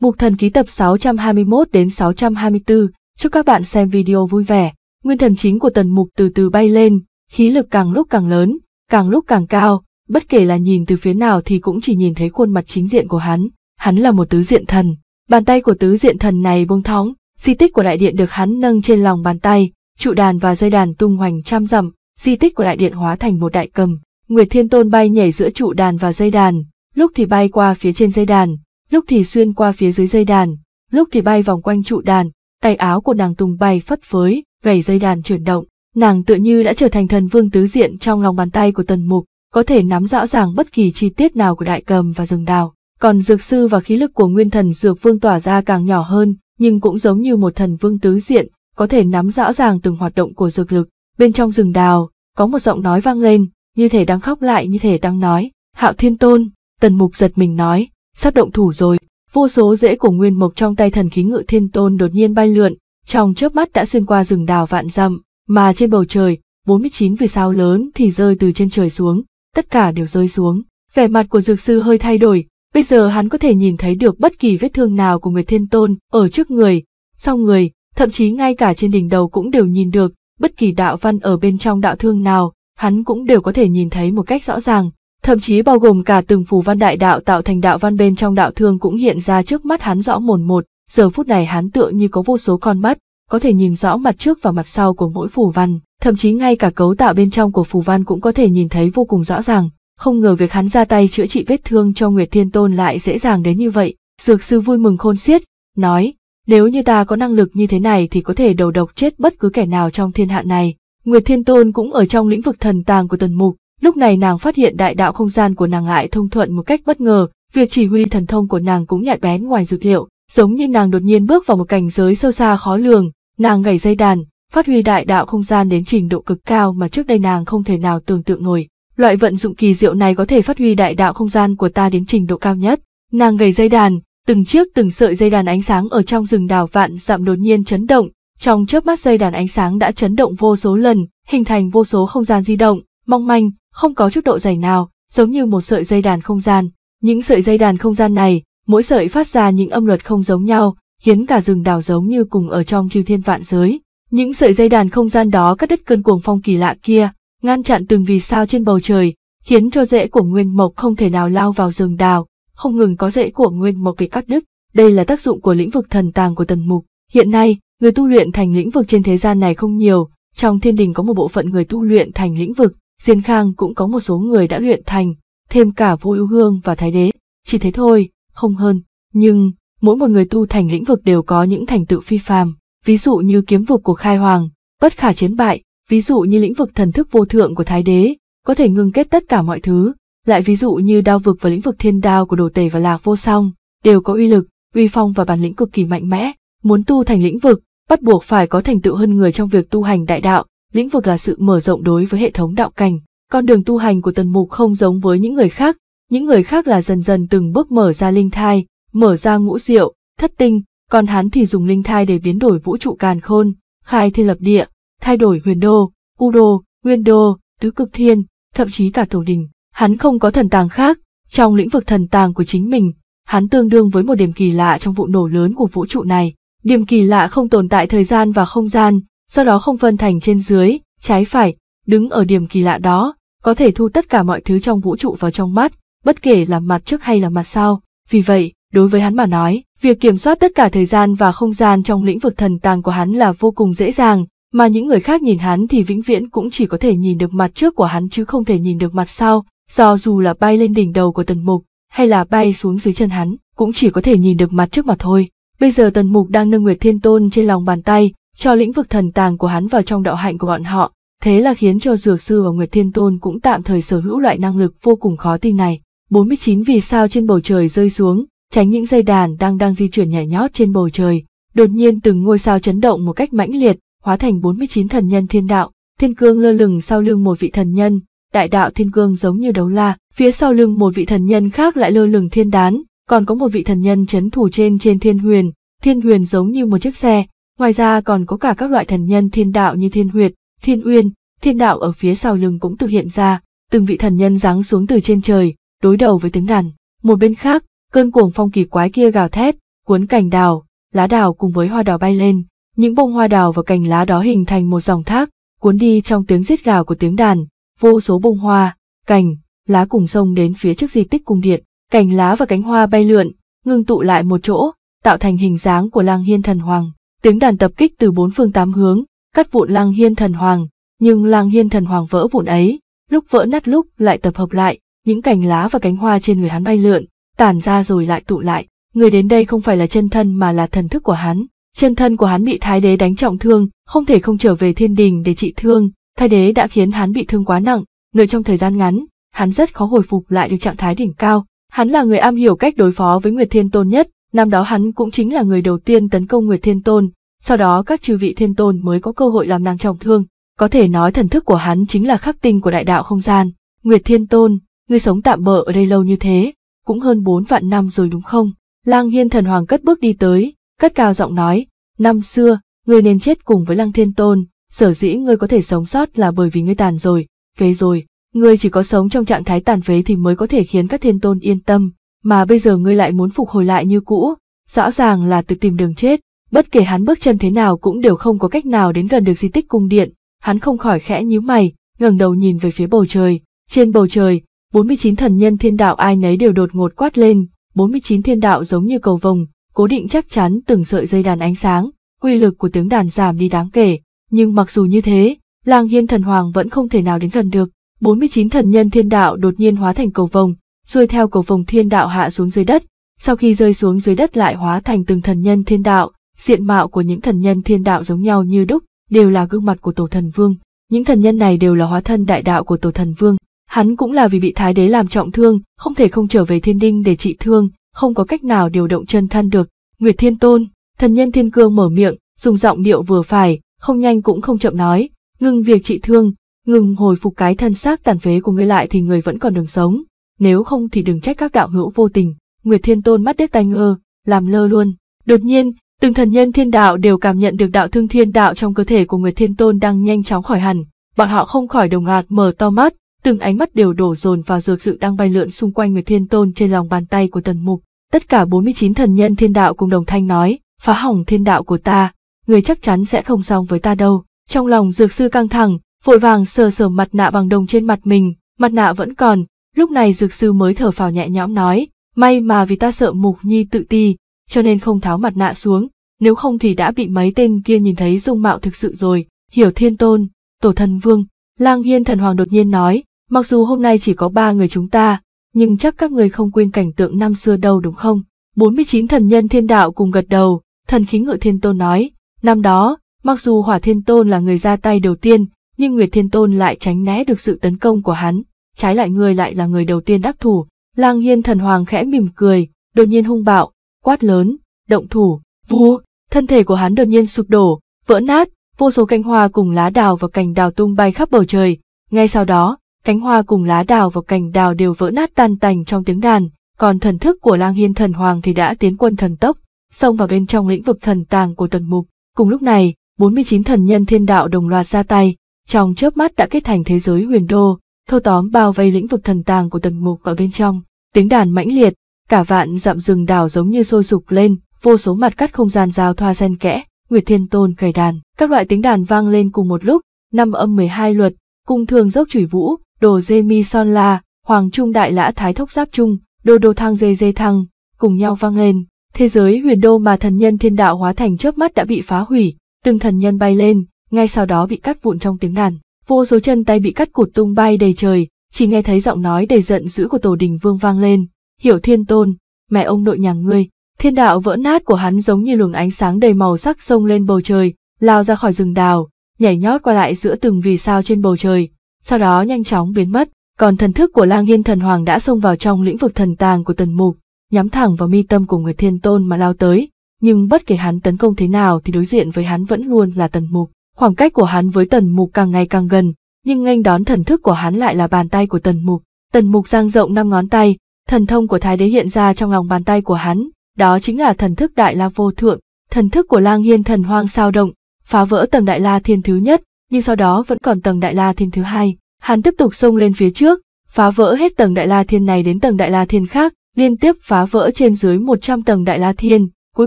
Mục thần ký tập 621 đến 624, chúc các bạn xem video vui vẻ. Nguyên thần chính của tần mục từ từ bay lên, khí lực càng lúc càng lớn, càng lúc càng cao, bất kể là nhìn từ phía nào thì cũng chỉ nhìn thấy khuôn mặt chính diện của hắn. Hắn là một tứ diện thần. Bàn tay của tứ diện thần này buông thóng, di tích của đại điện được hắn nâng trên lòng bàn tay, trụ đàn và dây đàn tung hoành trăm dặm, di tích của đại điện hóa thành một đại cầm. Nguyệt Thiên Tôn bay nhảy giữa trụ đàn và dây đàn, lúc thì bay qua phía trên dây đàn, lúc thì xuyên qua phía dưới dây đàn, lúc thì bay vòng quanh trụ đàn, tay áo của nàng tung bay phất phới, gầy dây đàn chuyển động. Nàng tựa như đã trở thành thần vương tứ diện trong lòng bàn tay của tần mục, có thể nắm rõ ràng bất kỳ chi tiết nào của đại cầm và rừng đào. Còn dược sư và khí lực của nguyên thần dược vương tỏa ra càng nhỏ hơn, nhưng cũng giống như một thần vương tứ diện, có thể nắm rõ ràng từng hoạt động của dược lực. Bên trong rừng đào, có một giọng nói vang lên, như thể đang khóc lại như thể đang nói, hạo thiên tôn, tần mục giật mình nói, sắp động thủ rồi vô số rễ của nguyên mộc trong tay thần khí ngự thiên tôn đột nhiên bay lượn trong chớp mắt đã xuyên qua rừng đào vạn dặm mà trên bầu trời 49 vì sao lớn thì rơi từ trên trời xuống tất cả đều rơi xuống vẻ mặt của dược sư hơi thay đổi bây giờ hắn có thể nhìn thấy được bất kỳ vết thương nào của nguyệt thiên tôn ở trước người sau người thậm chí ngay cả trên đỉnh đầu cũng đều nhìn được bất kỳ đạo văn ở bên trong đạo thương nào hắn cũng đều có thể nhìn thấy một cách rõ ràng thậm chí bao gồm cả từng phù văn đại đạo tạo thành đạo văn bên trong đạo thương cũng hiện ra trước mắt hắn rõ mồn một, giờ phút này hắn tựa như có vô số con mắt, có thể nhìn rõ mặt trước và mặt sau của mỗi phù văn, thậm chí ngay cả cấu tạo bên trong của phù văn cũng có thể nhìn thấy vô cùng rõ ràng. Không ngờ việc hắn ra tay chữa trị vết thương cho Nguyệt Thiên Tôn lại dễ dàng đến như vậy, dược sư vui mừng khôn xiết, nói, nếu như ta có năng lực như thế này thì có thể đầu độc chết bất cứ kẻ nào trong thiên hạ này. Nguyệt Thiên Tôn cũng ở trong lĩnh vực thần tàng của tần mục, Lúc này nàng phát hiện đại đạo không gian của nàng lại thông thuận một cách bất ngờ, việc chỉ huy thần thông của nàng cũng nhạy bén ngoài dự liệu, giống như nàng đột nhiên bước vào một cảnh giới sâu xa khó lường, nàng gảy dây đàn, phát huy đại đạo không gian đến trình độ cực cao mà trước đây nàng không thể nào tưởng tượng nổi. Loại vận dụng kỳ diệu này có thể phát huy đại đạo không gian của ta đến trình độ cao nhất. Nàng gảy dây đàn, từng chiếc từng sợi dây đàn ánh sáng ở trong rừng đào vạn dặm đột nhiên chấn động, trong chớp mắt dây đàn ánh sáng đã chấn động vô số lần, hình thành vô số không gian di động, mong manh, không có chút độ dày nào, giống như một sợi dây đàn không gian. Những sợi dây đàn không gian này, mỗi sợi phát ra những âm luật không giống nhau, khiến cả rừng đào giống như cùng ở trong chư thiên vạn giới. Những sợi dây đàn không gian đó cắt đứt cơn cuồng phong kỳ lạ kia, ngăn chặn từng vì sao trên bầu trời, khiến cho rễ của nguyên mộc không thể nào lao vào rừng đào, không ngừng có rễ của nguyên mộc bị cắt đứt. Đây là tác dụng của lĩnh vực thần tàng của tần mục. Hiện nay, người tu luyện thành lĩnh vực trên thế gian này không nhiều, trong thiên đình có một bộ phận người tu luyện thành lĩnh vực, Diên Khang cũng có một số người đã luyện thành, thêm cả vô ưu hương và thái đế, chỉ thế thôi, không hơn, nhưng mỗi một người tu thành lĩnh vực đều có những thành tựu phi phàm, ví dụ như kiếm vực của Khai Hoàng, bất khả chiến bại, ví dụ như lĩnh vực thần thức vô thượng của Thái Đế, có thể ngưng kết tất cả mọi thứ, lại ví dụ như đao vực và lĩnh vực thiên đao của Đồ Tể và Lạc Vô Song, đều có uy lực, uy phong và bản lĩnh cực kỳ mạnh mẽ, muốn tu thành lĩnh vực, bắt buộc phải có thành tựu hơn người trong việc tu hành đại đạo, lĩnh vực là sự mở rộng đối với hệ thống đạo cảnh. Con đường tu hành của tần mục không giống với những người khác, những người khác là dần dần từng bước mở ra linh thai, mở ra ngũ diệu, thất tinh, còn hắn thì dùng linh thai để biến đổi vũ trụ càn khôn, khai thiên lập địa, thay đổi huyền đô, u đô, nguyên đô, tứ cực thiên, thậm chí cả tổ đình. Hắn không có thần tàng khác, trong lĩnh vực thần tàng của chính mình, hắn tương đương với một điểm kỳ lạ trong vụ nổ lớn của vũ trụ này. Điểm kỳ lạ không tồn tại thời gian và không gian, sau đó không phân thành trên dưới, trái phải, đứng ở điểm kỳ lạ đó, có thể thu tất cả mọi thứ trong vũ trụ vào trong mắt, bất kể là mặt trước hay là mặt sau. Vì vậy, đối với hắn mà nói, việc kiểm soát tất cả thời gian và không gian trong lĩnh vực thần tàng của hắn là vô cùng dễ dàng, mà những người khác nhìn hắn thì vĩnh viễn cũng chỉ có thể nhìn được mặt trước của hắn chứ không thể nhìn được mặt sau, do dù là bay lên đỉnh đầu của tần mục, hay là bay xuống dưới chân hắn, cũng chỉ có thể nhìn được mặt trước mà thôi. Bây giờ tần mục đang nâng Nguyệt Thiên Tôn trên lòng bàn tay, cho lĩnh vực thần tàng của hắn vào trong đạo hạnh của bọn họ, thế là khiến cho Dược Sư và Nguyệt Thiên Tôn cũng tạm thời sở hữu loại năng lực vô cùng khó tin này. 49 vì sao trên bầu trời rơi xuống, tránh những dây đàn đang đang di chuyển nhảy nhót trên bầu trời, đột nhiên từng ngôi sao chấn động một cách mãnh liệt, hóa thành 49 thần nhân thiên đạo, thiên cương lơ lửng sau lưng một vị thần nhân, đại đạo thiên cương giống như đấu la, phía sau lưng một vị thần nhân khác lại lơ lửng thiên đán, còn có một vị thần nhân chấn thủ trên trên thiên huyền, thiên huyền giống như một chiếc xe, Ngoài ra còn có cả các loại thần nhân thiên đạo như thiên huyệt, thiên uyên, thiên đạo ở phía sau lưng cũng tự hiện ra, từng vị thần nhân giáng xuống từ trên trời, đối đầu với tiếng đàn. Một bên khác, cơn cuồng phong kỳ quái kia gào thét, cuốn cành đào, lá đào cùng với hoa đào bay lên, những bông hoa đào và cành lá đó hình thành một dòng thác, cuốn đi trong tiếng giết gào của tiếng đàn, vô số bông hoa, cành, lá cùng sông đến phía trước di tích cung điện, cành lá và cánh hoa bay lượn, ngưng tụ lại một chỗ, tạo thành hình dáng của lang hiên thần hoàng tiếng đàn tập kích từ bốn phương tám hướng, cắt vụn lang hiên thần hoàng, nhưng lang hiên thần hoàng vỡ vụn ấy, lúc vỡ nát lúc lại tập hợp lại, những cành lá và cánh hoa trên người hắn bay lượn, tản ra rồi lại tụ lại, người đến đây không phải là chân thân mà là thần thức của hắn. Chân thân của hắn bị thái đế đánh trọng thương, không thể không trở về thiên đình để trị thương, thái đế đã khiến hắn bị thương quá nặng, nơi trong thời gian ngắn, hắn rất khó hồi phục lại được trạng thái đỉnh cao. Hắn là người am hiểu cách đối phó với Nguyệt Thiên Tôn nhất, năm đó hắn cũng chính là người đầu tiên tấn công Nguyệt Thiên Tôn, sau đó các chư vị Thiên Tôn mới có cơ hội làm nàng trọng thương, có thể nói thần thức của hắn chính là khắc tinh của đại đạo không gian. Nguyệt Thiên Tôn, ngươi sống tạm bỡ ở đây lâu như thế, cũng hơn bốn vạn năm rồi đúng không? Lang Hiên Thần Hoàng cất bước đi tới, cất cao giọng nói, năm xưa, ngươi nên chết cùng với Lăng Thiên Tôn, sở dĩ ngươi có thể sống sót là bởi vì ngươi tàn rồi, phế rồi, ngươi chỉ có sống trong trạng thái tàn phế thì mới có thể khiến các thiên tôn yên tâm, mà bây giờ ngươi lại muốn phục hồi lại như cũ, rõ ràng là tự tìm đường chết, bất kể hắn bước chân thế nào cũng đều không có cách nào đến gần được di tích cung điện, hắn không khỏi khẽ nhíu mày, ngẩng đầu nhìn về phía bầu trời, trên bầu trời, 49 thần nhân thiên đạo ai nấy đều đột ngột quát lên, 49 thiên đạo giống như cầu vồng, cố định chắc chắn từng sợi dây đàn ánh sáng, quy lực của tiếng đàn giảm đi đáng kể, nhưng mặc dù như thế, Lang Hiên thần hoàng vẫn không thể nào đến gần được. 49 thần nhân thiên đạo đột nhiên hóa thành cầu vồng, rồi theo cầu vòng thiên đạo hạ xuống dưới đất, sau khi rơi xuống dưới đất lại hóa thành từng thần nhân thiên đạo, diện mạo của những thần nhân thiên đạo giống nhau như đúc, đều là gương mặt của tổ thần vương. Những thần nhân này đều là hóa thân đại đạo của tổ thần vương, hắn cũng là vì bị thái đế làm trọng thương, không thể không trở về thiên đinh để trị thương, không có cách nào điều động chân thân được. Nguyệt Thiên Tôn, thần nhân thiên cương mở miệng, dùng giọng điệu vừa phải, không nhanh cũng không chậm nói, ngừng việc trị thương, ngừng hồi phục cái thân xác tàn phế của ngươi lại thì người vẫn còn đường sống nếu không thì đừng trách các đạo hữu vô tình. Nguyệt Thiên Tôn mắt đếch tay ngơ, làm lơ luôn. Đột nhiên, từng thần nhân thiên đạo đều cảm nhận được đạo thương thiên đạo trong cơ thể của Nguyệt Thiên Tôn đang nhanh chóng khỏi hẳn. Bọn họ không khỏi đồng loạt mở to mắt, từng ánh mắt đều đổ dồn vào dược sự đang bay lượn xung quanh Nguyệt Thiên Tôn trên lòng bàn tay của Tần Mục. Tất cả 49 thần nhân thiên đạo cùng đồng thanh nói, phá hỏng thiên đạo của ta, người chắc chắn sẽ không xong với ta đâu. Trong lòng dược sư căng thẳng, vội vàng sờ sờ mặt nạ bằng đồng trên mặt mình, mặt nạ vẫn còn, Lúc này dược sư mới thở phào nhẹ nhõm nói, may mà vì ta sợ mục nhi tự ti, cho nên không tháo mặt nạ xuống, nếu không thì đã bị mấy tên kia nhìn thấy dung mạo thực sự rồi, hiểu thiên tôn, tổ thần vương, lang hiên thần hoàng đột nhiên nói, mặc dù hôm nay chỉ có ba người chúng ta, nhưng chắc các người không quên cảnh tượng năm xưa đâu đúng không? 49 thần nhân thiên đạo cùng gật đầu, thần khí ngự thiên tôn nói, năm đó, mặc dù hỏa thiên tôn là người ra tay đầu tiên, nhưng Nguyệt Thiên Tôn lại tránh né được sự tấn công của hắn, trái lại người lại là người đầu tiên đắc thủ. Lang Hiên thần hoàng khẽ mỉm cười, đột nhiên hung bạo, quát lớn, động thủ, vua, thân thể của hắn đột nhiên sụp đổ, vỡ nát, vô số cánh hoa cùng lá đào và cành đào tung bay khắp bầu trời. Ngay sau đó, cánh hoa cùng lá đào và cành đào đều vỡ nát tan tành trong tiếng đàn, còn thần thức của Lang Hiên thần hoàng thì đã tiến quân thần tốc, xông vào bên trong lĩnh vực thần tàng của tần mục. Cùng lúc này, 49 thần nhân thiên đạo đồng loạt ra tay, trong chớp mắt đã kết thành thế giới huyền đô, thâu tóm bao vây lĩnh vực thần tàng của tần mục ở bên trong tiếng đàn mãnh liệt cả vạn dặm rừng đảo giống như sôi sục lên vô số mặt cắt không gian giao thoa xen kẽ nguyệt thiên tôn cày đàn các loại tiếng đàn vang lên cùng một lúc năm âm 12 luật cung thường dốc chủy vũ đồ dê mi son la hoàng trung đại lã thái thốc giáp trung đồ đồ thang dê dê thăng cùng nhau vang lên thế giới huyền đô mà thần nhân thiên đạo hóa thành chớp mắt đã bị phá hủy từng thần nhân bay lên ngay sau đó bị cắt vụn trong tiếng đàn vô số chân tay bị cắt cụt tung bay đầy trời, chỉ nghe thấy giọng nói đầy giận dữ của Tổ Đình Vương vang lên, "Hiểu Thiên Tôn, mẹ ông nội nhà ngươi!" Thiên đạo vỡ nát của hắn giống như luồng ánh sáng đầy màu sắc xông lên bầu trời, lao ra khỏi rừng đào, nhảy nhót qua lại giữa từng vì sao trên bầu trời, sau đó nhanh chóng biến mất, còn thần thức của Lang Hiên Thần Hoàng đã xông vào trong lĩnh vực thần tàng của Tần Mục, nhắm thẳng vào mi tâm của người Thiên Tôn mà lao tới, nhưng bất kể hắn tấn công thế nào thì đối diện với hắn vẫn luôn là Tần Mục. Khoảng cách của hắn với tần mục càng ngày càng gần, nhưng nghênh đón thần thức của hắn lại là bàn tay của tần mục. Tần mục giang rộng năm ngón tay, thần thông của thái đế hiện ra trong lòng bàn tay của hắn, đó chính là thần thức đại la vô thượng, thần thức của lang hiên thần hoang sao động, phá vỡ tầng đại la thiên thứ nhất, nhưng sau đó vẫn còn tầng đại la thiên thứ hai. Hắn tiếp tục xông lên phía trước, phá vỡ hết tầng đại la thiên này đến tầng đại la thiên khác, liên tiếp phá vỡ trên dưới 100 tầng đại la thiên, cuối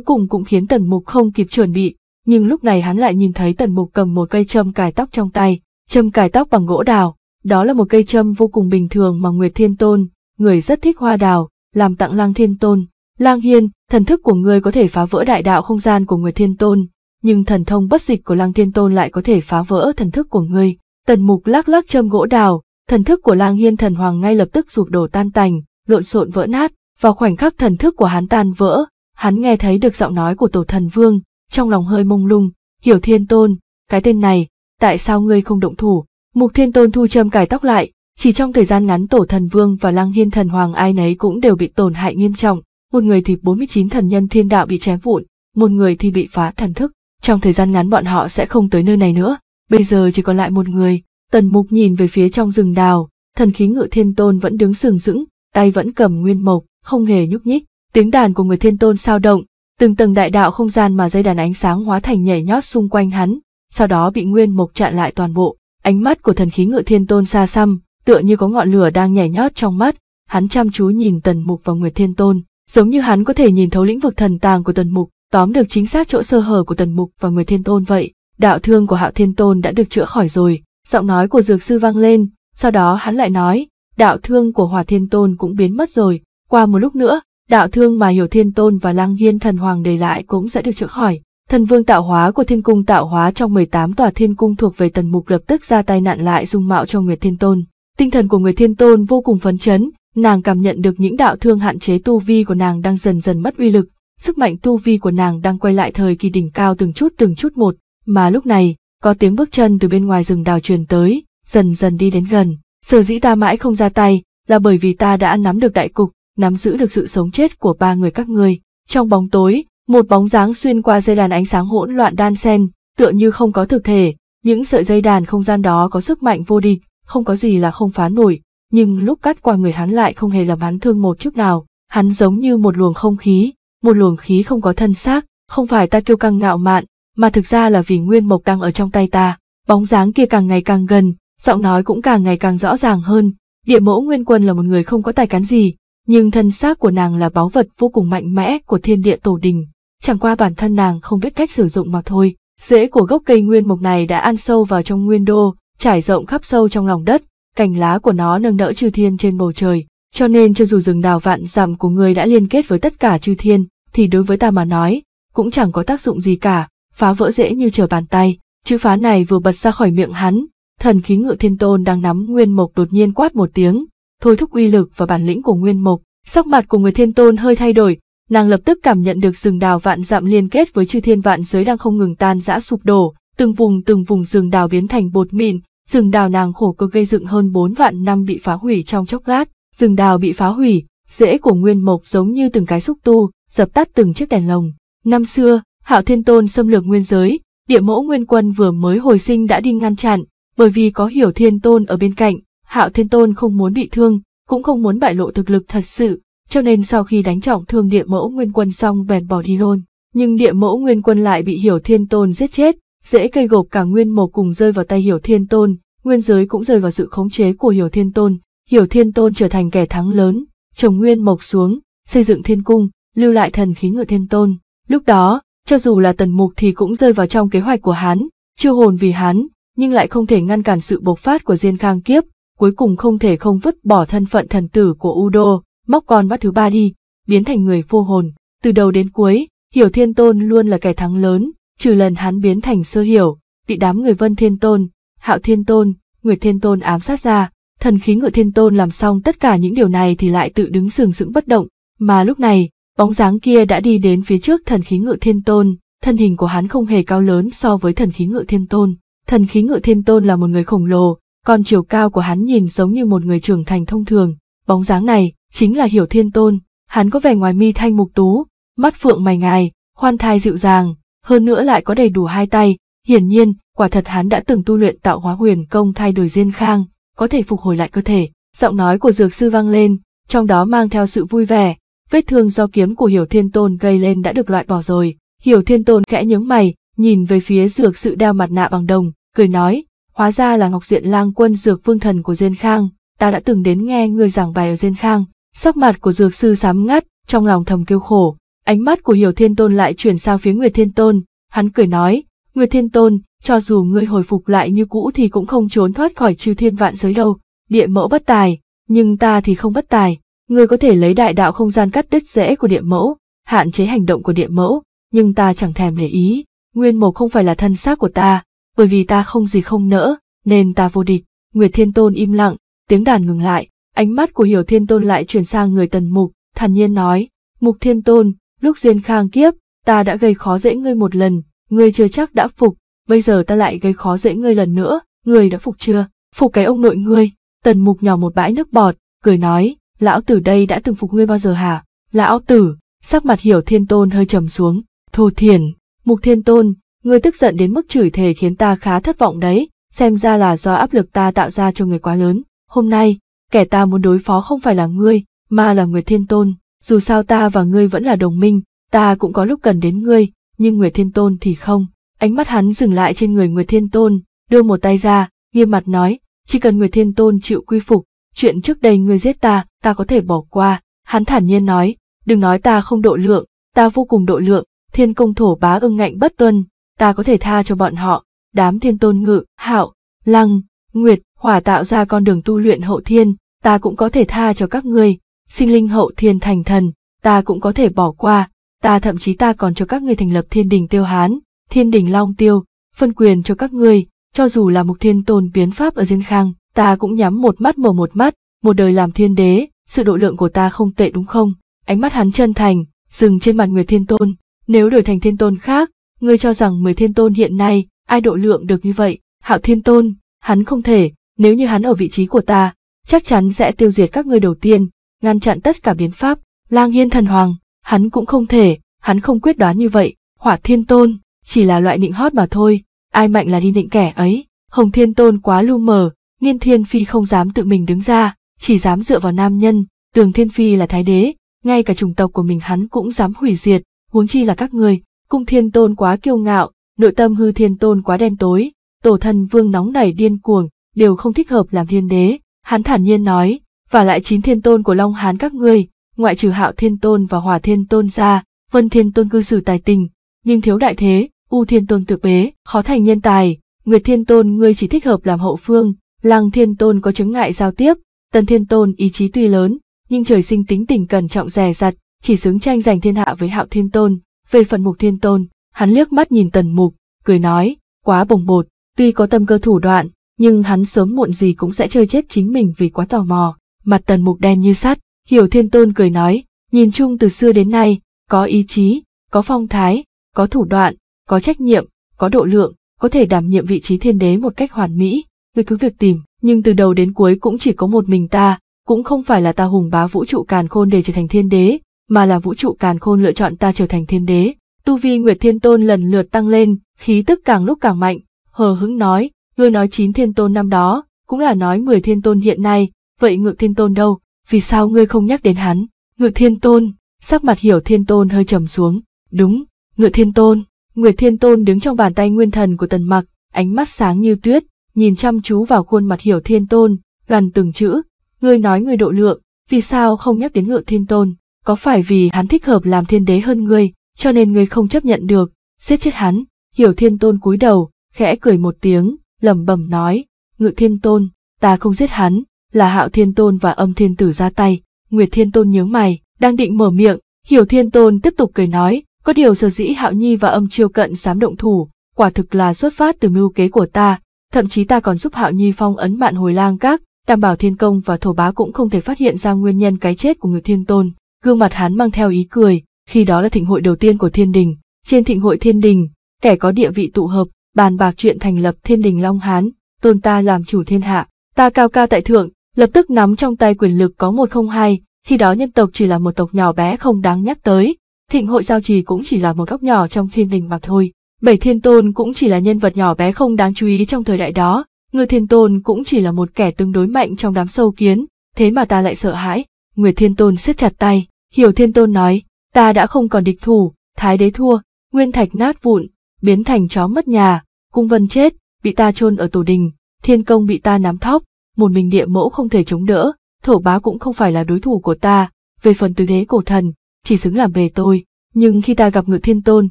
cùng cũng khiến tần mục không kịp chuẩn bị, nhưng lúc này hắn lại nhìn thấy tần mục cầm một cây châm cài tóc trong tay, châm cài tóc bằng gỗ đào, đó là một cây châm vô cùng bình thường mà Nguyệt Thiên Tôn, người rất thích hoa đào, làm tặng Lang Thiên Tôn. Lang Hiên, thần thức của ngươi có thể phá vỡ đại đạo không gian của Nguyệt Thiên Tôn, nhưng thần thông bất dịch của Lang Thiên Tôn lại có thể phá vỡ thần thức của ngươi. Tần Mục lắc lắc châm gỗ đào, thần thức của Lang Hiên thần hoàng ngay lập tức sụp đổ tan tành, lộn xộn vỡ nát, vào khoảnh khắc thần thức của hắn tan vỡ, hắn nghe thấy được giọng nói của Tổ Thần Vương, trong lòng hơi mông lung, hiểu thiên tôn, cái tên này, tại sao ngươi không động thủ? Mục thiên tôn thu châm cải tóc lại, chỉ trong thời gian ngắn tổ thần vương và lang hiên thần hoàng ai nấy cũng đều bị tổn hại nghiêm trọng, một người thì 49 thần nhân thiên đạo bị chém vụn, một người thì bị phá thần thức, trong thời gian ngắn bọn họ sẽ không tới nơi này nữa, bây giờ chỉ còn lại một người. Tần mục nhìn về phía trong rừng đào, thần khí ngự thiên tôn vẫn đứng sừng sững, tay vẫn cầm nguyên mộc, không hề nhúc nhích, tiếng đàn của người thiên tôn sao động, Từng tầng đại đạo không gian mà dây đàn ánh sáng hóa thành nhảy nhót xung quanh hắn, sau đó bị Nguyên Mộc chặn lại toàn bộ. Ánh mắt của thần khí ngự thiên tôn xa xăm, tựa như có ngọn lửa đang nhảy nhót trong mắt, hắn chăm chú nhìn Tần Mục và Nguyệt Thiên Tôn, giống như hắn có thể nhìn thấu lĩnh vực thần tàng của Tần Mục, tóm được chính xác chỗ sơ hở của Tần Mục và Nguyệt Thiên Tôn vậy. Đạo thương của Hạo Thiên Tôn đã được chữa khỏi rồi, giọng nói của Dược Sư vang lên, sau đó hắn lại nói, đạo thương của Hòa Thiên Tôn cũng biến mất rồi, qua một lúc nữa, đạo thương mà hiểu thiên tôn và lăng hiên thần hoàng để lại cũng sẽ được chữa khỏi. Thần vương tạo hóa của thiên cung tạo hóa trong 18 tòa thiên cung thuộc về tần mục lập tức ra tai nạn lại dung mạo cho Nguyệt Thiên Tôn. Tinh thần của người Thiên Tôn vô cùng phấn chấn, nàng cảm nhận được những đạo thương hạn chế tu vi của nàng đang dần dần mất uy lực, sức mạnh tu vi của nàng đang quay lại thời kỳ đỉnh cao từng chút từng chút một, mà lúc này, có tiếng bước chân từ bên ngoài rừng đào truyền tới, dần dần đi đến gần. Sở dĩ ta mãi không ra tay, là bởi vì ta đã nắm được đại cục, nắm giữ được sự sống chết của ba người các ngươi. Trong bóng tối, một bóng dáng xuyên qua dây đàn ánh sáng hỗn loạn đan sen, tựa như không có thực thể, những sợi dây đàn không gian đó có sức mạnh vô địch, không có gì là không phá nổi, nhưng lúc cắt qua người hắn lại không hề làm hắn thương một chút nào, hắn giống như một luồng không khí, một luồng khí không có thân xác, không phải ta kiêu căng ngạo mạn, mà thực ra là vì nguyên mộc đang ở trong tay ta, bóng dáng kia càng ngày càng gần, giọng nói cũng càng ngày càng rõ ràng hơn, địa mẫu nguyên quân là một người không có tài cán gì, nhưng thân xác của nàng là báu vật vô cùng mạnh mẽ của thiên địa tổ đình, chẳng qua bản thân nàng không biết cách sử dụng mà thôi. Rễ của gốc cây nguyên mộc này đã ăn sâu vào trong nguyên đô, trải rộng khắp sâu trong lòng đất, cành lá của nó nâng đỡ chư thiên trên bầu trời, cho nên cho dù rừng đào vạn dặm của người đã liên kết với tất cả chư thiên, thì đối với ta mà nói, cũng chẳng có tác dụng gì cả, phá vỡ dễ như trở bàn tay. Chữ phá này vừa bật ra khỏi miệng hắn, thần khí ngự thiên tôn đang nắm nguyên mộc đột nhiên quát một tiếng, thôi thúc uy lực và bản lĩnh của nguyên mộc. Sắc mặt của người thiên tôn hơi thay đổi, nàng lập tức cảm nhận được rừng đào vạn dặm liên kết với chư thiên vạn giới đang không ngừng tan rã sụp đổ, từng vùng từng vùng rừng đào biến thành bột mịn, rừng đào nàng khổ cực gây dựng hơn bốn vạn năm bị phá hủy trong chốc lát, rừng đào bị phá hủy, rễ của nguyên mộc giống như từng cái xúc tu, dập tắt từng chiếc đèn lồng. Năm xưa, Hạo Thiên Tôn xâm lược nguyên giới, địa mẫu Nguyên Quân vừa mới hồi sinh đã đi ngăn chặn, bởi vì có Hiểu Thiên Tôn ở bên cạnh, Hạo Thiên Tôn không muốn bị thương, cũng không muốn bại lộ thực lực thật sự, cho nên sau khi đánh trọng thương địa mẫu nguyên quân xong bèn bỏ đi luôn. Nhưng địa mẫu nguyên quân lại bị Hiểu Thiên Tôn giết chết, dễ cây gộp cả nguyên mộc cùng rơi vào tay Hiểu Thiên Tôn, nguyên giới cũng rơi vào sự khống chế của Hiểu Thiên Tôn. Hiểu Thiên Tôn trở thành kẻ thắng lớn, trồng nguyên mộc xuống, xây dựng thiên cung, lưu lại thần khí ngự thiên tôn. Lúc đó, cho dù là tần mục thì cũng rơi vào trong kế hoạch của hắn, chưa hồn vì hắn, nhưng lại không thể ngăn cản sự bộc phát của Diên Khang Kiếp, cuối cùng không thể không vứt bỏ thân phận thần tử của Udo, móc con mắt thứ ba đi, biến thành người vô hồn. Từ đầu đến cuối, Hiểu Thiên Tôn luôn là kẻ thắng lớn, trừ lần hắn biến thành sơ hiểu, bị đám người Vân Thiên Tôn, Hạo Thiên Tôn, Nguyệt Thiên Tôn ám sát ra, thần khí ngựa Thiên Tôn làm xong tất cả những điều này thì lại tự đứng sừng sững bất động, mà lúc này, bóng dáng kia đã đi đến phía trước thần khí ngựa Thiên Tôn, thân hình của hắn không hề cao lớn so với thần khí ngựa Thiên Tôn. Thần khí ngựa Thiên Tôn là một người khổng lồ, còn chiều cao của hắn nhìn giống như một người trưởng thành thông thường. Bóng dáng này chính là Hiểu Thiên Tôn, hắn có vẻ ngoài mi thanh mục tú, mắt phượng mày ngài, khoan thai dịu dàng, hơn nữa lại có đầy đủ hai tay, hiển nhiên, quả thật hắn đã từng tu luyện tạo hóa huyền công thay đổi diên khang, có thể phục hồi lại cơ thể. Giọng nói của dược sư vang lên, trong đó mang theo sự vui vẻ, vết thương do kiếm của Hiểu Thiên Tôn gây lên đã được loại bỏ rồi. Hiểu Thiên Tôn khẽ nhướng mày, nhìn về phía dược sự đeo mặt nạ bằng đồng, cười nói, hóa ra là Ngọc Diện Lang Quân Dược Vương Thần của Diên Khang, ta đã từng đến nghe người giảng bài ở Diên Khang, sắc mặt của dược sư sám ngắt, trong lòng thầm kêu khổ, ánh mắt của Hiểu Thiên Tôn lại chuyển sang phía người Thiên Tôn, hắn cười nói, Người Thiên Tôn, cho dù ngươi hồi phục lại như cũ thì cũng không trốn thoát khỏi chư thiên vạn giới đâu, địa mẫu bất tài, nhưng ta thì không bất tài, ngươi có thể lấy đại đạo không gian cắt đứt rễ của địa mẫu, hạn chế hành động của địa mẫu, nhưng ta chẳng thèm để ý, nguyên mộc không phải là thân xác của ta, bởi vì ta không gì không nỡ, nên ta vô địch. Nguyệt Thiên Tôn im lặng, tiếng đàn ngừng lại, ánh mắt của Hiểu Thiên Tôn lại chuyển sang người Tần Mục, thản nhiên nói, Mục Thiên Tôn, lúc Diên Khang kiếp, ta đã gây khó dễ ngươi một lần, ngươi chưa chắc đã phục, bây giờ ta lại gây khó dễ ngươi lần nữa, ngươi đã phục chưa, phục cái ông nội ngươi. Tần Mục nhỏ một bãi nước bọt, cười nói, lão tử đây đã từng phục ngươi bao giờ hả? Lão tử, sắc mặt Hiểu Thiên Tôn hơi trầm xuống, thô thiển, Mục Thiên Tôn, Người tức giận đến mức chửi thề khiến ta khá thất vọng đấy, xem ra là do áp lực ta tạo ra cho người quá lớn. Hôm nay, kẻ ta muốn đối phó không phải là ngươi, mà là Nguyệt Thiên Tôn. Dù sao ta và ngươi vẫn là đồng minh, ta cũng có lúc cần đến ngươi, nhưng Nguyệt Thiên Tôn thì không. Ánh mắt hắn dừng lại trên người Nguyệt Thiên Tôn, đưa một tay ra, nghiêm mặt nói, chỉ cần Nguyệt Thiên Tôn chịu quy phục, chuyện trước đây ngươi giết ta, ta có thể bỏ qua. Hắn thản nhiên nói, đừng nói ta không độ lượng, ta vô cùng độ lượng, thiên công thổ bá ưng ngạnh bất tuân, ta có thể tha cho bọn họ, đám thiên tôn ngự, hạo, lăng, nguyệt, hỏa tạo ra con đường tu luyện hậu thiên, ta cũng có thể tha cho các ngươi, sinh linh hậu thiên thành thần, ta cũng có thể bỏ qua, ta thậm chí ta còn cho các ngươi thành lập thiên đình tiêu hán, thiên đình long tiêu, phân quyền cho các ngươi, cho dù là mục thiên tôn biến pháp ở diên khang, ta cũng nhắm một mắt mở một mắt, một đời làm thiên đế, sự độ lượng của ta không tệ đúng không? Ánh mắt hắn chân thành, dừng trên mặt Nguyệt Thiên Tôn, nếu đổi thành thiên tôn khác, ngươi cho rằng mười thiên tôn hiện nay, ai độ lượng được như vậy, hạo thiên tôn, hắn không thể, nếu như hắn ở vị trí của ta, chắc chắn sẽ tiêu diệt các ngươi đầu tiên, ngăn chặn tất cả biến pháp, lang hiên thần hoàng, hắn cũng không thể, hắn không quyết đoán như vậy, hỏa thiên tôn, chỉ là loại nịnh hót mà thôi, ai mạnh là đi nịnh kẻ ấy, hồng thiên tôn quá lu mờ, niên thiên phi không dám tự mình đứng ra, chỉ dám dựa vào nam nhân, tường thiên phi là thái đế, ngay cả chủng tộc của mình hắn cũng dám hủy diệt, huống chi là các người, Cung thiên tôn quá kiêu ngạo, nội tâm hư thiên tôn quá đen tối, tổ thân vương nóng nảy điên cuồng, đều không thích hợp làm thiên đế. Hắn thản nhiên nói, và lại chín thiên tôn của Long Hán các ngươi, ngoại trừ hạo thiên tôn và hòa thiên tôn ra, vân thiên tôn cư xử tài tình, nhưng thiếu đại thế, u thiên tôn tự bế, khó thành nhân tài, nguyệt thiên tôn ngươi chỉ thích hợp làm hậu phương, lăng thiên tôn có chứng ngại giao tiếp, tần thiên tôn ý chí tuy lớn, nhưng trời sinh tính tình cẩn trọng rè rặt, chỉ xứng tranh giành thiên hạ với hạo thiên tôn, về phần mục thiên tôn, hắn liếc mắt nhìn tần mục, cười nói, quá bồng bột, tuy có tâm cơ thủ đoạn, nhưng hắn sớm muộn gì cũng sẽ chơi chết chính mình vì quá tò mò. Mặt tần mục đen như sắt, hiểu thiên tôn cười nói, nhìn chung từ xưa đến nay, có ý chí, có phong thái, có thủ đoạn, có trách nhiệm, có độ lượng, có thể đảm nhiệm vị trí thiên đế một cách hoàn mỹ, người cứ việc tìm, nhưng từ đầu đến cuối cũng chỉ có một mình ta, cũng không phải là ta hùng bá vũ trụ càn khôn để trở thành thiên đế, mà là vũ trụ càn khôn lựa chọn ta trở thành thiên đế. Tu vi Nguyệt Thiên Tôn lần lượt tăng lên, khí tức càng lúc càng mạnh, hờ hững nói, ngươi nói chín thiên tôn năm đó, cũng là nói 10 thiên tôn hiện nay, vậy ngự thiên tôn đâu, vì sao ngươi không nhắc đến hắn? Ngự thiên tôn, sắc mặt hiểu thiên tôn hơi trầm xuống, đúng, ngự thiên tôn, Nguyệt Thiên Tôn đứng trong bàn tay nguyên thần của Tần Mặc, ánh mắt sáng như tuyết, nhìn chăm chú vào khuôn mặt Hiểu Thiên Tôn, gần từng chữ, ngươi nói ngươi độ lượng, vì sao không nhắc đến Ngự Thiên Tôn? có phải vì hắn thích hợp làm thiên đế hơn ngươi, cho nên ngươi không chấp nhận được, giết chết hắn, hiểu thiên tôn cúi đầu, khẽ cười một tiếng, lẩm bẩm nói, ngự thiên tôn, ta không giết hắn, là hạo thiên tôn và âm thiên tử ra tay, nguyệt thiên tôn nhớ mày, đang định mở miệng, hiểu thiên tôn tiếp tục cười nói, có điều sở dĩ hạo nhi và âm chiêu cận dám động thủ, quả thực là xuất phát từ mưu kế của ta, thậm chí ta còn giúp hạo nhi phong ấn mạn hồi lang các, đảm bảo thiên công và thổ bá cũng không thể phát hiện ra nguyên nhân cái chết của người thiên tôn gương mặt hắn mang theo ý cười, khi đó là thịnh hội đầu tiên của thiên đình. Trên thịnh hội thiên đình, kẻ có địa vị tụ hợp, bàn bạc chuyện thành lập thiên đình Long Hán, tôn ta làm chủ thiên hạ, ta cao cao tại thượng, lập tức nắm trong tay quyền lực có một không hai, khi đó nhân tộc chỉ là một tộc nhỏ bé không đáng nhắc tới, thịnh hội giao trì cũng chỉ là một góc nhỏ trong thiên đình mà thôi. Bảy thiên tôn cũng chỉ là nhân vật nhỏ bé không đáng chú ý trong thời đại đó, người thiên tôn cũng chỉ là một kẻ tương đối mạnh trong đám sâu kiến, thế mà ta lại sợ hãi, người thiên tôn siết chặt tay. Hiểu Thiên Tôn nói, ta đã không còn địch thủ, Thái Đế thua, Nguyên Thạch nát vụn, biến thành chó mất nhà, Cung Vân chết, bị ta chôn ở tổ đình, Thiên Công bị ta nắm thóc, một mình địa mẫu không thể chống đỡ, thổ bá cũng không phải là đối thủ của ta, về phần tứ đế cổ thần, chỉ xứng làm về tôi, nhưng khi ta gặp Ngự Thiên Tôn,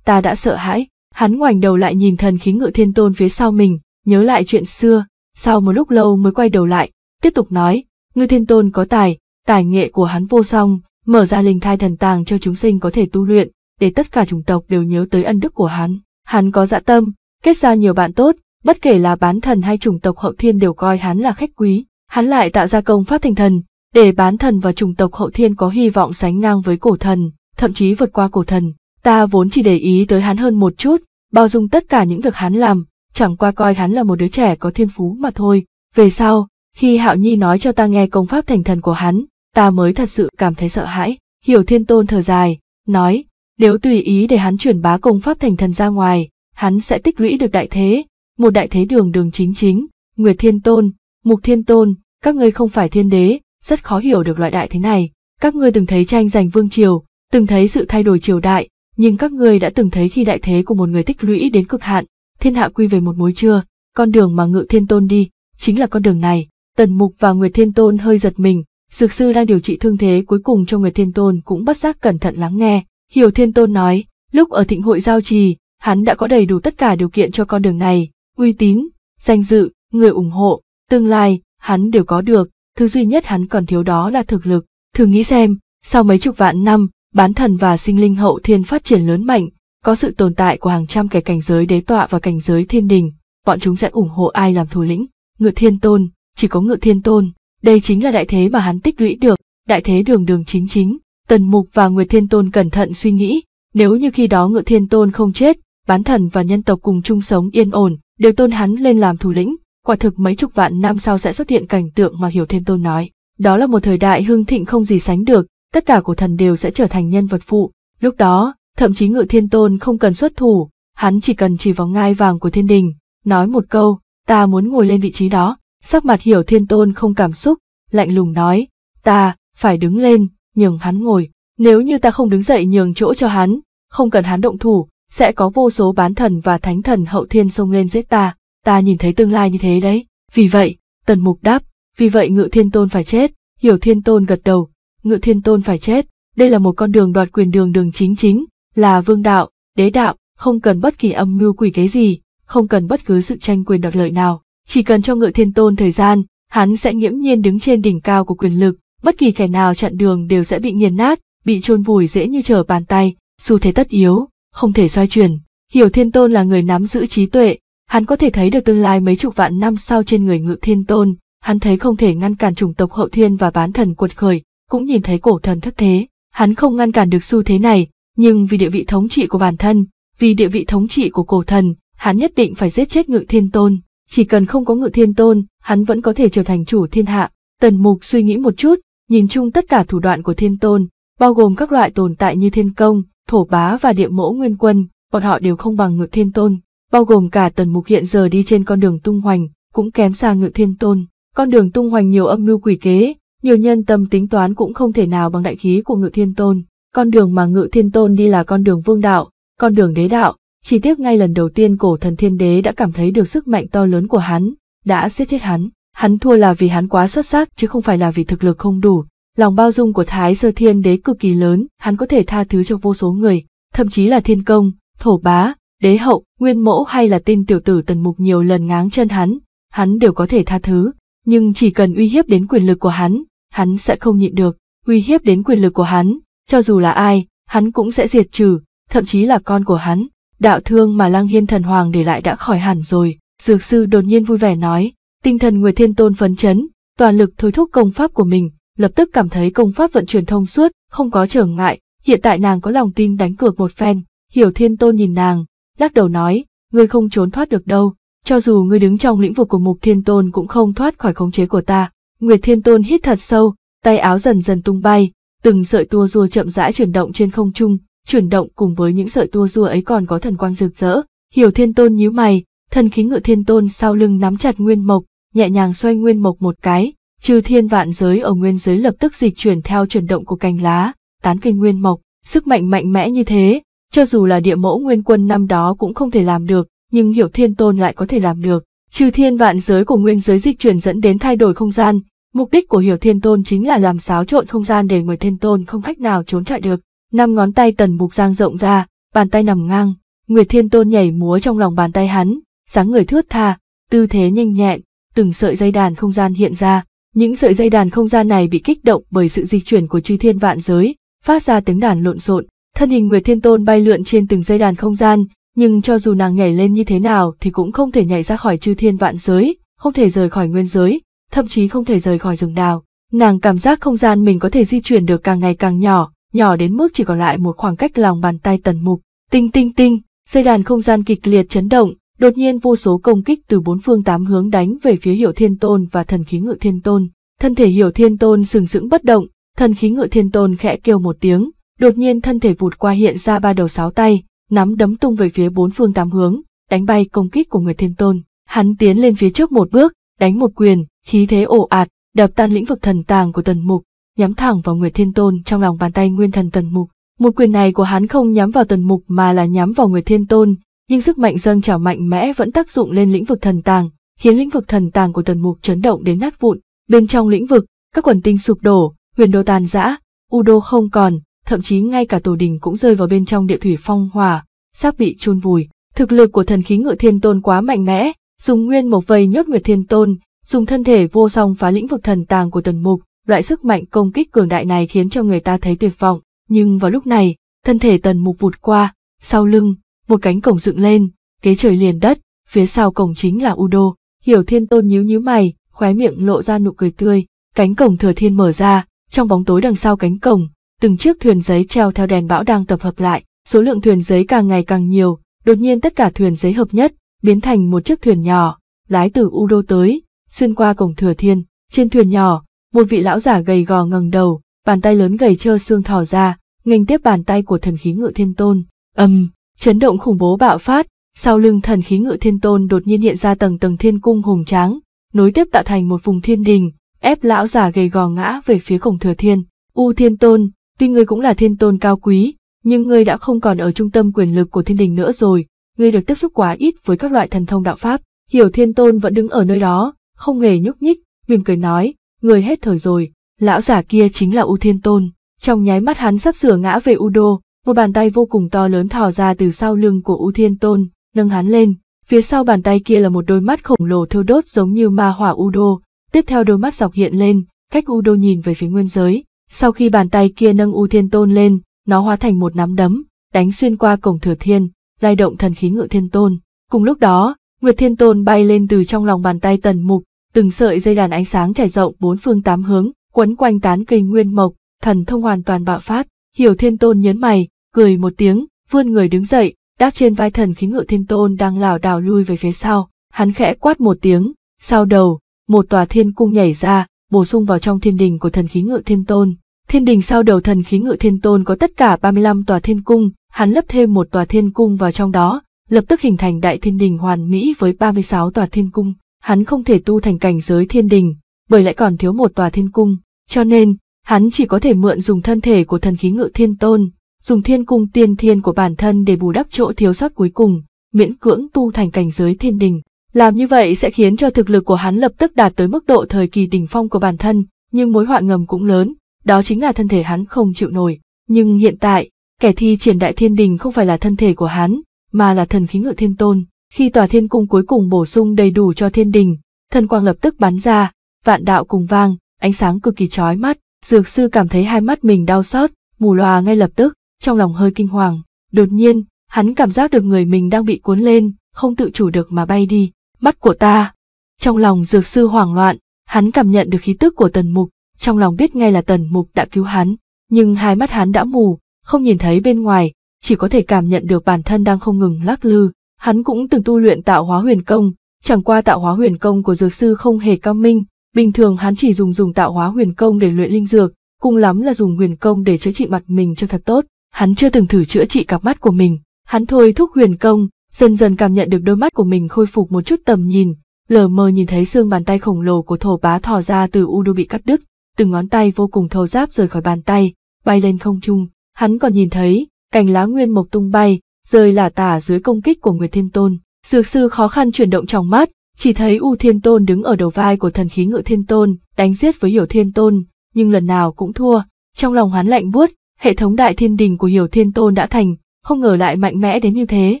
ta đã sợ hãi, hắn ngoảnh đầu lại nhìn thần khí Ngự Thiên Tôn phía sau mình, nhớ lại chuyện xưa, sau một lúc lâu mới quay đầu lại, tiếp tục nói, Ngự Thiên Tôn có tài, tài nghệ của hắn vô song, mở ra linh thai thần tàng cho chúng sinh có thể tu luyện, để tất cả chủng tộc đều nhớ tới ân đức của hắn. Hắn có dạ tâm, kết giao nhiều bạn tốt, bất kể là bán thần hay chủng tộc hậu thiên đều coi hắn là khách quý. Hắn lại tạo ra công pháp thành thần, để bán thần và chủng tộc hậu thiên có hy vọng sánh ngang với cổ thần, thậm chí vượt qua cổ thần. Ta vốn chỉ để ý tới hắn hơn một chút, bao dung tất cả những việc hắn làm, chẳng qua coi hắn là một đứa trẻ có thiên phú mà thôi. Về sau, khi Hạo Nhi nói cho ta nghe công pháp thành thần của hắn, ta mới thật sự cảm thấy sợ hãi. Hiểu Thiên Tôn thở dài, nói, nếu tùy ý để hắn chuyển bá công pháp thành thần ra ngoài, hắn sẽ tích lũy được đại thế, một đại thế đường đường chính chính, Nguyệt Thiên Tôn, Mục Thiên Tôn, các ngươi không phải thiên đế, rất khó hiểu được loại đại thế này. Các ngươi từng thấy tranh giành vương triều, từng thấy sự thay đổi triều đại, nhưng các ngươi đã từng thấy khi đại thế của một người tích lũy đến cực hạn, thiên hạ quy về một mối chưa, con đường mà Ngự Thiên Tôn đi, chính là con đường này. Tần Mục và Nguyệt Thiên Tôn hơi giật mình, Dược sư đang điều trị thương thế cuối cùng cho người Thiên Tôn cũng bất giác cẩn thận lắng nghe. Hiểu Thiên Tôn nói, lúc ở thịnh hội giao trì, hắn đã có đầy đủ tất cả điều kiện cho con đường này, uy tín, danh dự, người ủng hộ, tương lai, hắn đều có được, thứ duy nhất hắn còn thiếu đó là thực lực. Thử nghĩ xem, sau mấy chục vạn năm, bán thần và sinh linh hậu thiên phát triển lớn mạnh, có sự tồn tại của hàng trăm kẻ cảnh giới đế tọa và cảnh giới thiên đình, bọn chúng sẽ ủng hộ ai làm thủ lĩnh, ngự thiên tôn, chỉ có ngự thiên tôn đây chính là đại thế mà hắn tích lũy được, đại thế đường đường chính chính, Tần Mục và Nguyệt Thiên Tôn cẩn thận suy nghĩ, nếu như khi đó Ngự Thiên Tôn không chết, bán thần và nhân tộc cùng chung sống yên ổn, đều tôn hắn lên làm thủ lĩnh, quả thực mấy chục vạn năm sau sẽ xuất hiện cảnh tượng mà Hiểu Thiên Tôn nói. Đó là một thời đại hưng thịnh không gì sánh được, tất cả cổ thần đều sẽ trở thành nhân vật phụ, lúc đó, thậm chí Ngự Thiên Tôn không cần xuất thủ, hắn chỉ cần chỉ vào ngai vàng của thiên đình, nói một câu, ta muốn ngồi lên vị trí đó, Sắc mặt hiểu thiên tôn không cảm xúc, lạnh lùng nói, ta, phải đứng lên, nhường hắn ngồi. Nếu như ta không đứng dậy nhường chỗ cho hắn, không cần hắn động thủ, sẽ có vô số bán thần và thánh thần hậu thiên xông lên giết ta. Ta nhìn thấy tương lai như thế đấy. Vì vậy, tần mục đáp, vì vậy ngự thiên tôn phải chết, hiểu thiên tôn gật đầu, ngự thiên tôn phải chết. Đây là một con đường đoạt quyền đường đường chính chính, là vương đạo, đế đạo, không cần bất kỳ âm mưu quỷ kế gì, không cần bất cứ sự tranh quyền đoạt lợi nào. Chỉ cần cho ngự thiên tôn thời gian, hắn sẽ nghiễm nhiên đứng trên đỉnh cao của quyền lực, bất kỳ kẻ nào chặn đường đều sẽ bị nghiền nát, bị chôn vùi dễ như trở bàn tay, xu thế tất yếu, không thể xoay chuyển. Hiểu thiên tôn là người nắm giữ trí tuệ, hắn có thể thấy được tương lai mấy chục vạn năm sau trên người ngự thiên tôn, hắn thấy không thể ngăn cản chủng tộc hậu thiên và bán thần cuột khởi, cũng nhìn thấy cổ thần thất thế. Hắn không ngăn cản được xu thế này, nhưng vì địa vị thống trị của bản thân, vì địa vị thống trị của cổ thần, hắn nhất định phải giết chết ngự thiên tôn chỉ cần không có ngự thiên tôn, hắn vẫn có thể trở thành chủ thiên hạ. Tần Mục suy nghĩ một chút, nhìn chung tất cả thủ đoạn của thiên tôn, bao gồm các loại tồn tại như thiên công, thổ bá và địa mẫu nguyên quân, bọn họ đều không bằng ngự thiên tôn, bao gồm cả Tần Mục hiện giờ đi trên con đường tung hoành, cũng kém xa ngự thiên tôn. Con đường tung hoành nhiều âm mưu quỷ kế, nhiều nhân tâm tính toán cũng không thể nào bằng đại khí của ngự thiên tôn. Con đường mà ngự thiên tôn đi là con đường vương đạo, con đường đế đạo, chỉ tiếc ngay lần đầu tiên cổ thần thiên đế đã cảm thấy được sức mạnh to lớn của hắn, đã giết chết hắn. Hắn thua là vì hắn quá xuất sắc chứ không phải là vì thực lực không đủ. Lòng bao dung của Thái Sơ Thiên Đế cực kỳ lớn, hắn có thể tha thứ cho vô số người, thậm chí là thiên công, thổ bá, đế hậu, nguyên mẫu hay là tên tiểu tử tần mục nhiều lần ngáng chân hắn, hắn đều có thể tha thứ. Nhưng chỉ cần uy hiếp đến quyền lực của hắn, hắn sẽ không nhịn được, uy hiếp đến quyền lực của hắn, cho dù là ai, hắn cũng sẽ diệt trừ, thậm chí là con của hắn. Đạo thương mà Lang Hiên thần hoàng để lại đã khỏi hẳn rồi, dược sư đột nhiên vui vẻ nói, tinh thần Nguyệt Thiên Tôn phấn chấn, toàn lực thôi thúc công pháp của mình, lập tức cảm thấy công pháp vận chuyển thông suốt, không có trở ngại, hiện tại nàng có lòng tin đánh cược một phen. Hiểu Thiên Tôn nhìn nàng, lắc đầu nói, ngươi không trốn thoát được đâu, cho dù ngươi đứng trong lĩnh vực của Mục Thiên Tôn cũng không thoát khỏi khống chế của ta. Nguyệt Thiên Tôn hít thật sâu, tay áo dần dần tung bay, từng sợi tua rua chậm rãi chuyển động trên không trung, chuyển động cùng với những sợi tua rua ấy còn có thần quang rực rỡ. Hiểu Thiên Tôn nhíu mày, thần khí ngự Thiên Tôn sau lưng nắm chặt Nguyên Mộc, nhẹ nhàng xoay Nguyên Mộc một cái, trừ thiên vạn giới ở nguyên giới lập tức dịch chuyển theo chuyển động của cành lá, tán kinh Nguyên Mộc, sức mạnh mạnh mẽ như thế, cho dù là địa mẫu Nguyên Quân năm đó cũng không thể làm được, nhưng Hiểu Thiên Tôn lại có thể làm được. Trừ thiên vạn giới của nguyên giới dịch chuyển dẫn đến thay đổi không gian, mục đích của Hiểu Thiên Tôn chính là làm xáo trộn không gian để người Thiên Tôn không cách nào trốn chạy được năm ngón tay tần mục giang rộng ra, bàn tay nằm ngang, Nguyệt Thiên Tôn nhảy múa trong lòng bàn tay hắn, dáng người thướt tha, tư thế nhanh nhẹn, từng sợi dây đàn không gian hiện ra, những sợi dây đàn không gian này bị kích động bởi sự di chuyển của chư thiên vạn giới, phát ra tiếng đàn lộn xộn, thân hình Nguyệt Thiên Tôn bay lượn trên từng dây đàn không gian, nhưng cho dù nàng nhảy lên như thế nào thì cũng không thể nhảy ra khỏi chư thiên vạn giới, không thể rời khỏi nguyên giới, thậm chí không thể rời khỏi rừng đào. Nàng cảm giác không gian mình có thể di chuyển được càng ngày càng nhỏ, nhỏ đến mức chỉ còn lại một khoảng cách lòng bàn tay tần mục. Tinh tinh tinh, dây đàn không gian kịch liệt chấn động, đột nhiên vô số công kích từ bốn phương tám hướng đánh về phía Hiểu Thiên Tôn và thần khí Ngự Thiên Tôn. Thân thể Hiểu Thiên Tôn sừng sững bất động, thần khí Ngự Thiên Tôn khẽ kêu một tiếng, đột nhiên thân thể vụt qua hiện ra ba đầu sáu tay, nắm đấm tung về phía bốn phương tám hướng, đánh bay công kích của người Thiên Tôn. Hắn tiến lên phía trước một bước, đánh một quyền, khí thế ồ ạt, đập tan lĩnh vực thần tàng của Tần Mục, nhắm thẳng vào Nguyệt Thiên Tôn trong lòng bàn tay nguyên thần tần mục. Một quyền này của hắn không nhắm vào tần mục mà là nhắm vào Nguyệt Thiên Tôn, nhưng sức mạnh dâng trào mạnh mẽ vẫn tác dụng lên lĩnh vực thần tàng, khiến lĩnh vực thần tàng của tần mục chấn động đến nát vụn. Bên trong lĩnh vực, các quần tinh sụp đổ, huyền đô tàn rã, u đô không còn, thậm chí ngay cả tổ đình cũng rơi vào bên trong địa thủy phong hỏa, sắp bị chôn vùi. Thực lực của thần khí ngự thiên tôn quá mạnh mẽ, dùng nguyên một vây nhốt nguyệt thiên tôn, dùng thân thể vô song phá lĩnh vực thần tàng của tần mục, Loại sức mạnh công kích cường đại này khiến cho người ta thấy tuyệt vọng, nhưng vào lúc này, thân thể tần mục vụt qua, sau lưng, một cánh cổng dựng lên, kế trời liền đất, phía sau cổng chính là Udo, hiểu thiên tôn nhíu nhíu mày, khóe miệng lộ ra nụ cười tươi, cánh cổng thừa thiên mở ra, trong bóng tối đằng sau cánh cổng, từng chiếc thuyền giấy treo theo đèn bão đang tập hợp lại, số lượng thuyền giấy càng ngày càng nhiều, đột nhiên tất cả thuyền giấy hợp nhất, biến thành một chiếc thuyền nhỏ, lái từ Udo tới, xuyên qua cổng thừa thiên, trên thuyền nhỏ, một vị lão giả gầy gò ngẩng đầu, bàn tay lớn gầy trơ xương thò ra, nghênh tiếp bàn tay của thần khí ngự thiên tôn. ầm, chấn động khủng bố bạo phát, sau lưng thần khí ngự thiên tôn đột nhiên hiện ra tầng tầng thiên cung hùng tráng, nối tiếp tạo thành một vùng thiên đình, ép lão giả gầy gò ngã về phía khổng thừa thiên. U thiên tôn, tuy ngươi cũng là thiên tôn cao quý, nhưng ngươi đã không còn ở trung tâm quyền lực của thiên đình nữa rồi, ngươi được tiếp xúc quá ít với các loại thần thông đạo pháp. Hiểu thiên tôn vẫn đứng ở nơi đó, không hề nhúc nhích, mỉm cười nói, người hết thời rồi, lão giả kia chính là U Thiên Tôn, trong nháy mắt hắn sắp sửa ngã về U Udo, một bàn tay vô cùng to lớn thò ra từ sau lưng của U Thiên Tôn, nâng hắn lên, phía sau bàn tay kia là một đôi mắt khổng lồ thiêu đốt giống như ma hỏa U Udo, tiếp theo đôi mắt dọc hiện lên, cách U Udo nhìn về phía nguyên giới, sau khi bàn tay kia nâng U Thiên Tôn lên, nó hóa thành một nắm đấm, đánh xuyên qua cổng thừa thiên, lay động thần khí ngự thiên tôn. Cùng lúc đó, Nguyệt Thiên Tôn bay lên từ trong lòng bàn tay tần mục, Từng sợi dây đàn ánh sáng trải rộng bốn phương tám hướng, quấn quanh tán cây nguyên mộc, thần thông hoàn toàn bạo phát. Hiểu Thiên Tôn nhấn mày, cười một tiếng, vươn người đứng dậy, đáp trên vai thần khí ngự Thiên Tôn đang lảo đảo lui về phía sau. Hắn khẽ quát một tiếng, sau đầu, một tòa thiên cung nhảy ra, bổ sung vào trong thiên đình của thần khí ngự Thiên Tôn. Thiên đình sau đầu thần khí ngự Thiên Tôn có tất cả 35 tòa thiên cung, hắn lấp thêm một tòa thiên cung vào trong đó, lập tức hình thành đại thiên đình hoàn mỹ với 36 tòa thiên cung hắn không thể tu thành cảnh giới thiên đình, bởi lại còn thiếu một tòa thiên cung, cho nên, hắn chỉ có thể mượn dùng thân thể của thần khí ngự thiên tôn, dùng thiên cung tiên thiên của bản thân để bù đắp chỗ thiếu sót cuối cùng, miễn cưỡng tu thành cảnh giới thiên đình. Làm như vậy sẽ khiến cho thực lực của hắn lập tức đạt tới mức độ thời kỳ đỉnh phong của bản thân, nhưng mối họa ngầm cũng lớn, đó chính là thân thể hắn không chịu nổi. Nhưng hiện tại, kẻ thi triển đại thiên đình không phải là thân thể của hắn, mà là thần khí ngự thiên tôn. Khi tòa thiên cung cuối cùng bổ sung đầy đủ cho thiên đình, thần quang lập tức bắn ra, vạn đạo cùng vang, ánh sáng cực kỳ chói mắt, dược sư cảm thấy hai mắt mình đau xót, mù loà ngay lập tức, trong lòng hơi kinh hoàng. Đột nhiên, hắn cảm giác được người mình đang bị cuốn lên, không tự chủ được mà bay đi, mắt của ta. Trong lòng dược sư hoảng loạn, hắn cảm nhận được khí tức của tần mục, trong lòng biết ngay là tần mục đã cứu hắn, nhưng hai mắt hắn đã mù, không nhìn thấy bên ngoài, chỉ có thể cảm nhận được bản thân đang không ngừng lắc lư, Hắn cũng từng tu luyện tạo hóa huyền công, chẳng qua tạo hóa huyền công của dược sư không hề cao minh, bình thường hắn chỉ dùng dùng tạo hóa huyền công để luyện linh dược, cùng lắm là dùng huyền công để chữa trị mặt mình cho thật tốt. Hắn chưa từng thử chữa trị cặp mắt của mình, hắn thôi thúc huyền công, dần dần cảm nhận được đôi mắt của mình khôi phục một chút tầm nhìn, lờ mờ nhìn thấy xương bàn tay khổng lồ của thổ bá thò ra từ u đu bị cắt đứt, từng ngón tay vô cùng thô ráp rời khỏi bàn tay, bay lên không trung, hắn còn nhìn thấy cành lá nguyên mộc tung bay, rơi là tả dưới công kích của Nguyệt Thiên Tôn. Dược sư khó khăn chuyển động trong mắt, chỉ thấy U Thiên Tôn đứng ở đầu vai của thần khí Ngự Thiên Tôn, đánh giết với Hiểu Thiên Tôn, nhưng lần nào cũng thua. Trong lòng hắn lạnh buốt, hệ thống đại thiên đình của Hiểu Thiên Tôn đã thành, không ngờ lại mạnh mẽ đến như thế.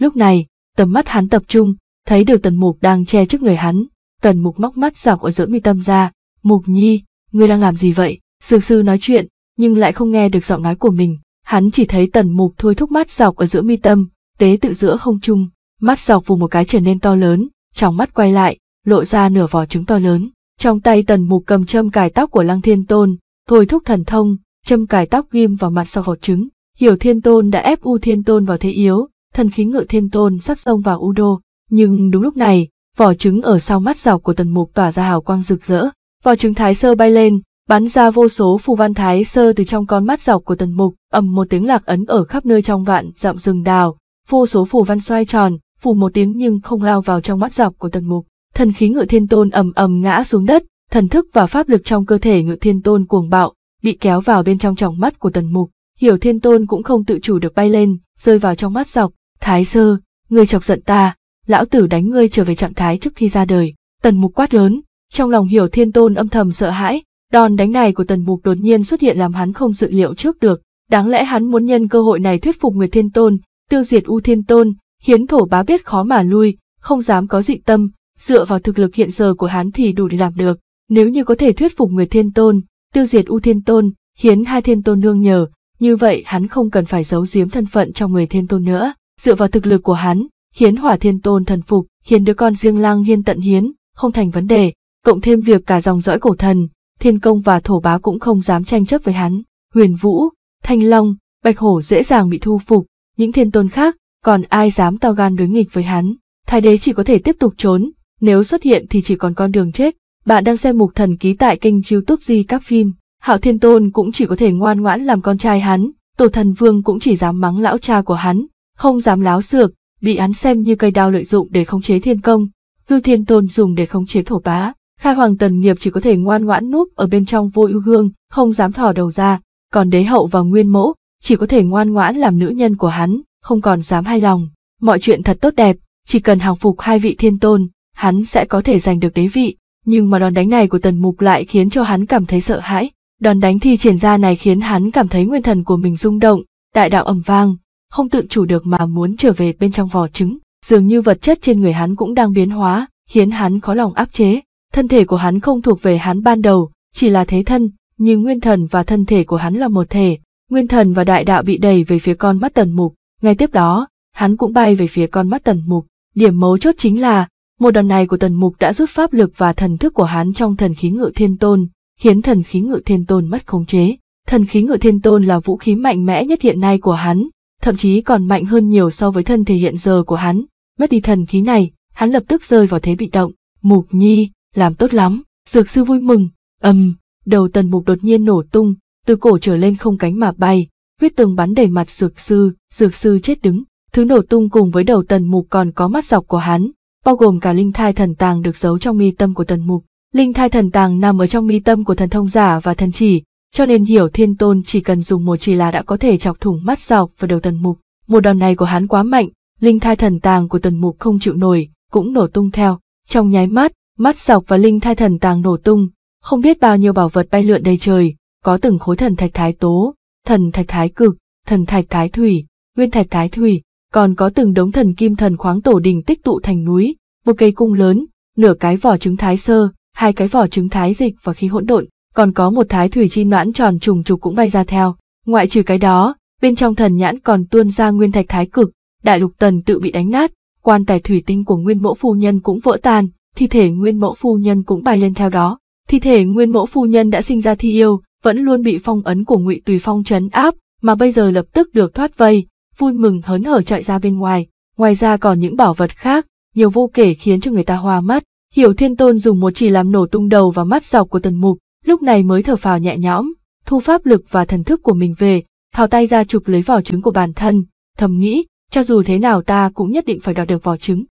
Lúc này, tầm mắt hắn tập trung, thấy được Tần Mục đang che trước người hắn. Tần Mục móc mắt dọc ở giữa mi tâm ra, "Mục Nhi, ngươi đang làm gì vậy?" Dược sư nói chuyện, nhưng lại không nghe được giọng nói của mình hắn chỉ thấy tần mục thôi thúc mắt dọc ở giữa mi tâm, tế tự giữa không trung, mắt dọc vùng một cái trở nên to lớn, trong mắt quay lại, lộ ra nửa vỏ trứng to lớn. Trong tay tần mục cầm châm cài tóc của lăng thiên tôn, thôi thúc thần thông, châm cài tóc ghim vào mặt sau vỏ trứng. Hiểu thiên tôn đã ép u thiên tôn vào thế yếu, thần khí ngự thiên tôn sắp xông vào u đô. Nhưng đúng lúc này, vỏ trứng ở sau mắt dọc của tần mục tỏa ra hào quang rực rỡ. Vỏ trứng thái sơ bay lên, bắn ra vô số phù văn thái sơ từ trong con mắt dọc của tần mục, ầm một tiếng lạc ấn ở khắp nơi trong vạn dặm rừng đào, vô số phù văn xoay tròn, phù một tiếng nhưng không lao vào trong mắt dọc của tần mục. Thần khí ngự thiên tôn ầm ầm ngã xuống đất, thần thức và pháp lực trong cơ thể ngự thiên tôn cuồng bạo, bị kéo vào bên trong tròng mắt của tần mục. Hiểu thiên tôn cũng không tự chủ được bay lên, rơi vào trong mắt dọc, thái sơ, ngươi chọc giận ta, lão tử đánh ngươi trở về trạng thái trước khi ra đời. Tần mục quát lớn, trong lòng hiểu thiên tôn âm thầm sợ hãi, Đòn đánh này của tần mục đột nhiên xuất hiện làm hắn không dự liệu trước được, đáng lẽ hắn muốn nhân cơ hội này thuyết phục người Thiên Tôn, tiêu diệt U Thiên Tôn, khiến thổ bá biết khó mà lui, không dám có dị tâm, dựa vào thực lực hiện giờ của hắn thì đủ để làm được. Nếu như có thể thuyết phục người Thiên Tôn, tiêu diệt U Thiên Tôn, khiến hai Thiên Tôn nương nhờ, như vậy hắn không cần phải giấu giếm thân phận trong người Thiên Tôn nữa, dựa vào thực lực của hắn, khiến Hỏa Thiên Tôn thần phục, khiến đứa con riêng Lang Hiên tận hiến, không thành vấn đề, cộng thêm việc cả dòng dõi cổ thần, thiên công và thổ bá cũng không dám tranh chấp với hắn. Huyền Vũ, Thanh Long, Bạch Hổ dễ dàng bị thu phục, những thiên tôn khác, còn ai dám to gan đối nghịch với hắn. Thái đế chỉ có thể tiếp tục trốn, nếu xuất hiện thì chỉ còn con đường chết. Bạn đang xem mục thần ký tại kênh youtube Di các phim. Hạo Thiên Tôn cũng chỉ có thể ngoan ngoãn làm con trai hắn, Tổ Thần Vương cũng chỉ dám mắng lão cha của hắn, không dám láo xược, bị hắn xem như cây đao lợi dụng để khống chế thiên công, Hư Thiên Tôn dùng để khống chế thổ bá, khai hoàng tần nghiệp chỉ có thể ngoan ngoãn núp ở bên trong vô ưu hương, không dám thò đầu ra, còn đế hậu và nguyên mẫu, chỉ có thể ngoan ngoãn làm nữ nhân của hắn, không còn dám hay lòng. Mọi chuyện thật tốt đẹp, chỉ cần hàng phục hai vị thiên tôn, hắn sẽ có thể giành được đế vị, nhưng mà đòn đánh này của tần mục lại khiến cho hắn cảm thấy sợ hãi. Đòn đánh thi triển ra này khiến hắn cảm thấy nguyên thần của mình rung động, đại đạo ầm vang, không tự chủ được mà muốn trở về bên trong vỏ trứng, dường như vật chất trên người hắn cũng đang biến hóa, khiến hắn khó lòng áp chế. Thân thể của hắn không thuộc về hắn ban đầu, chỉ là thế thân, nhưng nguyên thần và thân thể của hắn là một thể. Nguyên thần và đại đạo bị đẩy về phía con mắt tần mục, ngay tiếp đó, hắn cũng bay về phía con mắt tần mục. Điểm mấu chốt chính là, một đòn này của tần mục đã rút pháp lực và thần thức của hắn trong thần khí ngự thiên tôn, khiến thần khí ngự thiên tôn mất khống chế. Thần khí ngự thiên tôn là vũ khí mạnh mẽ nhất hiện nay của hắn, thậm chí còn mạnh hơn nhiều so với thân thể hiện giờ của hắn. Mất đi thần khí này, hắn lập tức rơi vào thế bị động. Mục Nhi, làm tốt lắm, dược sư vui mừng, ầm, um, đầu tần mục đột nhiên nổ tung, từ cổ trở lên không cánh mà bay, huyết tường bắn đầy mặt dược sư, dược sư chết đứng, thứ nổ tung cùng với đầu tần mục còn có mắt dọc của hắn, bao gồm cả linh thai thần tàng được giấu trong mi tâm của tần mục. Linh thai thần tàng nằm ở trong mi tâm của thần thông giả và thần chỉ, cho nên hiểu thiên tôn chỉ cần dùng một chỉ là đã có thể chọc thủng mắt dọc và đầu tần mục. Một đòn này của hắn quá mạnh, linh thai thần tàng của tần mục không chịu nổi, cũng nổ tung theo. Trong nháy mắt, mắt sọc và linh thai thần tàng nổ tung, không biết bao nhiêu bảo vật bay lượn đầy trời, có từng khối thần thạch thái tố, thần thạch thái cực, thần thạch thái thủy, nguyên thạch thái thủy, còn có từng đống thần kim thần khoáng tổ đình tích tụ thành núi, một cây cung lớn, nửa cái vỏ trứng thái sơ, hai cái vỏ trứng thái dịch và khí hỗn độn, còn có một thái thủy chi noãn tròn trùng trục cũng bay ra theo. Ngoại trừ cái đó, bên trong thần nhãn còn tuôn ra nguyên thạch thái cực, đại lục tần tự bị đánh nát, quan tài thủy tinh của nguyên mẫu phu nhân cũng vỡ tan, thi thể nguyên mẫu phu nhân cũng bay lên theo đó. Thi thể nguyên mẫu phu nhân đã sinh ra thi yêu, vẫn luôn bị phong ấn của ngụy tùy phong trấn áp, mà bây giờ lập tức được thoát vây, vui mừng hớn hở chạy ra bên ngoài. Ngoài ra còn những bảo vật khác, nhiều vô kể khiến cho người ta hoa mắt. Hiểu Thiên Tôn dùng một chỉ làm nổ tung đầu và mắt dọc của Tần Mục, lúc này mới thở phào nhẹ nhõm, thu pháp lực và thần thức của mình về, thò tay ra chụp lấy vỏ trứng của bản thân, thầm nghĩ, cho dù thế nào ta cũng nhất định phải đoạt được vỏ trứng.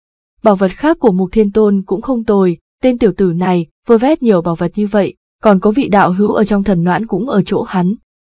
Bảo vật khác của Mục Thiên Tôn cũng không tồi, tên tiểu tử này vơ vét nhiều bảo vật như vậy, còn có vị đạo hữu ở trong thần noãn cũng ở chỗ hắn.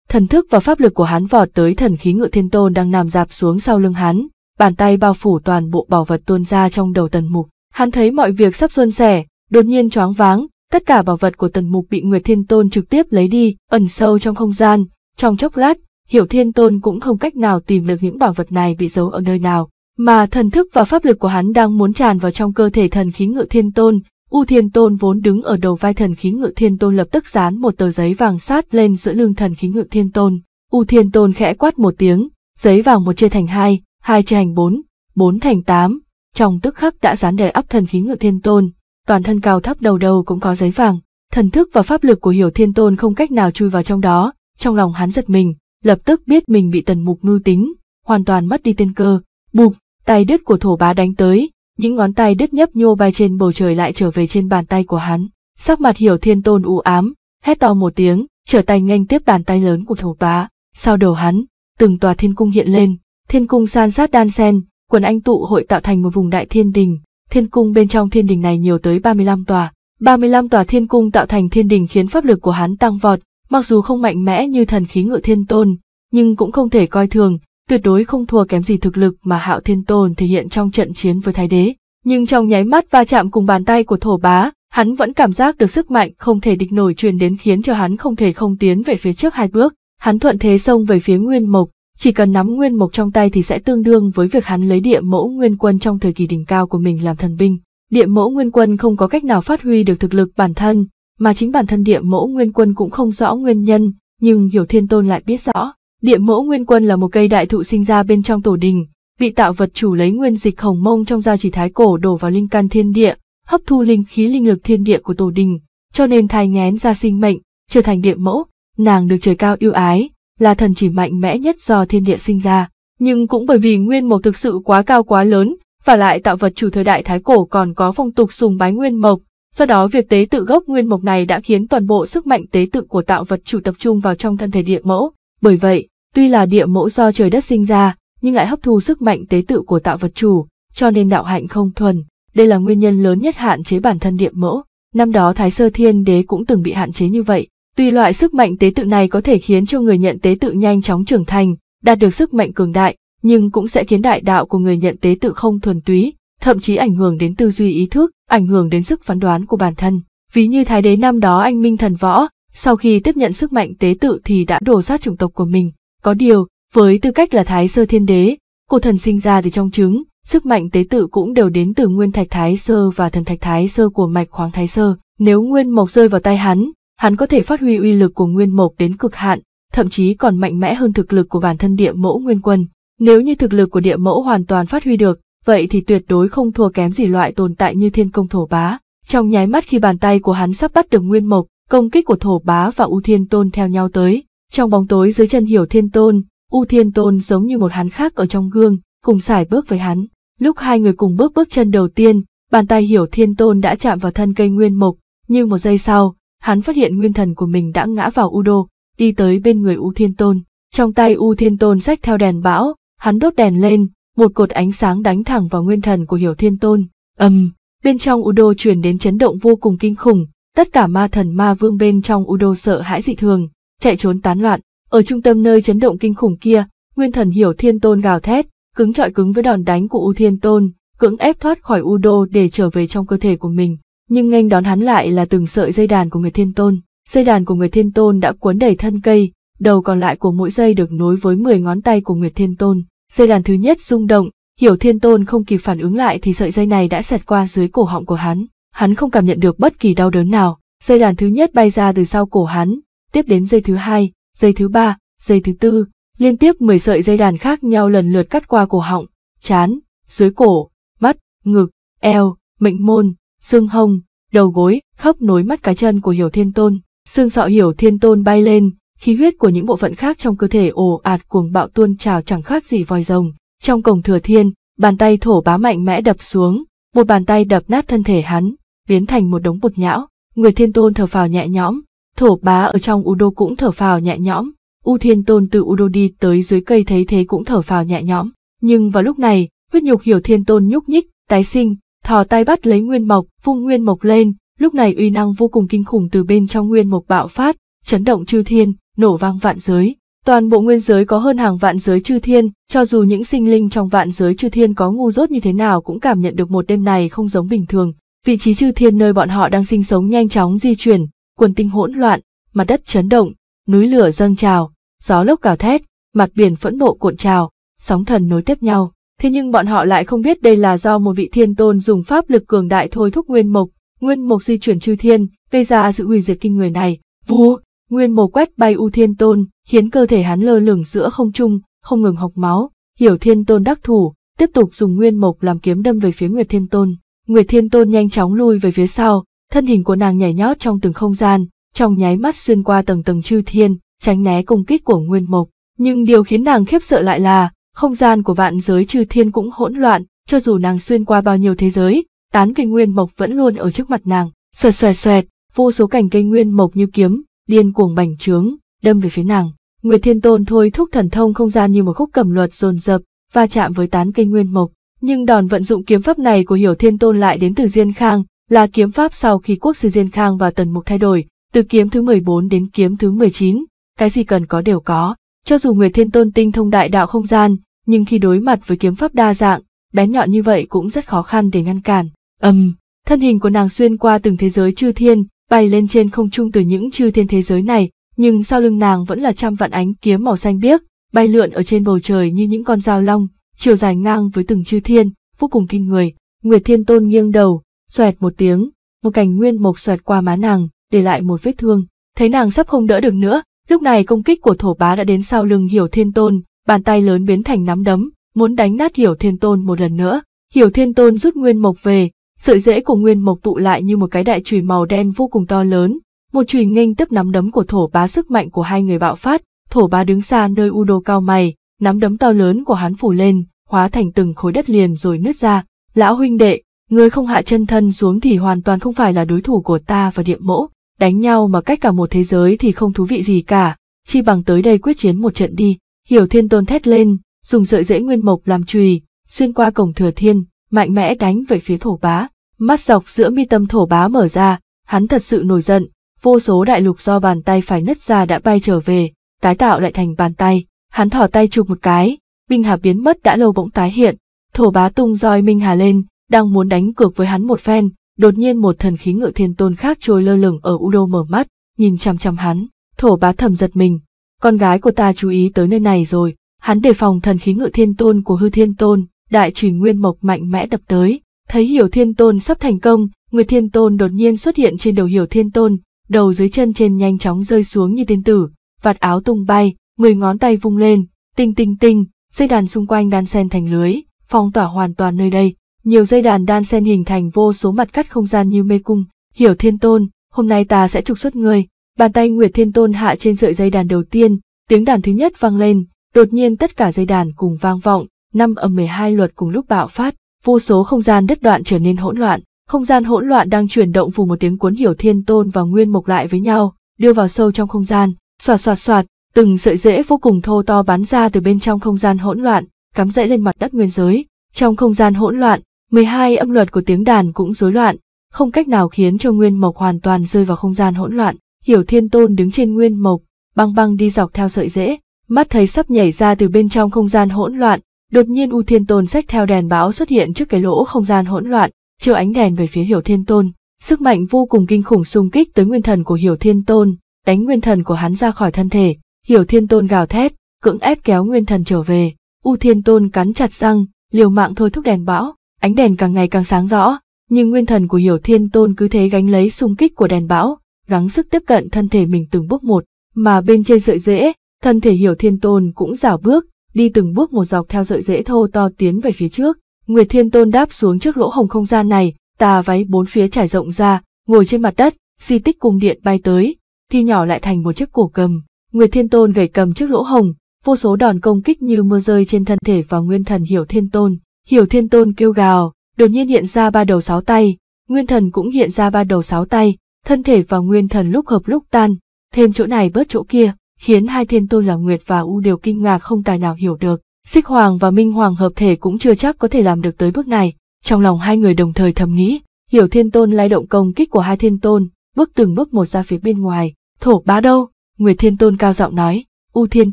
Thần thức và pháp lực của hắn vọt tới thần khí ngự thiên tôn đang nằm dạp xuống sau lưng hắn, bàn tay bao phủ toàn bộ bảo vật tuôn ra trong đầu tần mục. Hắn thấy mọi việc sắp xuân sẻ, đột nhiên choáng váng, tất cả bảo vật của tần mục bị Nguyệt Thiên Tôn trực tiếp lấy đi, ẩn sâu trong không gian, trong chốc lát, Hiểu Thiên Tôn cũng không cách nào tìm được những bảo vật này bị giấu ở nơi nào, mà thần thức và pháp lực của hắn đang muốn tràn vào trong cơ thể thần khí ngự thiên tôn, U Thiên Tôn vốn đứng ở đầu vai thần khí ngự thiên tôn lập tức dán một tờ giấy vàng sát lên giữa lưng thần khí ngự thiên tôn. U Thiên Tôn khẽ quát một tiếng, giấy vàng một chia thành hai, hai chia thành bốn, bốn thành tám, trong tức khắc đã dán đầy ắp thần khí ngự thiên tôn, toàn thân cao thấp đầu đầu cũng có giấy vàng, thần thức và pháp lực của Hiểu Thiên Tôn không cách nào chui vào trong đó, trong lòng hắn giật mình, lập tức biết mình bị tần mục mưu tính, hoàn toàn mất đi tiên cơ, bụp, tay đứt của thổ bá đánh tới, những ngón tay đứt nhấp nhô bay trên bầu trời lại trở về trên bàn tay của hắn. Sắc mặt hiểu thiên tôn u ám, hét to một tiếng, trở tay nghênh tiếp bàn tay lớn của thổ bá. Sau đầu hắn, từng tòa thiên cung hiện lên, thiên cung san sát đan sen, quần anh tụ hội tạo thành một vùng đại thiên đình. Thiên cung bên trong thiên đình này nhiều tới 35 tòa. 35 tòa thiên cung tạo thành thiên đình khiến pháp lực của hắn tăng vọt, mặc dù không mạnh mẽ như thần khí ngự thiên tôn, nhưng cũng không thể coi thường, tuyệt đối không thua kém gì thực lực mà Hạo Thiên Tôn thể hiện trong trận chiến với Thái Đế. Nhưng trong nháy mắt va chạm cùng bàn tay của thổ bá, hắn vẫn cảm giác được sức mạnh không thể địch nổi truyền đến khiến cho hắn không thể không tiến về phía trước hai bước. Hắn thuận thế xông về phía Nguyên Mộc, chỉ cần nắm Nguyên Mộc trong tay thì sẽ tương đương với việc hắn lấy địa mẫu Nguyên Quân trong thời kỳ đỉnh cao của mình làm thần binh. Địa mẫu Nguyên Quân không có cách nào phát huy được thực lực bản thân, mà chính bản thân địa mẫu Nguyên Quân cũng không rõ nguyên nhân, nhưng Hiểu Thiên Tôn lại biết rõ. Địa mẫu nguyên quân là một cây đại thụ sinh ra bên trong tổ đình, bị tạo vật chủ lấy nguyên dịch hồng mông trong gia chỉ thái cổ đổ vào linh căn thiên địa, hấp thu linh khí linh lực thiên địa của tổ đình, cho nên thai ngén ra sinh mệnh, trở thành địa mẫu, nàng được trời cao yêu ái, là thần chỉ mạnh mẽ nhất do thiên địa sinh ra. Nhưng cũng bởi vì nguyên mộc thực sự quá cao quá lớn, và lại tạo vật chủ thời đại thái cổ còn có phong tục sùng bái nguyên mộc, do đó việc tế tự gốc nguyên mộc này đã khiến toàn bộ sức mạnh tế tự của tạo vật chủ tập trung vào trong thân thể địa mẫu. Bởi vậy, Tuy là địa mẫu do trời đất sinh ra, nhưng lại hấp thu sức mạnh tế tự của tạo vật chủ, cho nên đạo hạnh không thuần. Đây là nguyên nhân lớn nhất hạn chế bản thân địa mẫu. Năm đó Thái Sơ Thiên Đế cũng từng bị hạn chế như vậy. Tuy loại sức mạnh tế tự này có thể khiến cho người nhận tế tự nhanh chóng trưởng thành, đạt được sức mạnh cường đại, nhưng cũng sẽ khiến đại đạo của người nhận tế tự không thuần túy, thậm chí ảnh hưởng đến tư duy ý thức, ảnh hưởng đến sức phán đoán của bản thân. Ví như Thái Đế năm đó anh Minh Thần Võ, sau khi tiếp nhận sức mạnh tế tự thì đã đổ sát chủng tộc của mình, có điều, với tư cách là thái sơ thiên đế, cổ thần sinh ra từ trong trứng, sức mạnh tế tự cũng đều đến từ nguyên thạch thái sơ và thần thạch thái sơ của mạch khoáng thái sơ. Nếu nguyên mộc rơi vào tay hắn, hắn có thể phát huy uy lực của nguyên mộc đến cực hạn, thậm chí còn mạnh mẽ hơn thực lực của bản thân địa mẫu nguyên quân. Nếu như thực lực của địa mẫu hoàn toàn phát huy được, vậy thì tuyệt đối không thua kém gì loại tồn tại như thiên công thổ bá. Trong nháy mắt khi bàn tay của hắn sắp bắt được nguyên mộc, công kích của thổ bá và u thiên tôn theo nhau tới, trong bóng tối dưới chân hiểu thiên tôn, U thiên tôn giống như một hắn khác ở trong gương, cùng xài bước với hắn. Lúc hai người cùng bước bước chân đầu tiên, bàn tay hiểu thiên tôn đã chạm vào thân cây nguyên mộc, nhưng một giây sau, hắn phát hiện nguyên thần của mình đã ngã vào U đô, đi tới bên người U thiên tôn. Trong tay U thiên tôn xách theo đèn bão, hắn đốt đèn lên, một cột ánh sáng đánh thẳng vào nguyên thần của hiểu thiên tôn. ầm, um, bên trong U đô truyền đến chấn động vô cùng kinh khủng, tất cả ma thần ma vương bên trong U đô sợ hãi dị thường chạy trốn tán loạn. Ở trung tâm nơi chấn động kinh khủng kia, Nguyên Thần hiểu Thiên Tôn gào thét, cứng trọi cứng với đòn đánh của U Thiên Tôn, cưỡng ép thoát khỏi U Đô để trở về trong cơ thể của mình. Nhưng nghênh đón hắn lại là từng sợi dây đàn của người Thiên Tôn. Dây đàn của người Thiên Tôn đã cuốn đầy thân cây, đầu còn lại của mỗi dây được nối với 10 ngón tay của người Thiên Tôn. Dây đàn thứ nhất rung động, Hiểu Thiên Tôn không kịp phản ứng lại thì sợi dây này đã xẹt qua dưới cổ họng của hắn. Hắn không cảm nhận được bất kỳ đau đớn nào. Dây đàn thứ nhất bay ra từ sau cổ hắn, tiếp đến dây thứ hai, dây thứ ba, dây thứ tư, liên tiếp 10 sợi dây đàn khác nhau lần lượt cắt qua cổ họng, chán, dưới cổ, mắt, ngực, eo, mệnh môn, xương hông, đầu gối, khớp nối mắt cá chân của Hiểu Thiên Tôn, xương sọ Hiểu Thiên Tôn bay lên, khí huyết của những bộ phận khác trong cơ thể ồ ạt cuồng bạo tuôn trào chẳng khác gì vòi rồng. Trong cổng thừa thiên, bàn tay thổ bá mạnh mẽ đập xuống, một bàn tay đập nát thân thể hắn, biến thành một đống bột nhão. Người Thiên Tôn thở phào nhẹ nhõm, Thổ bá ở trong u đô cũng thở phào nhẹ nhõm, U Thiên Tôn từ u đô đi tới dưới cây thấy thế cũng thở phào nhẹ nhõm. Nhưng vào lúc này, huyết nhục hiểu Thiên Tôn nhúc nhích, tái sinh, thò tay bắt lấy Nguyên Mộc, vung Nguyên Mộc lên, lúc này uy năng vô cùng kinh khủng từ bên trong Nguyên Mộc bạo phát, chấn động chư thiên, nổ vang vạn giới. Toàn bộ nguyên giới có hơn hàng vạn giới chư thiên, cho dù những sinh linh trong vạn giới chư thiên có ngu dốt như thế nào cũng cảm nhận được một đêm này không giống bình thường. Vị trí chư thiên nơi bọn họ đang sinh sống nhanh chóng di chuyển, quần tinh hỗn loạn, mặt đất chấn động, núi lửa dâng trào, gió lốc gào thét, mặt biển phẫn nộ cuộn trào, sóng thần nối tiếp nhau. Thế nhưng bọn họ lại không biết đây là do một vị thiên tôn dùng pháp lực cường đại thôi thúc nguyên mộc, nguyên mộc di chuyển chư thiên, gây ra sự hủy diệt kinh người này. Vua, nguyên mộc quét bay u thiên tôn, khiến cơ thể hắn lơ lửng giữa không trung, không ngừng học máu. Hiểu thiên tôn đắc thủ, tiếp tục dùng nguyên mộc làm kiếm đâm về phía Nguyệt thiên tôn. Nguyệt thiên tôn nhanh chóng lui về phía sau, thân hình của nàng nhảy nhót trong từng không gian, trong nháy mắt xuyên qua tầng tầng chư thiên, tránh né công kích của Nguyên Mộc. Nhưng điều khiến nàng khiếp sợ lại là, không gian của vạn giới chư thiên cũng hỗn loạn, cho dù nàng xuyên qua bao nhiêu thế giới, tán cây Nguyên Mộc vẫn luôn ở trước mặt nàng, xoẹt xoẹt xoẹt, vô số cảnh cây Nguyên Mộc như kiếm, điên cuồng bành trướng, đâm về phía nàng. Nguyệt Thiên Tôn thôi thúc thần thông không gian như một khúc cầm luật dồn dập, va chạm với tán cây Nguyên Mộc. Nhưng đòn vận dụng kiếm pháp này của Hiểu Thiên Tôn lại đến từ Diên Khang, là kiếm pháp sau khi quốc sư Diên Khang và Tần Mục thay đổi, từ kiếm thứ 14 đến kiếm thứ 19, cái gì cần có đều có. Cho dù người Thiên Tôn tinh thông đại đạo không gian, nhưng khi đối mặt với kiếm pháp đa dạng, bén nhọn như vậy cũng rất khó khăn để ngăn cản. âm um, thân hình của nàng xuyên qua từng thế giới chư thiên, bay lên trên không trung từ những chư thiên thế giới này, nhưng sau lưng nàng vẫn là trăm vạn ánh kiếm màu xanh biếc, bay lượn ở trên bầu trời như những con dao long, chiều dài ngang với từng chư thiên, vô cùng kinh người. Nguyệt Thiên Tôn nghiêng đầu, xoẹt một tiếng, một cành nguyên mộc xoẹt qua má nàng, để lại một vết thương. Thấy nàng sắp không đỡ được nữa, lúc này công kích của thổ bá đã đến sau lưng Hiểu Thiên Tôn, bàn tay lớn biến thành nắm đấm, muốn đánh nát Hiểu Thiên Tôn một lần nữa. Hiểu Thiên Tôn rút nguyên mộc về, sợi rễ của nguyên mộc tụ lại như một cái đại chùy màu đen vô cùng to lớn, một chùy nghênh tiếp nắm đấm của thổ bá sức mạnh của hai người bạo phát, thổ bá đứng xa nơi u đô cao mày, nắm đấm to lớn của hắn phủ lên, hóa thành từng khối đất liền rồi nứt ra. Lão huynh đệ, Ngươi không hạ chân thân xuống thì hoàn toàn không phải là đối thủ của ta và điệm mẫu, đánh nhau mà cách cả một thế giới thì không thú vị gì cả, chi bằng tới đây quyết chiến một trận đi. Hiểu thiên tôn thét lên, dùng sợi dễ nguyên mộc làm chùy, xuyên qua cổng thừa thiên, mạnh mẽ đánh về phía thổ bá. Mắt dọc giữa mi tâm thổ bá mở ra, hắn thật sự nổi giận, vô số đại lục do bàn tay phải nứt ra đã bay trở về, tái tạo lại thành bàn tay, hắn thỏ tay chụp một cái, binh hà biến mất đã lâu bỗng tái hiện, thổ bá tung roi minh hà lên, đang muốn đánh cược với hắn một phen, đột nhiên một thần khí ngự thiên tôn khác trôi lơ lửng ở Udo mở mắt, nhìn chằm chằm hắn, thổ bá thầm giật mình. Con gái của ta chú ý tới nơi này rồi, hắn đề phòng thần khí ngự thiên tôn của hư thiên tôn, đại trùy nguyên mộc mạnh mẽ đập tới, thấy hiểu thiên tôn sắp thành công, người thiên tôn đột nhiên xuất hiện trên đầu hiểu thiên tôn, đầu dưới chân trên nhanh chóng rơi xuống như tiên tử, vạt áo tung bay, mười ngón tay vung lên, tinh tinh tinh, dây đàn xung quanh đan sen thành lưới, phong tỏa hoàn toàn nơi đây, nhiều dây đàn đan sen hình thành vô số mặt cắt không gian như mê cung, hiểu thiên tôn, hôm nay ta sẽ trục xuất ngươi, bàn tay Nguyệt Thiên Tôn hạ trên sợi dây đàn đầu tiên, tiếng đàn thứ nhất vang lên, đột nhiên tất cả dây đàn cùng vang vọng, năm âm 12 luật cùng lúc bạo phát, vô số không gian đứt đoạn trở nên hỗn loạn, không gian hỗn loạn đang chuyển động vùng một tiếng cuốn hiểu Thiên Tôn và Nguyên Mộc lại với nhau, đưa vào sâu trong không gian, xoạt xoạt xoạt, từng sợi rễ vô cùng thô to bắn ra từ bên trong không gian hỗn loạn, cắm rễ lên mặt đất nguyên giới, trong không gian hỗn loạn, 12 âm luật của tiếng đàn cũng rối loạn, không cách nào khiến cho Nguyên Mộc hoàn toàn rơi vào không gian hỗn loạn. Hiểu Thiên Tôn đứng trên Nguyên Mộc, băng băng đi dọc theo sợi rễ, mắt thấy sắp nhảy ra từ bên trong không gian hỗn loạn, đột nhiên U Thiên Tôn xách theo đèn báo xuất hiện trước cái lỗ không gian hỗn loạn, chiếu ánh đèn về phía Hiểu Thiên Tôn. Sức mạnh vô cùng kinh khủng xung kích tới nguyên thần của Hiểu Thiên Tôn, đánh nguyên thần của hắn ra khỏi thân thể. Hiểu Thiên Tôn gào thét, cưỡng ép kéo nguyên thần trở về. U Thiên Tôn cắn chặt răng, liều mạng thôi thúc đèn bão, ánh đèn càng ngày càng sáng rõ, nhưng nguyên thần của Hiểu Thiên Tôn cứ thế gánh lấy xung kích của đèn bão, gắng sức tiếp cận thân thể mình từng bước một, mà bên trên sợi rễ, thân thể Hiểu Thiên Tôn cũng rảo bước, đi từng bước một dọc theo sợi rễ thô to tiến về phía trước. Nguyệt Thiên Tôn đáp xuống trước lỗ hồng không gian này, tà váy bốn phía trải rộng ra, ngồi trên mặt đất, di tích cung điện bay tới, thi nhỏ lại thành một chiếc cổ cầm. Nguyệt Thiên Tôn gầy cầm trước lỗ hồng, vô số đòn công kích như mưa rơi trên thân thể và nguyên thần Hiểu Thiên Tôn. Hiểu thiên tôn kêu gào, đột nhiên hiện ra ba đầu sáu tay, nguyên thần cũng hiện ra ba đầu sáu tay, thân thể và nguyên thần lúc hợp lúc tan, thêm chỗ này bớt chỗ kia, khiến hai thiên tôn là Nguyệt và U đều kinh ngạc không tài nào hiểu được. Xích Hoàng và Minh Hoàng hợp thể cũng chưa chắc có thể làm được tới bước này, trong lòng hai người đồng thời thầm nghĩ, hiểu thiên tôn lay động công kích của hai thiên tôn, bước từng bước một ra phía bên ngoài, thổ bá đâu, Nguyệt thiên tôn cao giọng nói, U thiên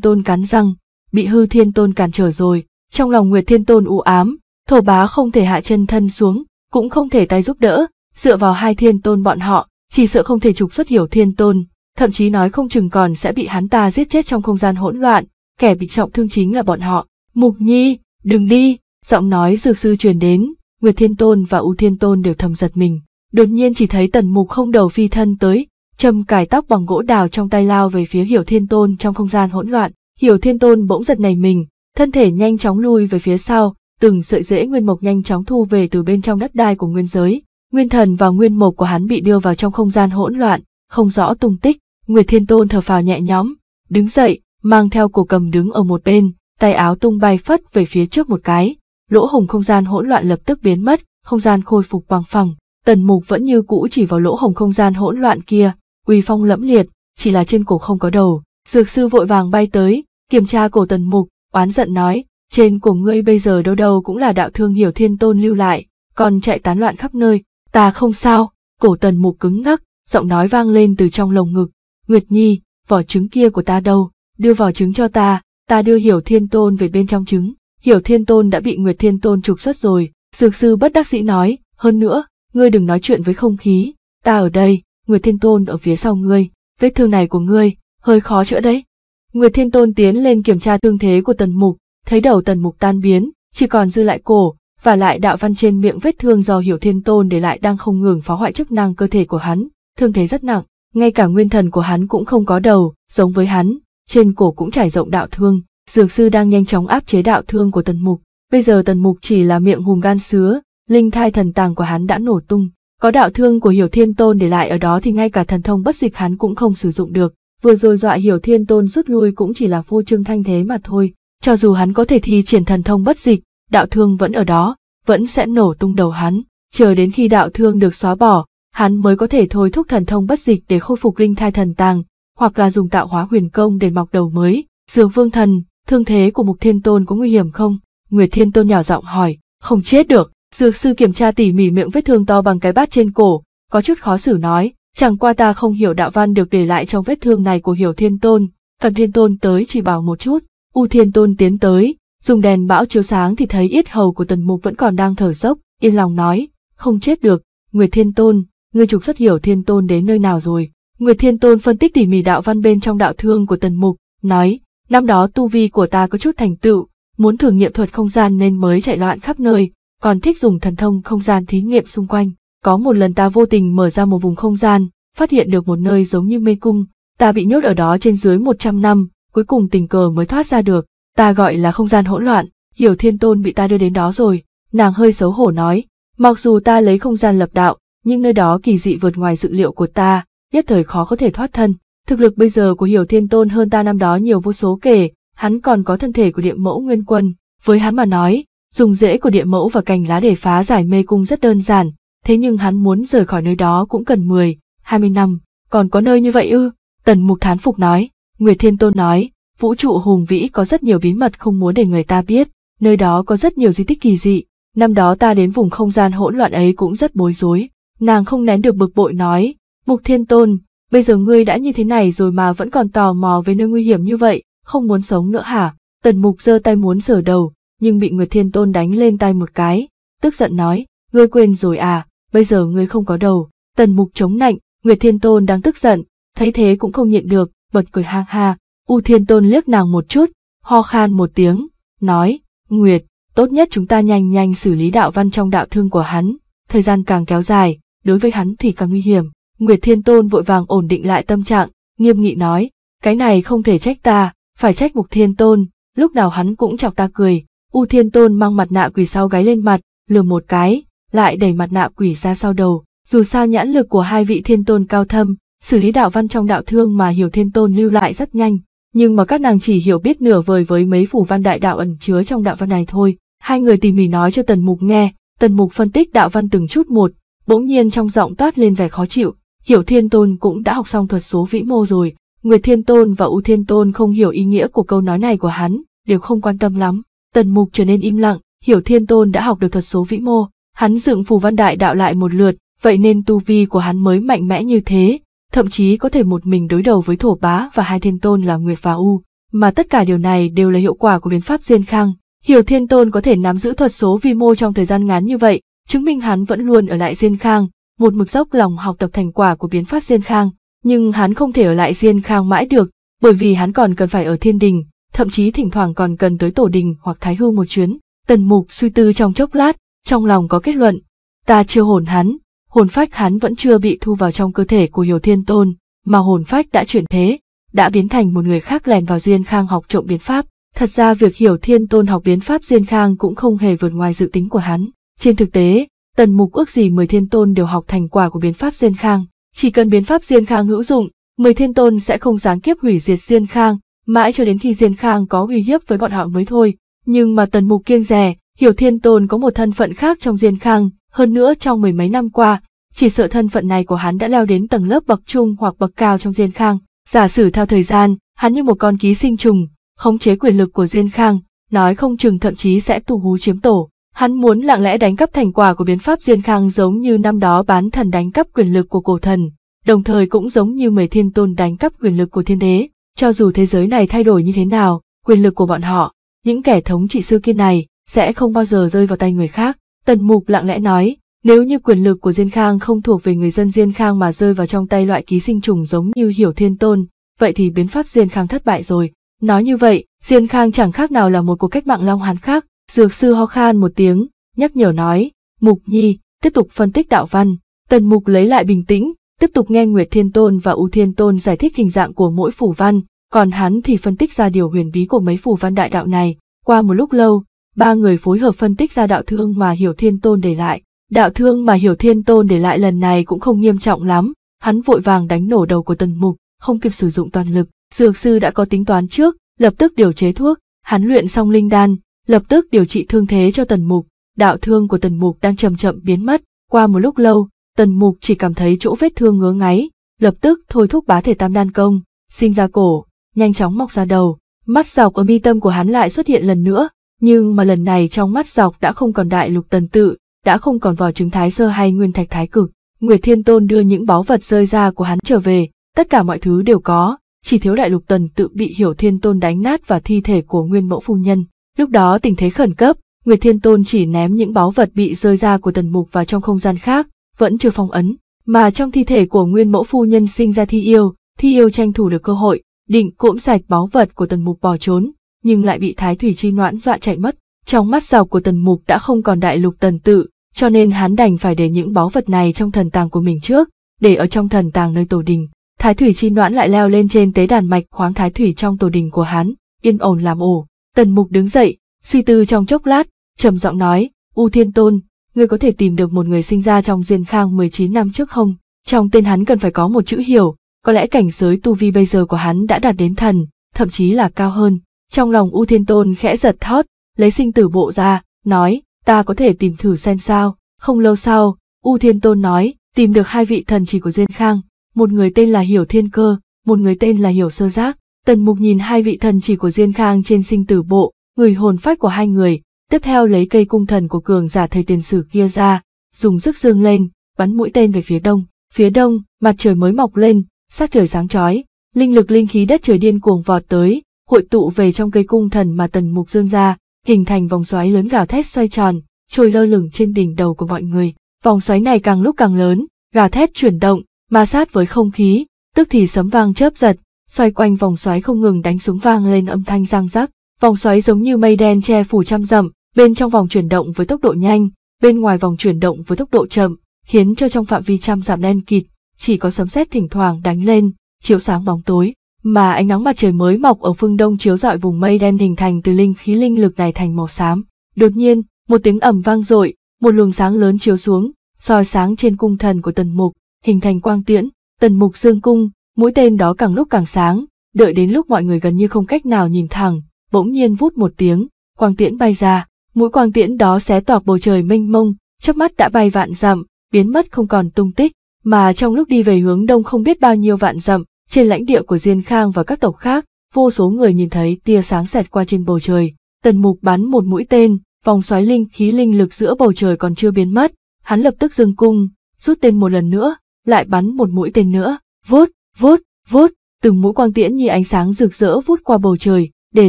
tôn cắn răng, bị hư thiên tôn cản trở rồi, trong lòng Nguyệt thiên tôn u ám, thổ bá không thể hạ chân thân xuống, cũng không thể tay giúp đỡ, dựa vào hai thiên tôn bọn họ, chỉ sợ không thể trục xuất hiểu thiên tôn, thậm chí nói không chừng còn sẽ bị hắn ta giết chết trong không gian hỗn loạn, kẻ bị trọng thương chính là bọn họ. Mục Nhi, đừng đi, giọng nói dược sư truyền đến, Nguyệt Thiên Tôn và U Thiên Tôn đều thầm giật mình, đột nhiên chỉ thấy tần mục không đầu phi thân tới, châm cài tóc bằng gỗ đào trong tay lao về phía Hiểu Thiên Tôn trong không gian hỗn loạn, Hiểu Thiên Tôn bỗng giật nảy mình, thân thể nhanh chóng lui về phía sau, từng sợi rễ nguyên mộc nhanh chóng thu về từ bên trong đất đai của nguyên giới. Nguyên thần và nguyên mộc của hắn bị đưa vào trong không gian hỗn loạn, không rõ tung tích. Nguyệt Thiên Tôn thở phào nhẹ nhõm, đứng dậy, mang theo cổ cầm đứng ở một bên, tay áo tung bay phất về phía trước một cái. Lỗ hồng không gian hỗn loạn lập tức biến mất, không gian khôi phục bằng phẳng. Tần Mục vẫn như cũ chỉ vào lỗ hồng không gian hỗn loạn kia, uy phong lẫm liệt, chỉ là trên cổ không có đầu. Dược sư vội vàng bay tới, kiểm tra cổ Tần Mục, oán giận nói, trên cổ ngươi bây giờ đâu đâu cũng là đạo thương hiểu thiên tôn lưu lại, còn chạy tán loạn khắp nơi, ta không sao, cổ tần mục cứng ngắc, giọng nói vang lên từ trong lồng ngực, Nguyệt Nhi, vỏ trứng kia của ta đâu, đưa vỏ trứng cho ta, ta đưa hiểu thiên tôn về bên trong trứng, hiểu thiên tôn đã bị Nguyệt Thiên Tôn trục xuất rồi, dược sư bất đắc dĩ nói, hơn nữa, ngươi đừng nói chuyện với không khí, ta ở đây, Nguyệt Thiên Tôn ở phía sau ngươi, vết thương này của ngươi, hơi khó chữa đấy. Nguyệt Thiên Tôn tiến lên kiểm tra thương thế của tần mục, thấy đầu tần mục tan biến, chỉ còn dư lại cổ, và lại đạo văn trên miệng vết thương do hiểu thiên tôn để lại đang không ngừng phá hoại chức năng cơ thể của hắn, thương thế rất nặng, ngay cả nguyên thần của hắn cũng không có đầu, giống với hắn, trên cổ cũng trải rộng đạo thương, dược sư đang nhanh chóng áp chế đạo thương của tần mục, bây giờ tần mục chỉ là miệng hùm gan sứa, linh thai thần tàng của hắn đã nổ tung, có đạo thương của hiểu thiên tôn để lại ở đó thì ngay cả thần thông bất dịch hắn cũng không sử dụng được, vừa rồi dọa hiểu thiên tôn rút lui cũng chỉ là phô trương thanh thế mà thôi, cho dù hắn có thể thi triển thần thông bất dịch, đạo thương vẫn ở đó, vẫn sẽ nổ tung đầu hắn, chờ đến khi đạo thương được xóa bỏ, hắn mới có thể thôi thúc thần thông bất dịch để khôi phục linh thai thần tàng, hoặc là dùng tạo hóa huyền công để mọc đầu mới. Dược Vương Thần, thương thế của Mục Thiên Tôn có nguy hiểm không? Nguyệt Thiên Tôn nhỏ giọng hỏi, không chết được. Dược sư kiểm tra tỉ mỉ miệng vết thương to bằng cái bát trên cổ, có chút khó xử nói, chẳng qua ta không hiểu đạo văn được để lại trong vết thương này của Hiểu Thiên Tôn, cần Thiên Tôn tới chỉ bảo một chút. U Thiên Tôn tiến tới, dùng đèn bão chiếu sáng thì thấy yết hầu của tần mục vẫn còn đang thở dốc, yên lòng nói, không chết được, Nguyệt Thiên Tôn, ngươi trục xuất hiểu Thiên Tôn đến nơi nào rồi. Nguyệt Thiên Tôn phân tích tỉ mỉ đạo văn bên trong đạo thương của tần mục, nói, năm đó tu vi của ta có chút thành tựu, muốn thử nghiệm thuật không gian nên mới chạy loạn khắp nơi, còn thích dùng thần thông không gian thí nghiệm xung quanh. Có một lần ta vô tình mở ra một vùng không gian, phát hiện được một nơi giống như mê cung, ta bị nhốt ở đó trên dưới 100 năm, cuối cùng tình cờ mới thoát ra được, ta gọi là không gian hỗn loạn, hiểu thiên tôn bị ta đưa đến đó rồi, nàng hơi xấu hổ nói, mặc dù ta lấy không gian lập đạo, nhưng nơi đó kỳ dị vượt ngoài dự liệu của ta, nhất thời khó có thể thoát thân, thực lực bây giờ của hiểu thiên tôn hơn ta năm đó nhiều vô số kể, hắn còn có thân thể của địa mẫu nguyên quân, với hắn mà nói, dùng rễ của địa mẫu và cành lá để phá giải mê cung rất đơn giản, thế nhưng hắn muốn rời khỏi nơi đó cũng cần 10, 20 năm, còn có nơi như vậy ư, tần mục thán phục nói. Nguyệt Thiên Tôn nói, vũ trụ hùng vĩ có rất nhiều bí mật không muốn để người ta biết, nơi đó có rất nhiều di tích kỳ dị, năm đó ta đến vùng không gian hỗn loạn ấy cũng rất bối rối, nàng không nén được bực bội nói, Mục Thiên Tôn, bây giờ ngươi đã như thế này rồi mà vẫn còn tò mò về nơi nguy hiểm như vậy, không muốn sống nữa hả? Tần Mục giơ tay muốn sửa đầu, nhưng bị Nguyệt Thiên Tôn đánh lên tay một cái, tức giận nói, ngươi quên rồi à, bây giờ ngươi không có đầu. Tần Mục chống nạnh, Nguyệt Thiên Tôn đang tức giận, thấy thế cũng không nhịn được, bật cười ha ha, U Thiên Tôn liếc nàng một chút, ho khan một tiếng, nói, Nguyệt, tốt nhất chúng ta nhanh nhanh xử lý đạo văn trong đạo thương của hắn, thời gian càng kéo dài, đối với hắn thì càng nguy hiểm. Nguyệt Thiên Tôn vội vàng ổn định lại tâm trạng, nghiêm nghị nói, cái này không thể trách ta, phải trách Mục Thiên Tôn, lúc nào hắn cũng chọc ta cười. U Thiên Tôn mang mặt nạ quỷ sau gáy lên mặt, lừa một cái, lại đẩy mặt nạ quỷ ra sau đầu. Dù sao nhãn lực của hai vị thiên tôn cao thâm, xử lý đạo văn trong đạo thương mà Hiểu Thiên Tôn lưu lại rất nhanh, nhưng mà các nàng chỉ hiểu biết nửa vời với mấy phủ văn đại đạo ẩn chứa trong đạo văn này thôi. Hai người tỉ mỉ nói cho Tần Mục nghe, Tần Mục phân tích đạo văn từng chút một, bỗng nhiên trong giọng toát lên vẻ khó chịu, Hiểu Thiên Tôn cũng đã học xong thuật số vĩ mô rồi, Nguyệt Thiên Tôn và U Thiên Tôn không hiểu ý nghĩa của câu nói này của hắn, đều không quan tâm lắm. Tần Mục trở nên im lặng, Hiểu Thiên Tôn đã học được thuật số vĩ mô, hắn dựng phủ văn đại đạo lại một lượt, vậy nên tu vi của hắn mới mạnh mẽ như thế, thậm chí có thể một mình đối đầu với thổ bá và hai thiên tôn là Nguyệt và U, mà tất cả điều này đều là hiệu quả của biến pháp Diên Khang. Hiểu Thiên Tôn có thể nắm giữ thuật số vi mô trong thời gian ngắn như vậy, chứng minh hắn vẫn luôn ở lại Diên Khang, một mực dốc lòng học tập thành quả của biến pháp Diên Khang, nhưng hắn không thể ở lại Diên Khang mãi được, bởi vì hắn còn cần phải ở Thiên Đình, thậm chí thỉnh thoảng còn cần tới Tổ Đình hoặc Thái Hưu một chuyến. Tần Mục suy tư trong chốc lát, trong lòng có kết luận, ta chưa hồn hắn, hồn phách hắn vẫn chưa bị thu vào trong cơ thể của Hiểu Thiên Tôn, mà hồn phách đã chuyển thế, đã biến thành một người khác lèn vào Diên Khang học trộm biến pháp. Thật ra việc Hiểu Thiên Tôn học biến pháp Diên Khang cũng không hề vượt ngoài dự tính của hắn. Trên thực tế, Tần Mục ước gì mười Thiên Tôn đều học thành quả của biến pháp Diên Khang. Chỉ cần biến pháp Diên Khang hữu dụng, mười Thiên Tôn sẽ không giáng kiếp hủy diệt Diên Khang, mãi cho đến khi Diên Khang có uy hiếp với bọn họ mới thôi. Nhưng mà Tần Mục kiêng rè, Hiểu Thiên Tôn có một thân phận khác trong Diên Khang, hơn nữa trong mười mấy năm qua, chỉ sợ thân phận này của hắn đã leo đến tầng lớp bậc trung hoặc bậc cao trong Diên Khang. Giả sử theo thời gian, hắn như một con ký sinh trùng, khống chế quyền lực của Diên Khang, nói không chừng thậm chí sẽ tù hú chiếm tổ. Hắn muốn lặng lẽ đánh cắp thành quả của biến pháp Diên Khang giống như năm đó bán thần đánh cắp quyền lực của cổ thần, đồng thời cũng giống như mười thiên tôn đánh cắp quyền lực của thiên đế. Cho dù thế giới này thay đổi như thế nào, quyền lực của bọn họ, những kẻ thống trị sư kia này, sẽ không bao giờ rơi vào tay người khác. Tần Mục lặng lẽ nói, nếu như quyền lực của Diên Khang không thuộc về người dân Diên Khang mà rơi vào trong tay loại ký sinh trùng giống như Hiểu Thiên Tôn, vậy thì biến pháp Diên Khang thất bại rồi. Nói như vậy, Diên Khang chẳng khác nào là một cuộc cách mạng Long hán khác. Dược sư ho khan một tiếng, nhắc nhở nói, Mục Nhi, tiếp tục phân tích đạo văn. Tần Mục lấy lại bình tĩnh, tiếp tục nghe Nguyệt Thiên Tôn và U Thiên Tôn giải thích hình dạng của mỗi phủ văn, còn hắn thì phân tích ra điều huyền bí của mấy phủ văn đại đạo này. Qua một lúc lâu, ba người phối hợp phân tích ra đạo thương mà Hiểu Thiên Tôn để lại. Đạo thương mà Hiểu Thiên Tôn để lại lần này cũng không nghiêm trọng lắm, hắn vội vàng đánh nổ đầu của tần mục, không kịp sử dụng toàn lực. Dược sư đã có tính toán trước, lập tức điều chế thuốc, hắn luyện xong linh đan, lập tức điều trị thương thế cho tần mục. Đạo thương của tần mục đang chậm chậm biến mất, qua một lúc lâu, tần mục chỉ cảm thấy chỗ vết thương ngứa ngáy, lập tức thôi thúc bá thể tam đan công, sinh ra cổ, nhanh chóng mọc ra đầu, mắt dọc ở mi tâm của hắn lại xuất hiện lần nữa, nhưng mà lần này trong mắt dọc đã không còn đại lục tần tự, đã không còn vỏ trứng thái sơ hay nguyên thạch thái cực. Nguyệt Thiên Tôn đưa những báu vật rơi ra của hắn trở về, tất cả mọi thứ đều có, chỉ thiếu đại lục tần tự bị Hiểu Thiên Tôn đánh nát và thi thể của nguyên mẫu phu nhân. Lúc đó tình thế khẩn cấp, Nguyệt Thiên Tôn chỉ ném những báu vật bị rơi ra của tần mục vào trong không gian khác, vẫn chưa phong ấn, mà trong thi thể của nguyên mẫu phu nhân sinh ra thi yêu, thi yêu tranh thủ được cơ hội, định cỗm sạch báu vật của tần mục bỏ trốn, nhưng lại bị thái thủy chi noãn dọa chạy mất. Trong mắt giàu của tần mục đã không còn đại lục tần tự, cho nên hắn đành phải để những báu vật này trong thần tàng của mình trước, để ở trong thần tàng nơi tổ đình. Thái thủy chi noãn lại leo lên trên tế đàn mạch khoáng thái thủy trong tổ đình của hắn, yên ổn làm ổ. Tần mục đứng dậy, suy tư trong chốc lát, trầm giọng nói, U Thiên Tôn, ngươi có thể tìm được một người sinh ra trong Diên Khang 19 năm trước không? Trong tên hắn cần phải có một chữ hiểu, có lẽ cảnh giới tu vi bây giờ của hắn đã đạt đến thần, thậm chí là cao hơn. Trong lòng U Thiên Tôn khẽ giật thót, lấy sinh tử bộ ra, nói, ta có thể tìm thử xem sao. Không lâu sau, U Thiên Tôn nói, tìm được hai vị thần chỉ của Diên Khang, một người tên là Hiểu Thiên Cơ, một người tên là Hiểu Sơ Giác. Tần Mục nhìn hai vị thần chỉ của Diên Khang trên sinh tử bộ, người hồn phách của hai người, tiếp theo lấy cây cung thần của cường giả thời tiền sử kia ra, dùng sức dương lên, bắn mũi tên về phía đông. Phía đông, mặt trời mới mọc lên, sắc trời sáng chói, linh lực linh khí đất trời điên cuồng vọt tới, hội tụ về trong cây cung thần mà tần mục dương ra, hình thành vòng xoáy lớn gào thét xoay tròn, trôi lơ lửng trên đỉnh đầu của mọi người. Vòng xoáy này càng lúc càng lớn, gào thét chuyển động, ma sát với không khí, tức thì sấm vang chớp giật, xoay quanh vòng xoáy không ngừng đánh súng vang lên âm thanh răng rắc. Vòng xoáy giống như mây đen che phủ trăm dặm, bên trong vòng chuyển động với tốc độ nhanh, bên ngoài vòng chuyển động với tốc độ chậm, khiến cho trong phạm vi trăm dặm đen kịt, chỉ có sấm sét thỉnh thoảng đánh lên, chiếu sáng bóng tối mà ánh nắng mặt trời mới mọc ở phương đông chiếu rọi vùng mây đen hình thành từ linh khí linh lực này thành màu xám. Đột nhiên, một tiếng ầm vang dội, một luồng sáng lớn chiếu xuống, soi sáng trên cung thần của Tần Mục, hình thành quang tiễn, Tần Mục dương cung, mũi tên đó càng lúc càng sáng, đợi đến lúc mọi người gần như không cách nào nhìn thẳng, bỗng nhiên vút một tiếng, quang tiễn bay ra, mũi quang tiễn đó xé toạc bầu trời mênh mông, chớp mắt đã bay vạn dặm, biến mất không còn tung tích, mà trong lúc đi về hướng đông không biết bao nhiêu vạn dặm, trên lãnh địa của Diên Khang và các tộc khác, vô số người nhìn thấy tia sáng xẹt qua trên bầu trời. Tần Mục bắn một mũi tên, vòng xoáy linh khí linh lực giữa bầu trời còn chưa biến mất, hắn lập tức dừng cung, rút tên một lần nữa, lại bắn một mũi tên nữa, Vút, vút, vút, từng mũi quang tiễn như ánh sáng rực rỡ vút qua bầu trời, để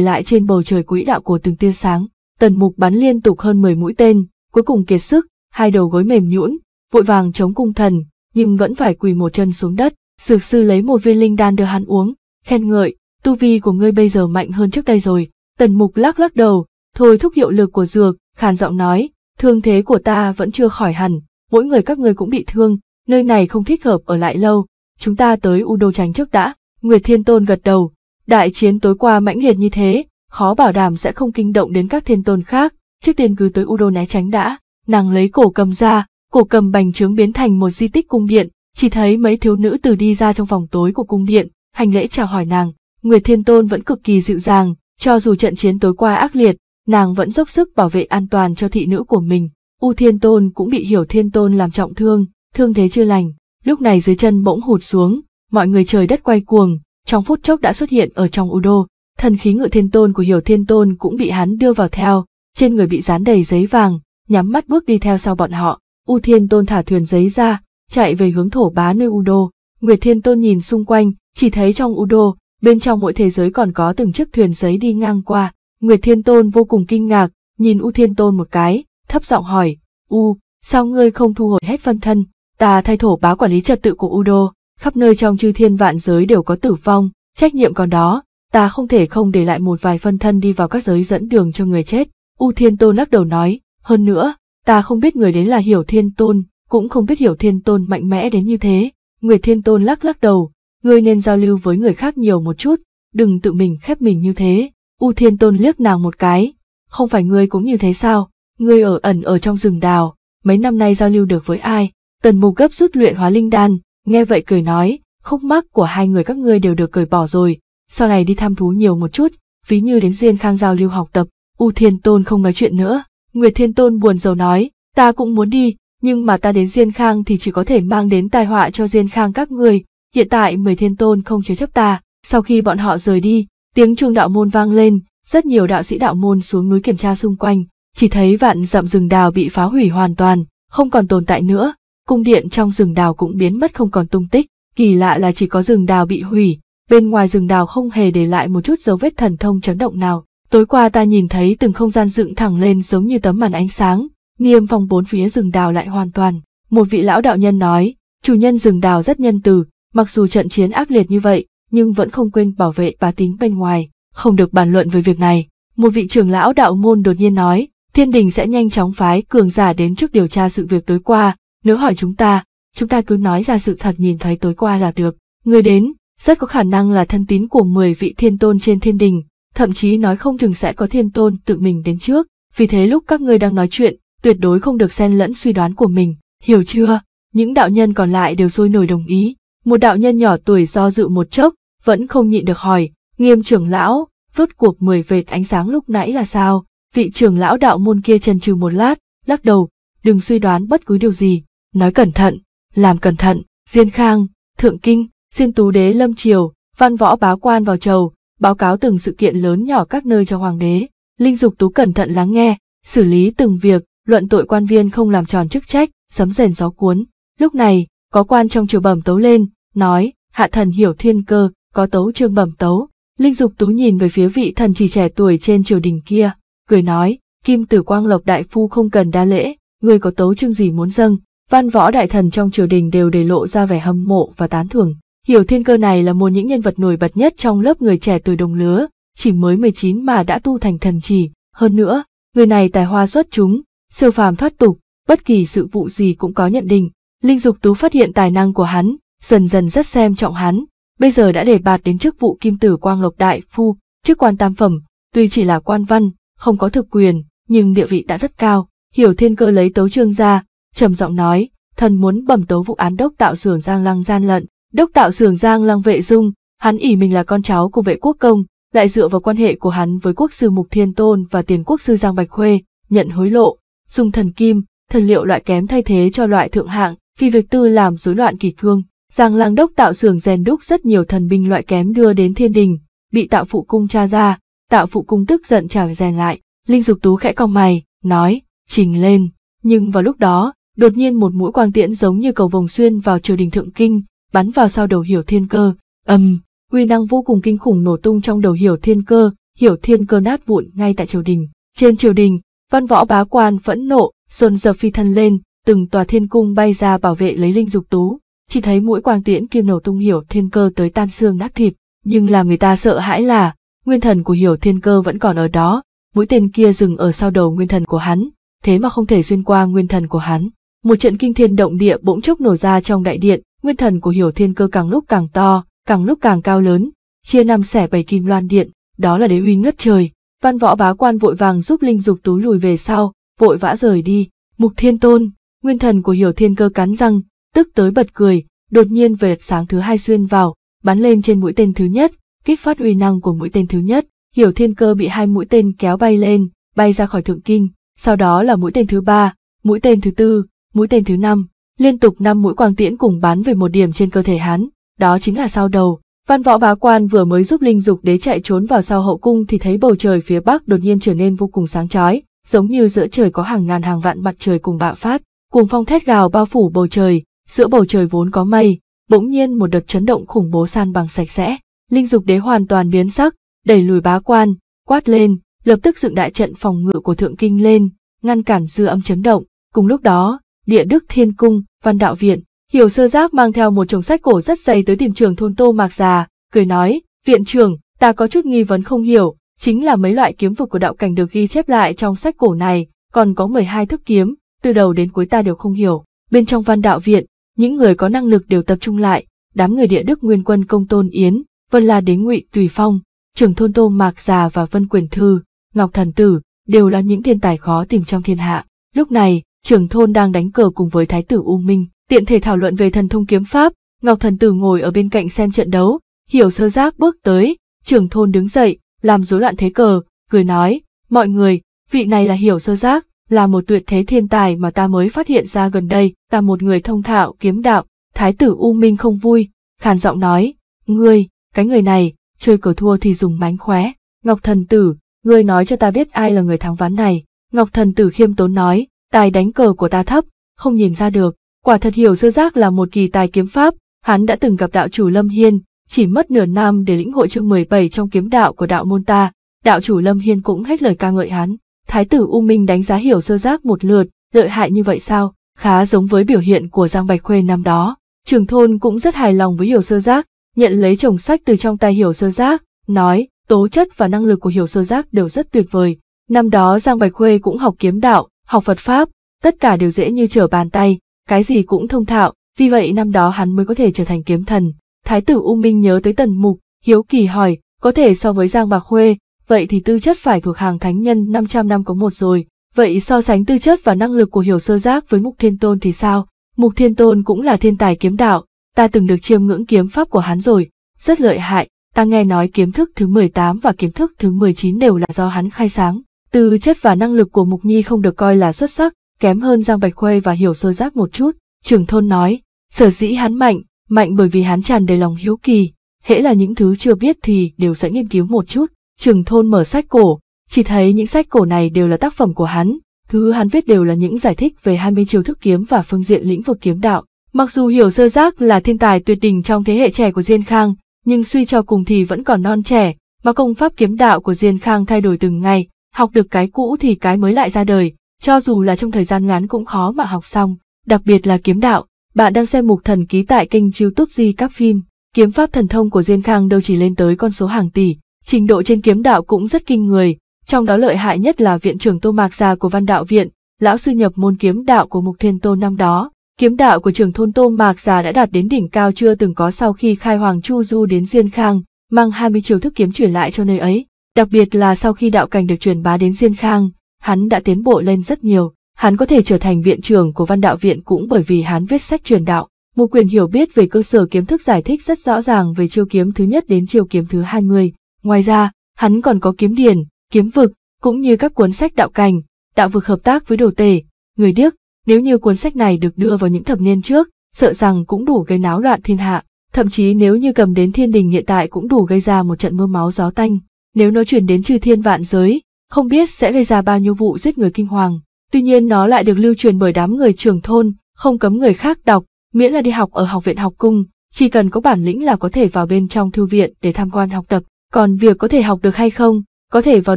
lại trên bầu trời quỹ đạo của từng tia sáng. Tần Mục bắn liên tục hơn 10 mũi tên, cuối cùng kiệt sức, hai đầu gối mềm nhũn, vội vàng chống cung thần, nhưng vẫn phải quỳ một chân xuống đất, Dược sư lấy một viên linh đan đưa hắn uống, khen ngợi, tu vi của ngươi bây giờ mạnh hơn trước đây rồi. Tần mục lắc lắc đầu, thôi thúc hiệu lực của dược, khàn giọng nói, thương thế của ta vẫn chưa khỏi hẳn, mỗi người các ngươi cũng bị thương, nơi này không thích hợp ở lại lâu, chúng ta tới U Đô Tránh trước đã. Nguyệt Thiên Tôn gật đầu, đại chiến tối qua mãnh liệt như thế, khó bảo đảm sẽ không kinh động đến các thiên tôn khác, trước tiên cứ tới U Đô né tránh đã. Nàng lấy cổ cầm ra, cổ cầm bành trướng biến thành một di tích cung điện, chỉ thấy mấy thiếu nữ từ đi ra trong vòng tối của cung điện, hành lễ chào hỏi nàng. Nguyệt Thiên Tôn vẫn cực kỳ dịu dàng, cho dù trận chiến tối qua ác liệt, nàng vẫn dốc sức bảo vệ an toàn cho thị nữ của mình. U Thiên Tôn cũng bị Hiểu Thiên Tôn làm trọng thương, thương thế chưa lành, lúc này dưới chân bỗng hụt xuống, mọi người trời đất quay cuồng, trong phút chốc đã xuất hiện ở trong U Đô. Thần khí ngự thiên tôn của Hiểu Thiên Tôn cũng bị hắn đưa vào theo, trên người bị dán đầy giấy vàng, nhắm mắt bước đi theo sau bọn họ. U Thiên Tôn thả thuyền giấy ra, chạy về hướng thổ bá nơi Udo. Nguyệt Thiên Tôn nhìn xung quanh, chỉ thấy trong Udo, bên trong mỗi thế giới còn có từng chiếc thuyền giấy đi ngang qua. Nguyệt Thiên Tôn vô cùng kinh ngạc, nhìn U Thiên Tôn một cái, thấp giọng hỏi, U, sao ngươi không thu hồi hết phân thân, ta thay thổ bá quản lý trật tự của Udo, khắp nơi trong chư thiên vạn giới đều có tử vong, trách nhiệm còn đó, ta không thể không để lại một vài phân thân đi vào các giới dẫn đường cho người chết. U Thiên Tôn lắc đầu nói, hơn nữa, ta không biết người đến là Hiểu Thiên Tôn, cũng không biết hiểu thiên tôn mạnh mẽ đến như thế. Nguyệt thiên tôn lắc lắc đầu, ngươi nên giao lưu với người khác nhiều một chút, đừng tự mình khép mình như thế. U thiên tôn liếc nàng một cái, không phải ngươi cũng như thế sao, ngươi ở ẩn ở trong rừng đào, mấy năm nay giao lưu được với ai, tần mục gấp rút luyện hóa linh đan, nghe vậy cười nói, khúc mắc của hai người các ngươi đều được cởi bỏ rồi, sau này đi tham thú nhiều một chút, ví như đến Diên Khang giao lưu học tập, U Thiên Tôn không nói chuyện nữa. Nguyệt Thiên Tôn buồn rầu nói, ta cũng muốn đi, nhưng mà ta đến Diên Khang thì chỉ có thể mang đến tai họa cho Diên Khang các người, hiện tại mười thiên tôn không chế chấp ta, sau khi bọn họ rời đi, tiếng chuông đạo môn vang lên, rất nhiều đạo sĩ đạo môn xuống núi kiểm tra xung quanh, chỉ thấy vạn dặm rừng đào bị phá hủy hoàn toàn, không còn tồn tại nữa, cung điện trong rừng đào cũng biến mất không còn tung tích, kỳ lạ là chỉ có rừng đào bị hủy, bên ngoài rừng đào không hề để lại một chút dấu vết thần thông chấn động nào. Tối qua ta nhìn thấy từng không gian dựng thẳng lên giống như tấm màn ánh sáng, niêm phong bốn phía rừng đào lại hoàn toàn. Một vị lão đạo nhân nói, chủ nhân rừng đào rất nhân từ, mặc dù trận chiến ác liệt như vậy, nhưng vẫn không quên bảo vệ bá tính bên ngoài, không được bàn luận về việc này. Một vị trưởng lão đạo môn đột nhiên nói, thiên đình sẽ nhanh chóng phái cường giả đến trước điều tra sự việc tối qua, nếu hỏi chúng ta, chúng ta cứ nói ra sự thật nhìn thấy tối qua là được. Người đến, rất có khả năng là thân tín của 10 vị thiên tôn trên thiên đình, thậm chí nói không chừng sẽ có thiên tôn tự mình đến trước. Vì thế lúc các ngươi đang nói chuyện, tuyệt đối không được xen lẫn suy đoán của mình, hiểu chưa? Những đạo nhân còn lại đều sôi nổi đồng ý. Một đạo nhân nhỏ tuổi do dự một chốc, vẫn không nhịn được hỏi, nghiêm trưởng lão, rốt cuộc mười vệt ánh sáng lúc nãy là sao? Vị trưởng lão đạo môn kia chần chừ một lát, lắc đầu, đừng suy đoán bất cứ điều gì, nói cẩn thận, làm cẩn thận, Diên Khang, Thượng Kinh, Diên Tú Đế Lâm Triều, văn võ báo quan vào chầu, báo cáo từng sự kiện lớn nhỏ các nơi cho hoàng đế. Linh Dục Tú cẩn thận lắng nghe, xử lý từng việc, luận tội quan viên không làm tròn chức trách, sấm rền gió cuốn. Lúc này, có quan trong triều bẩm tấu lên, nói, hạ thần hiểu thiên cơ, có tấu trương bẩm tấu. Linh Dục Tú nhìn về phía vị thần chỉ trẻ tuổi trên triều đình kia, cười nói, Kim Tử Quang Lộc Đại Phu không cần đa lễ, người có tấu trương gì muốn dâng, văn võ đại thần trong triều đình đều để lộ ra vẻ hâm mộ và tán thưởng. Hiểu thiên cơ này là một những nhân vật nổi bật nhất trong lớp người trẻ tuổi đồng lứa, chỉ mới 19 mà đã tu thành thần chỉ, hơn nữa, người này tài hoa xuất chúng, siêu phàm thoát tục, bất kỳ sự vụ gì cũng có nhận định. Linh Dục Tú phát hiện tài năng của hắn, dần dần rất xem trọng hắn, bây giờ đã đề bạt đến chức vụ kim tử quang lộc đại phu, chức quan tam phẩm, tuy chỉ là quan văn, không có thực quyền, nhưng địa vị đã rất cao. Hiểu Thiên Cơ lấy tấu chương ra, trầm giọng nói, thần muốn bẩm tố vụ án đốc tạo xưởng Giang Lăng gian lận, đốc tạo xưởng Giang Lăng vệ dung, hắn ỷ mình là con cháu của vệ quốc công, lại dựa vào quan hệ của hắn với quốc sư Mục Thiên Tôn và tiền quốc sư Giang Bạch Khuê, nhận hối lộ, dùng thần kim, thần liệu loại kém thay thế cho loại thượng hạng, vì việc tư làm rối loạn kỳ cương. Giang Lang Đốc tạo xưởng rèn đúc rất nhiều thần binh loại kém đưa đến thiên đình, bị tạo phụ cung tra ra, tạo phụ cung tức giận trả rèn lại. Linh Dục Tú khẽ cong mày, nói, trình lên. Nhưng vào lúc đó, đột nhiên một mũi quang tiễn giống như cầu vòng xuyên vào triều đình thượng kinh, bắn vào sau đầu hiểu thiên cơ, âm, quy năng vô cùng kinh khủng nổ tung trong đầu hiểu thiên cơ, hiểu thiên cơ nát vụn ngay tại triều đình. Trên triều đình, Văn võ bá quan phẫn nộ, dồn dập phi thân lên, từng tòa thiên cung bay ra bảo vệ lấy linh dục tú. Chỉ thấy mũi quang tiễn kim nổ tung hiểu thiên cơ tới tan xương nát thịt, nhưng làm người ta sợ hãi là, nguyên thần của hiểu thiên cơ vẫn còn ở đó, mũi tên kia dừng ở sau đầu nguyên thần của hắn, thế mà không thể xuyên qua nguyên thần của hắn. Một trận kinh thiên động địa bỗng chốc nổ ra trong đại điện, nguyên thần của hiểu thiên cơ càng lúc càng to, càng lúc càng cao lớn, chia năm xẻ bảy kim loan điện, đó là đế uy ngất trời. Văn võ bá quan vội vàng giúp Linh Dục Tú lùi về sau, vội vã rời đi. Mục Thiên Tôn, nguyên thần của Hiểu Thiên Cơ cắn răng, tức tới bật cười, đột nhiên vệt sáng thứ hai xuyên vào, bắn lên trên mũi tên thứ nhất, kích phát uy năng của mũi tên thứ nhất. Hiểu Thiên Cơ bị hai mũi tên kéo bay lên, bay ra khỏi thượng kinh, sau đó là mũi tên thứ ba, mũi tên thứ tư, mũi tên thứ năm, liên tục năm mũi quang tiễn cùng bắn về một điểm trên cơ thể hắn, đó chính là sau đầu, Văn võ bá quan vừa mới giúp linh dục đế chạy trốn vào sau hậu cung thì thấy bầu trời phía bắc đột nhiên trở nên vô cùng sáng chói, giống như giữa trời có hàng ngàn hàng vạn mặt trời cùng bạo phát, cuồng phong thét gào bao phủ bầu trời, giữa bầu trời vốn có mây, bỗng nhiên một đợt chấn động khủng bố san bằng sạch sẽ, linh dục đế hoàn toàn biến sắc, đẩy lùi bá quan, quát lên, lập tức dựng đại trận phòng ngự của thượng kinh lên, ngăn cản dư âm chấn động, cùng lúc đó, địa đức thiên cung, văn đạo viện, Hiểu sơ giác mang theo một chồng sách cổ rất dày tới tìm trưởng thôn Tô Mạc Già, cười nói, viện trưởng, ta có chút nghi vấn không hiểu, chính là mấy loại kiếm vực của đạo cảnh được ghi chép lại trong sách cổ này, còn có 12 thức kiếm, từ đầu đến cuối ta đều không hiểu. Bên trong văn đạo viện, những người có năng lực đều tập trung lại, đám người địa đức nguyên quân công tôn Yến, Vân La Đế Ngụy Tùy Phong, trưởng thôn Tô Mạc Già và Vân Quyền Thư, Ngọc Thần Tử, đều là những thiên tài khó tìm trong thiên hạ. Lúc này, trưởng thôn đang đánh cờ cùng với thái tử U Minh, tiện thể thảo luận về thần thông kiếm pháp, Ngọc Thần Tử ngồi ở bên cạnh xem trận đấu, hiểu sơ giác bước tới, trưởng thôn đứng dậy, làm rối loạn thế cờ, cười nói, mọi người, vị này là hiểu sơ giác, là một tuyệt thế thiên tài mà ta mới phát hiện ra gần đây, là một người thông thạo kiếm đạo, thái tử U Minh không vui, khàn giọng nói, ngươi, cái người này, chơi cờ thua thì dùng mánh khóe, Ngọc Thần Tử, ngươi nói cho ta biết ai là người thắng ván này, Ngọc Thần Tử khiêm tốn nói, tài đánh cờ của ta thấp, không nhìn ra được, Quả thật hiểu sơ giác là một kỳ tài kiếm pháp, hắn đã từng gặp đạo chủ Lâm Hiên, chỉ mất nửa năm để lĩnh hội chương 17 trong kiếm đạo của đạo môn ta, đạo chủ Lâm Hiên cũng hết lời ca ngợi hắn. Thái tử U Minh đánh giá hiểu sơ giác một lượt, lợi hại như vậy sao, khá giống với biểu hiện của Giang Bạch Khuê năm đó. Trường thôn cũng rất hài lòng với hiểu sơ giác, nhận lấy chồng sách từ trong tay hiểu sơ giác, nói, tố chất và năng lực của hiểu sơ giác đều rất tuyệt vời. Năm đó Giang Bạch Khuê cũng học kiếm đạo, học Phật Pháp, tất cả đều dễ như trở bàn tay, cái gì cũng thông thạo, vì vậy năm đó hắn mới có thể trở thành kiếm thần. Thái tử U Minh nhớ tới tần mục, hiếu kỳ hỏi, có thể so với Giang Bạc Khuê, vậy thì tư chất phải thuộc hàng thánh nhân 500 năm có một rồi, vậy so sánh tư chất và năng lực của hiểu sơ giác với mục thiên tôn thì sao? Mục thiên tôn cũng là thiên tài kiếm đạo, ta từng được chiêm ngưỡng kiếm pháp của hắn rồi, rất lợi hại, ta nghe nói kiếm thức thứ 18 và kiếm thức thứ 19 đều là do hắn khai sáng. Tư chất và năng lực của Mục Nhi không được coi là xuất sắc, kém hơn Giang Bạch Khuê và Hiểu Sơ Giác một chút. Trưởng thôn nói, sở dĩ hắn mạnh, mạnh bởi vì hắn tràn đầy lòng hiếu kỳ, hễ là những thứ chưa biết thì đều sẽ nghiên cứu một chút. Trưởng thôn mở sách cổ, chỉ thấy những sách cổ này đều là tác phẩm của hắn, thứ hắn viết đều là những giải thích về 20 chiêu thức kiếm và phương diện lĩnh vực kiếm đạo. Mặc dù Hiểu Sơ Giác là thiên tài tuyệt đỉnh trong thế hệ trẻ của Diên Khang, nhưng suy cho cùng thì vẫn còn non trẻ, mà công pháp kiếm đạo của Diên Khang thay đổi từng ngày, học được cái cũ thì cái mới lại ra đời, cho dù là trong thời gian ngắn cũng khó mà học xong, đặc biệt là kiếm đạo. Bạn đang xem mục thần ký tại kênh youtube Di các phim. Kiếm pháp thần thông của Diên Khang đâu chỉ lên tới con số hàng tỷ, trình độ trên kiếm đạo cũng rất kinh người, trong đó lợi hại nhất là viện trưởng Tô Mạc Già của Văn Đạo Viện, lão sư nhập môn kiếm đạo của Mục Thiên Tô năm đó. Kiếm đạo của trường thôn Tô Mạc Già đã đạt đến đỉnh cao chưa từng có sau khi khai hoàng Chu Du đến Diên Khang, mang 20 chiều thức kiếm truyền lại cho nơi ấy. Đặc biệt là sau khi đạo cảnh được truyền bá đến Diên Khang, hắn đã tiến bộ lên rất nhiều, hắn có thể trở thành viện trưởng của văn đạo viện cũng bởi vì hắn viết sách truyền đạo. Một quyền hiểu biết về cơ sở kiếm thức giải thích rất rõ ràng về chiêu kiếm thứ nhất đến chiêu kiếm thứ hai 20. Ngoài ra, hắn còn có kiếm điển, kiếm vực, cũng như các cuốn sách đạo cảnh, đạo vực hợp tác với đồ tể, người điếc. Nếu như cuốn sách này được đưa vào những thập niên trước, sợ rằng cũng đủ gây náo loạn thiên hạ. Thậm chí nếu như cầm đến thiên đình hiện tại cũng đủ gây ra một trận mưa máu gió tanh. Nếu nó chuyển đến chư thiên vạn giới, không biết sẽ gây ra bao nhiêu vụ giết người kinh hoàng. Tuy nhiên nó lại được lưu truyền bởi đám người trưởng thôn, không cấm người khác đọc, miễn là đi học ở học viện học cung, chỉ cần có bản lĩnh là có thể vào bên trong thư viện để tham quan học tập. Còn việc có thể học được hay không, có thể vào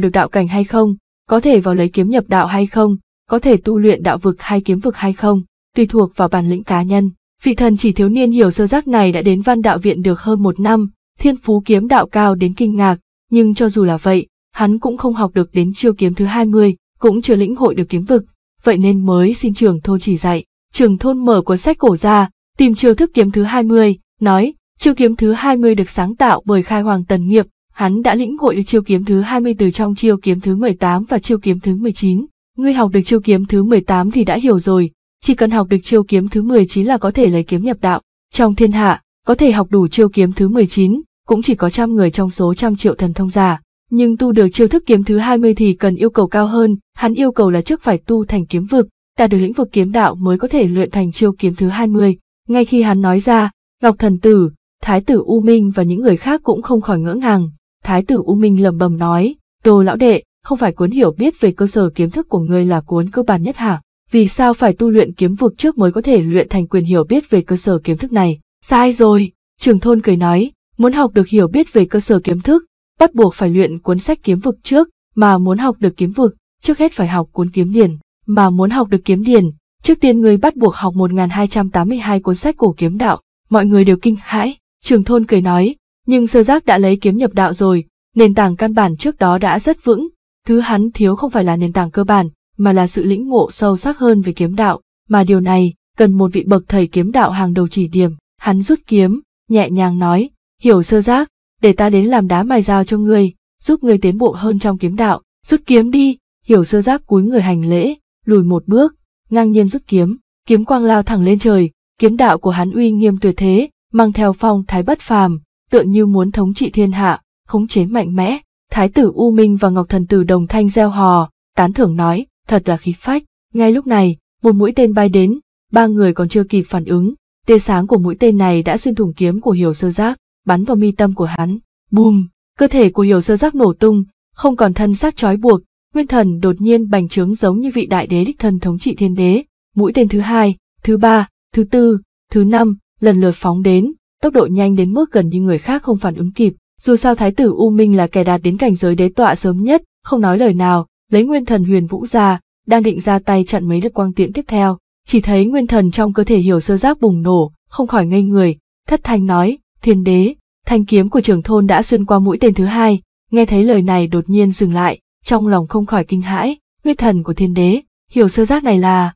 được đạo cảnh hay không, có thể vào lấy kiếm nhập đạo hay không, có thể tu luyện đạo vực hay kiếm vực hay không, tùy thuộc vào bản lĩnh cá nhân. Vị thần chỉ thiếu niên hiểu sơ giác này đã đến văn đạo viện được hơn một năm, thiên phú kiếm đạo cao đến kinh ngạc, nhưng cho dù là vậy, hắn cũng không học được đến chiêu kiếm thứ 20, cũng chưa lĩnh hội được kiếm vực, vậy nên mới xin trường thôn chỉ dạy. Trường thôn mở cuốn sách cổ ra, tìm chiêu thức kiếm thứ 20, nói, chiêu kiếm thứ 20 được sáng tạo bởi khai hoàng tần nghiệp, hắn đã lĩnh hội được chiêu kiếm thứ 20 từ trong chiêu kiếm thứ 18 và chiêu kiếm thứ 19. Ngươi học được chiêu kiếm thứ 18 thì đã hiểu rồi, chỉ cần học được chiêu kiếm thứ 19 là có thể lấy kiếm nhập đạo. Trong thiên hạ, có thể học đủ chiêu kiếm thứ 19, cũng chỉ có trăm người trong số trăm triệu thần thông giả nhưng tu được chiêu thức kiếm thứ 20 thì cần yêu cầu cao hơn, hắn yêu cầu là trước phải tu thành kiếm vực, đạt được lĩnh vực kiếm đạo mới có thể luyện thành chiêu kiếm thứ 20. Ngay khi hắn nói ra, Ngọc Thần Tử, Thái tử U Minh và những người khác cũng không khỏi ngỡ ngàng. Thái tử U Minh lầm bầm nói, đồ lão đệ, không phải cuốn hiểu biết về cơ sở kiếm thức của ngươi là cuốn cơ bản nhất hả? Vì sao phải tu luyện kiếm vực trước mới có thể luyện thành quyền hiểu biết về cơ sở kiếm thức này? Sai rồi, trường thôn cười nói, muốn học được hiểu biết về cơ sở kiếm thức, bắt buộc phải luyện cuốn sách kiếm vực trước, mà muốn học được kiếm vực, trước hết phải học cuốn kiếm điển, mà muốn học được kiếm điển, trước tiên người bắt buộc học 1282 cuốn sách cổ kiếm đạo, mọi người đều kinh hãi, trường thôn cười nói, nhưng sơ giác đã lấy kiếm nhập đạo rồi, nền tảng căn bản trước đó đã rất vững, thứ hắn thiếu không phải là nền tảng cơ bản, mà là sự lĩnh ngộ sâu sắc hơn về kiếm đạo, mà điều này cần một vị bậc thầy kiếm đạo hàng đầu chỉ điểm, hắn rút kiếm, nhẹ nhàng nói, hiểu sơ giác, để ta đến làm đá mài dao cho ngươi, giúp ngươi tiến bộ hơn trong kiếm đạo, rút kiếm đi, hiểu sơ giác cúi người hành lễ, lùi một bước, ngang nhiên rút kiếm, kiếm quang lao thẳng lên trời, kiếm đạo của hắn uy nghiêm tuyệt thế, mang theo phong thái bất phàm, tựa như muốn thống trị thiên hạ, khống chế mạnh mẽ, thái tử U Minh và Ngọc Thần Tử đồng thanh gieo hò, tán thưởng nói, thật là khí phách, ngay lúc này, một mũi tên bay đến, ba người còn chưa kịp phản ứng, tia sáng của mũi tên này đã xuyên thủng kiếm của hiểu sơ giác bắn vào mi tâm của hắn. Bùm, cơ thể của hiểu sơ giác nổ tung, không còn thân xác trói buộc, nguyên thần đột nhiên bành trướng giống như vị đại đế đích thân thống trị thiên đế. Mũi tên thứ hai, thứ ba, thứ tư, thứ năm, lần lượt phóng đến, tốc độ nhanh đến mức gần như người khác không phản ứng kịp. Dù sao thái tử U Minh là kẻ đạt đến cảnh giới đế tọa sớm nhất, không nói lời nào, lấy nguyên thần huyền vũ ra, đang định ra tay chặn mấy đợt quang tiễn tiếp theo, chỉ thấy nguyên thần trong cơ thể hiểu sơ giác bùng nổ, không khỏi ngây người, thất thanh nói, thiên đế, thanh kiếm của trưởng thôn đã xuyên qua mũi tên thứ hai, nghe thấy lời này đột nhiên dừng lại, trong lòng không khỏi kinh hãi, nguyên thần của thiên đế, hiểu sơ giác này là...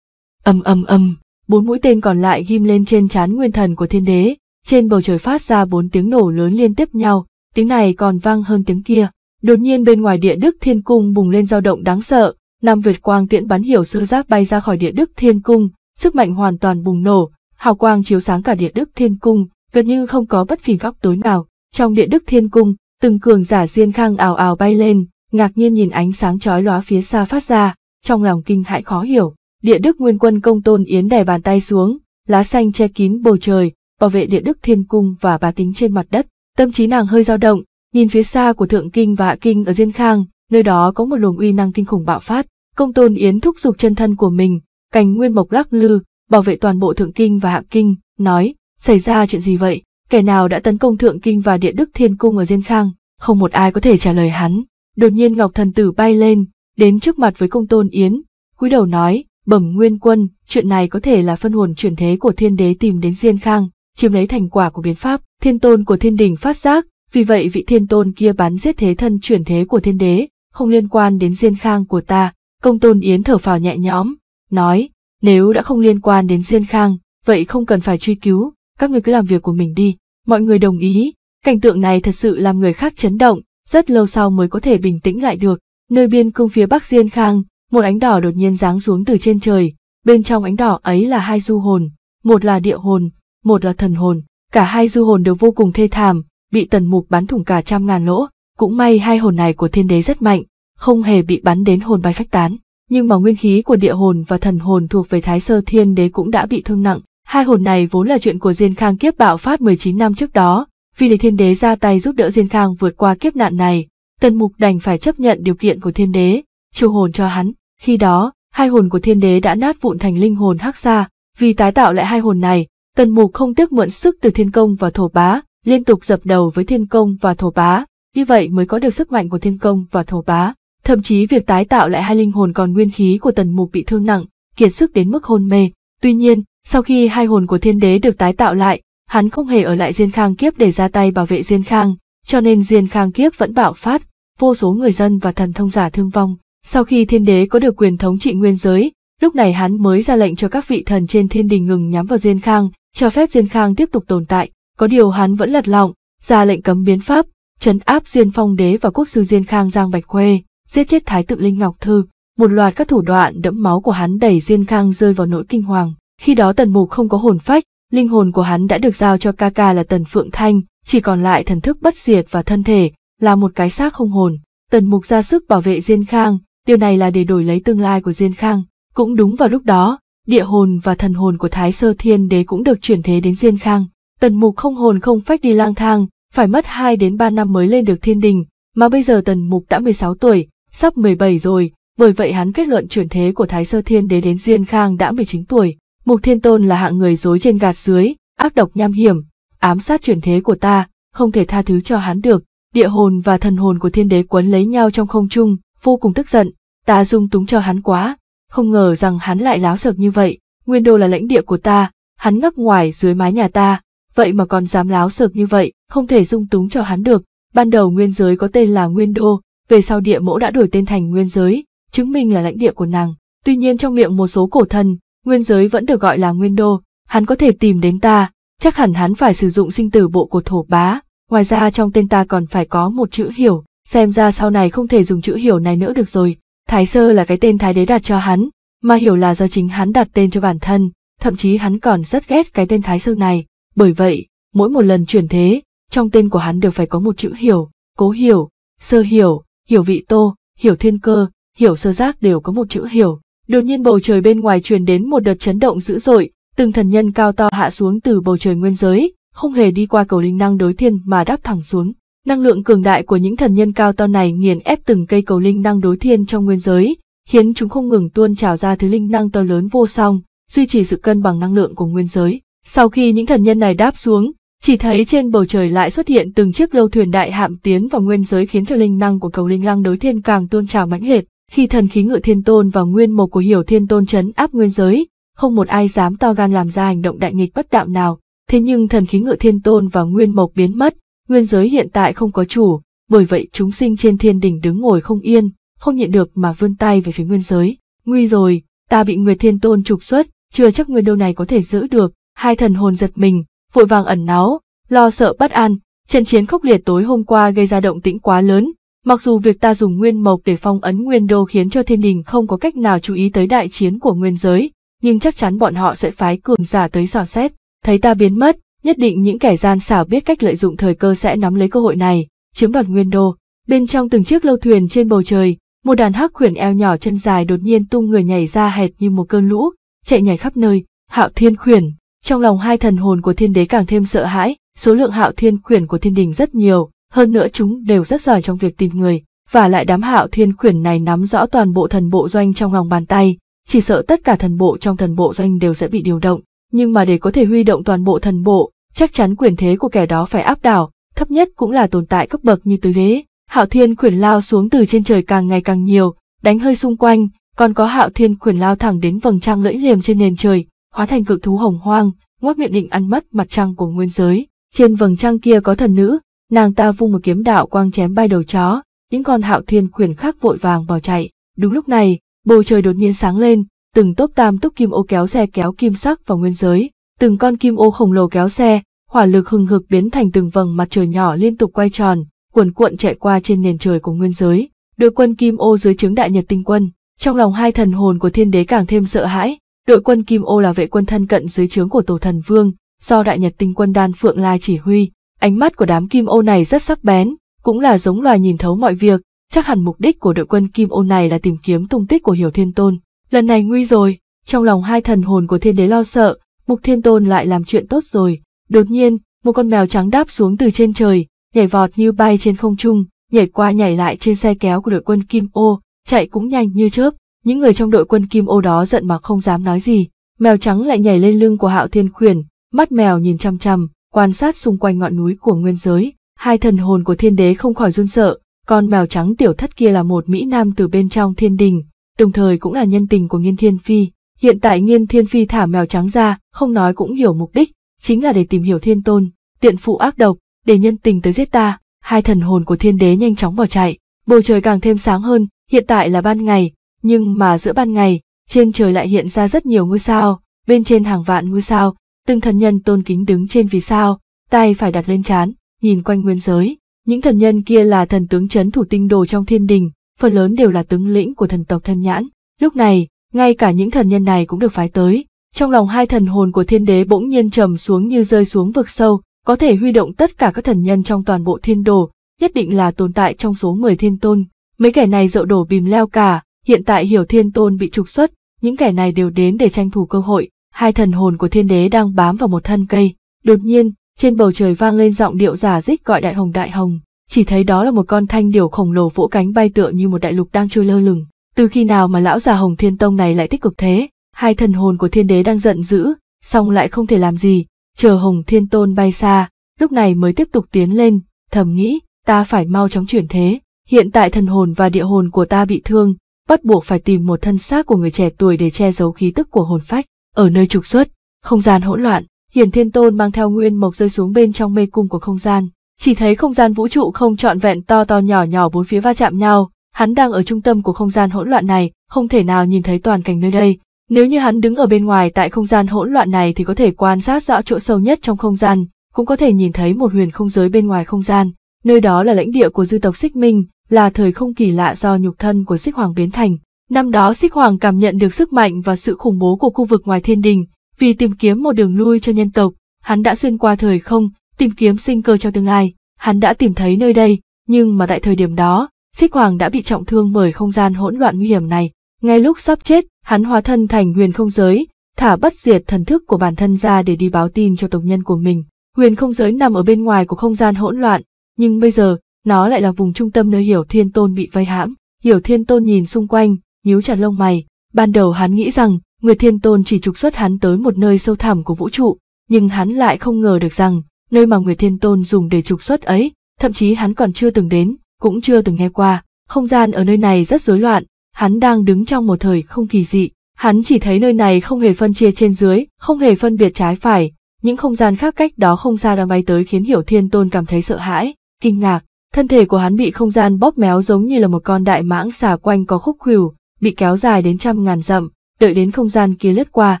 ầm ầm ầm, bốn mũi tên còn lại ghim lên trên trán nguyên thần của thiên đế, trên bầu trời phát ra bốn tiếng nổ lớn liên tiếp nhau, tiếng này còn vang hơn tiếng kia. Đột nhiên bên ngoài địa đức thiên cung bùng lên dao động đáng sợ, năm Việt quang tiễn bắn hiểu sơ giác bay ra khỏi địa đức thiên cung, sức mạnh hoàn toàn bùng nổ, hào quang chiếu sáng cả địa đức thiên cung, gần như không có bất kỳ góc tối nào. Trong điện đức thiên cung, từng cường giả diên khang ào ào bay lên, ngạc nhiên nhìn ánh sáng chói lóa phía xa phát ra, trong lòng kinh hãi khó hiểu. Địa đức nguyên quân công tôn yến đè bàn tay xuống, lá xanh che kín bầu trời, bảo vệ địa đức thiên cung và bà tính trên mặt đất. Tâm trí nàng hơi dao động, nhìn phía xa của thượng kinh và hạ kinh ở diên khang, nơi đó có một luồng uy năng kinh khủng bạo phát. Công tôn yến thúc giục chân thân của mình, cành nguyên mộc lắc lư, bảo vệ toàn bộ thượng kinh và hạ kinh, nói, Xảy ra chuyện gì vậy? Kẻ nào đã tấn công Thượng Kinh và địa Đức Thiên Cung ở Diên Khang? Không một ai có thể trả lời hắn. Đột nhiên Ngọc Thần Tử bay lên, đến trước mặt với công tôn Yến, cúi đầu nói, bẩm nguyên quân, chuyện này có thể là phân hồn chuyển thế của thiên đế tìm đến Diên Khang, chiếm lấy thành quả của biến pháp, thiên tôn của thiên đình phát giác, vì vậy vị thiên tôn kia bắn giết thế thân chuyển thế của thiên đế, không liên quan đến Diên Khang của ta. Công tôn Yến thở phào nhẹ nhõm, nói, nếu đã không liên quan đến Diên Khang, vậy không cần phải truy cứu, các người cứ làm việc của mình đi, mọi người đồng ý, cảnh tượng này thật sự làm người khác chấn động, rất lâu sau mới có thể bình tĩnh lại được, nơi biên cương phía bắc Diên Khang, một ánh đỏ đột nhiên giáng xuống từ trên trời, bên trong ánh đỏ ấy là hai du hồn, một là địa hồn, một là thần hồn, cả hai du hồn đều vô cùng thê thảm, bị tần mục bắn thủng cả trăm ngàn lỗ, cũng may hai hồn này của thiên đế rất mạnh, không hề bị bắn đến hồn bay phách tán, nhưng mà nguyên khí của địa hồn và thần hồn thuộc về Thái Sơ Thiên Đế cũng đã bị thương nặng, Hai hồn này vốn là chuyện của Diên Khang kiếp bạo phát 19 năm trước đó, vì để thiên đế ra tay giúp đỡ Diên Khang vượt qua kiếp nạn này, Tần Mục đành phải chấp nhận điều kiện của thiên đế, chu hồn cho hắn. Khi đó, hai hồn của thiên đế đã nát vụn thành linh hồn hắc xa, vì tái tạo lại hai hồn này, Tần Mục không tiếc mượn sức từ thiên công và thổ bá, liên tục dập đầu với thiên công và thổ bá, như vậy mới có được sức mạnh của thiên công và thổ bá. Thậm chí việc tái tạo lại hai linh hồn còn nguyên khí của Tần Mục bị thương nặng, kiệt sức đến mức hôn mê. Tuy nhiên, sau khi hai hồn của thiên đế được tái tạo lại, hắn không hề ở lại Diên Khang Kiếp để ra tay bảo vệ Diên Khang, cho nên Diên Khang Kiếp vẫn bạo phát, vô số người dân và thần thông giả thương vong. Sau khi thiên đế có được quyền thống trị nguyên giới, lúc này hắn mới ra lệnh cho các vị thần trên thiên đình ngừng nhắm vào Diên Khang, cho phép Diên Khang tiếp tục tồn tại. Có điều hắn vẫn lật lọng, ra lệnh cấm biến pháp, trấn áp Diên Phong Đế và quốc sư Diên Khang Giang Bạch Khuê, giết chết Thái tự Linh Ngọc Thư. Một loạt các thủ đoạn đẫm máu của hắn đẩy Diên Khang rơi vào nỗi kinh hoàng. Khi đó tần mục không có hồn phách, linh hồn của hắn đã được giao cho ca ca là tần phượng thanh, chỉ còn lại thần thức bất diệt và thân thể, là một cái xác không hồn. Tần mục ra sức bảo vệ Diên Khang, điều này là để đổi lấy tương lai của Diên Khang. Cũng đúng vào lúc đó, địa hồn và thần hồn của Thái Sơ Thiên Đế cũng được chuyển thế đến Diên Khang. Tần mục không hồn không phách đi lang thang, phải mất hai đến ba năm mới lên được thiên đình, mà bây giờ tần mục đã mười sáu tuổi, sắp mười bảy rồi, bởi vậy hắn kết luận chuyển thế của Thái Sơ Thiên Đế đến Diên Khang đã mười chín tuổi. Mục Thiên Tôn là hạng người dối trên gạt dưới, ác độc nham hiểm, ám sát chuyển thế của ta, không thể tha thứ cho hắn được. Địa hồn và thần hồn của thiên đế quấn lấy nhau trong không trung, vô cùng tức giận, ta dung túng cho hắn quá, không ngờ rằng hắn lại láo sợp như vậy, nguyên đô là lãnh địa của ta, hắn ngắc ngoài dưới mái nhà ta, vậy mà còn dám láo sợp như vậy, không thể dung túng cho hắn được. Ban đầu nguyên giới có tên là Nguyên Đô, về sau địa mẫu đã đổi tên thành Nguyên Giới, chứng minh là lãnh địa của nàng. Tuy nhiên trong miệng một số cổ thần, nguyên giới vẫn được gọi là nguyên đô, hắn có thể tìm đến ta, chắc hẳn hắn phải sử dụng sinh tử bộ của thổ bá, ngoài ra trong tên ta còn phải có một chữ hiểu, xem ra sau này không thể dùng chữ hiểu này nữa được rồi, Thái Sơ là cái tên Thái Đế đặt cho hắn, mà hiểu là do chính hắn đặt tên cho bản thân, thậm chí hắn còn rất ghét cái tên Thái Sơ này, bởi vậy, mỗi một lần chuyển thế, trong tên của hắn đều phải có một chữ hiểu, cố hiểu, sơ hiểu, hiểu vị tô, hiểu thiên cơ, hiểu sơ giác đều có một chữ hiểu, Đột nhiên bầu trời bên ngoài truyền đến một đợt chấn động dữ dội, từng thần nhân cao to hạ xuống từ bầu trời nguyên giới, không hề đi qua cầu linh năng đối thiên mà đáp thẳng xuống. Năng lượng cường đại của những thần nhân cao to này nghiền ép từng cây cầu linh năng đối thiên trong nguyên giới, khiến chúng không ngừng tuôn trào ra thứ linh năng to lớn vô song, duy trì sự cân bằng năng lượng của nguyên giới. Sau khi những thần nhân này đáp xuống, chỉ thấy trên bầu trời lại xuất hiện từng chiếc lâu thuyền đại hạm tiến vào nguyên giới khiến cho linh năng của cầu linh năng đối thiên càng tuôn trào mãnh liệt. Khi thần khí ngự thiên tôn và nguyên mộc của hiểu thiên tôn chấn áp nguyên giới, không một ai dám to gan làm ra hành động đại nghịch bất đạo nào, thế nhưng thần khí ngự thiên tôn và nguyên mộc biến mất, nguyên giới hiện tại không có chủ, bởi vậy chúng sinh trên thiên đỉnh đứng ngồi không yên, không nhịn được mà vươn tay về phía nguyên giới. Nguy rồi, ta bị Nguyệt Thiên Tôn trục xuất, chưa chắc nguyên đô này có thể giữ được, hai thần hồn giật mình, vội vàng ẩn náu, lo sợ bất an, trận chiến khốc liệt tối hôm qua gây ra động tĩnh quá lớn, Mặc dù việc ta dùng nguyên mộc để phong ấn nguyên đô khiến cho thiên đình không có cách nào chú ý tới đại chiến của nguyên giới, nhưng chắc chắn bọn họ sẽ phái cường giả tới dò xét. Thấy ta biến mất, nhất định những kẻ gian xảo biết cách lợi dụng thời cơ sẽ nắm lấy cơ hội này, chiếm đoạt nguyên đô. Bên trong từng chiếc lâu thuyền trên bầu trời, một đàn hắc khuyển eo nhỏ chân dài đột nhiên tung người nhảy ra hệt như một cơn lũ, chạy nhảy khắp nơi, hạo thiên khuyển. Trong lòng hai thần hồn của thiên đế càng thêm sợ hãi, số lượng hạo thiên khuyển của thiên đình rất nhiều, hơn nữa chúng đều rất giỏi trong việc tìm người, và lại đám hạo thiên khuyển này nắm rõ toàn bộ thần bộ doanh trong lòng bàn tay, chỉ sợ tất cả thần bộ trong thần bộ doanh đều sẽ bị điều động, nhưng mà để có thể huy động toàn bộ thần bộ, chắc chắn quyền thế của kẻ đó phải áp đảo, thấp nhất cũng là tồn tại cấp bậc như tứ đế. Hạo thiên khuyển lao xuống từ trên trời càng ngày càng nhiều, đánh hơi xung quanh, còn có hạo thiên khuyển lao thẳng đến vầng trăng lưỡi liềm trên nền trời, hóa thành cực thú hồng hoang, ngoác miệng định ăn mất mặt trăng của nguyên giới. Trên vầng trăng kia có thần nữ, nàng ta vung một kiếm đạo quang chém bay đầu chó, những con hạo thiên khuyển khác vội vàng bỏ chạy. Đúng lúc này, bầu trời đột nhiên sáng lên, từng tốp tam túc kim ô kéo xe kéo kim sắc vào nguyên giới, từng con kim ô khổng lồ kéo xe, hỏa lực hừng hực biến thành từng vầng mặt trời nhỏ liên tục quay tròn, cuồn cuộn chạy qua trên nền trời của nguyên giới. Đội quân kim ô dưới trướng đại nhật tinh quân, trong lòng hai thần hồn của thiên đế càng thêm sợ hãi, đội quân kim ô là vệ quân thân cận dưới trướng của tổ thần vương, do đại nhật tinh quân đan phượng lai chỉ huy, Ánh mắt của đám kim ô này rất sắc bén, cũng là giống loài nhìn thấu mọi việc, chắc hẳn mục đích của đội quân kim ô này là tìm kiếm tung tích của Hiểu Thiên Tôn. Lần này nguy rồi, trong lòng hai thần hồn của thiên đế lo sợ, mục thiên tôn lại làm chuyện tốt rồi. Đột nhiên, một con mèo trắng đáp xuống từ trên trời, nhảy vọt như bay trên không trung, nhảy qua nhảy lại trên xe kéo của đội quân kim ô, chạy cũng nhanh như chớp. Những người trong đội quân kim ô đó giận mà không dám nói gì. Mèo trắng lại nhảy lên lưng của hạo thiên khuyển, mắt mèo nhìn chăm chăm, quan sát xung quanh ngọn núi của nguyên giới, hai thần hồn của thiên đế không khỏi run sợ, con mèo trắng tiểu thất kia là một mỹ nam từ bên trong thiên đình, đồng thời cũng là nhân tình của Nghiên Thiên Phi. Hiện tại Nghiên Thiên Phi thả mèo trắng ra, không nói cũng hiểu mục đích, chính là để tìm hiểu thiên tôn, tiện phụ ác độc, để nhân tình tới giết ta. Hai thần hồn của thiên đế nhanh chóng bỏ chạy, bầu trời càng thêm sáng hơn, hiện tại là ban ngày, nhưng mà giữa ban ngày, trên trời lại hiện ra rất nhiều ngôi sao, bên trên hàng vạn ngôi sao, Từng thần nhân tôn kính đứng trên vì sao, tay phải đặt lên trán, nhìn quanh nguyên giới. Những thần nhân kia là thần tướng chấn thủ tinh đồ trong thiên đình, phần lớn đều là tướng lĩnh của thần tộc thân nhãn. Lúc này, ngay cả những thần nhân này cũng được phái tới. Trong lòng hai thần hồn của thiên đế bỗng nhiên trầm xuống như rơi xuống vực sâu, có thể huy động tất cả các thần nhân trong toàn bộ thiên đồ, nhất định là tồn tại trong số 10 thiên tôn. Mấy kẻ này dậu đổ bìm leo cả, hiện tại hiểu thiên tôn bị trục xuất, những kẻ này đều đến để tranh thủ cơ hội, hai thần hồn của thiên đế đang bám vào một thân cây. Đột nhiên, trên bầu trời vang lên giọng điệu giả dích gọi đại hồng đại hồng, chỉ thấy đó là một con thanh điểu khổng lồ vỗ cánh bay tựa như một đại lục đang trôi lơ lửng. Từ khi nào mà lão già Hồng Thiên Tông này lại tích cực thế? Hai thần hồn của thiên đế đang giận dữ, song lại không thể làm gì, chờ Hồng Thiên Tôn bay xa, lúc này mới tiếp tục tiến lên, thầm nghĩ, ta phải mau chóng chuyển thế. Hiện tại thần hồn và địa hồn của ta bị thương, bắt buộc phải tìm một thân xác của người trẻ tuổi để che giấu khí tức của hồn phách. Ở nơi trục xuất, không gian hỗn loạn, Hiền Thiên Tôn mang theo Nguyên Mộc rơi xuống bên trong mê cung của không gian. Chỉ thấy không gian vũ trụ không trọn vẹn to to nhỏ nhỏ bốn phía va chạm nhau, hắn đang ở trung tâm của không gian hỗn loạn này, không thể nào nhìn thấy toàn cảnh nơi đây. Nếu như hắn đứng ở bên ngoài tại không gian hỗn loạn này thì có thể quan sát rõ chỗ sâu nhất trong không gian, cũng có thể nhìn thấy một huyền không giới bên ngoài không gian. Nơi đó là lãnh địa của dư tộc Xích Minh, là thời không kỳ lạ do nhục thân của Xích Hoàng biến thành, Năm đó Xích Hoàng cảm nhận được sức mạnh và sự khủng bố của khu vực ngoài thiên đình, vì tìm kiếm một đường lui cho nhân tộc, hắn đã xuyên qua thời không, tìm kiếm sinh cơ cho tương lai, hắn đã tìm thấy nơi đây, nhưng mà tại thời điểm đó, Xích Hoàng đã bị trọng thương bởi không gian hỗn loạn nguy hiểm này. Ngay lúc sắp chết, hắn hóa thân thành huyền không giới, thả bất diệt thần thức của bản thân ra để đi báo tin cho tộc nhân của mình. Huyền không giới nằm ở bên ngoài của không gian hỗn loạn, nhưng bây giờ, nó lại là vùng trung tâm nơi Hiểu Thiên Tôn bị vây hãm. Hiểu Thiên Tôn nhìn xung quanh, nhíu chặt lông mày, ban đầu hắn nghĩ rằng người Thiên Tôn chỉ trục xuất hắn tới một nơi sâu thẳm của vũ trụ, nhưng hắn lại không ngờ được rằng, nơi mà người Thiên Tôn dùng để trục xuất ấy, thậm chí hắn còn chưa từng đến, cũng chưa từng nghe qua, không gian ở nơi này rất rối loạn, hắn đang đứng trong một thời không kỳ dị, hắn chỉ thấy nơi này không hề phân chia trên dưới, không hề phân biệt trái phải, những không gian khác cách đó không xa đang bay tới khiến Hiểu Thiên Tôn cảm thấy sợ hãi, kinh ngạc, thân thể của hắn bị không gian bóp méo giống như là một con đại mãng xà quanh có khúc khuỷu, bị kéo dài đến trăm ngàn dặm, đợi đến không gian kia lướt qua,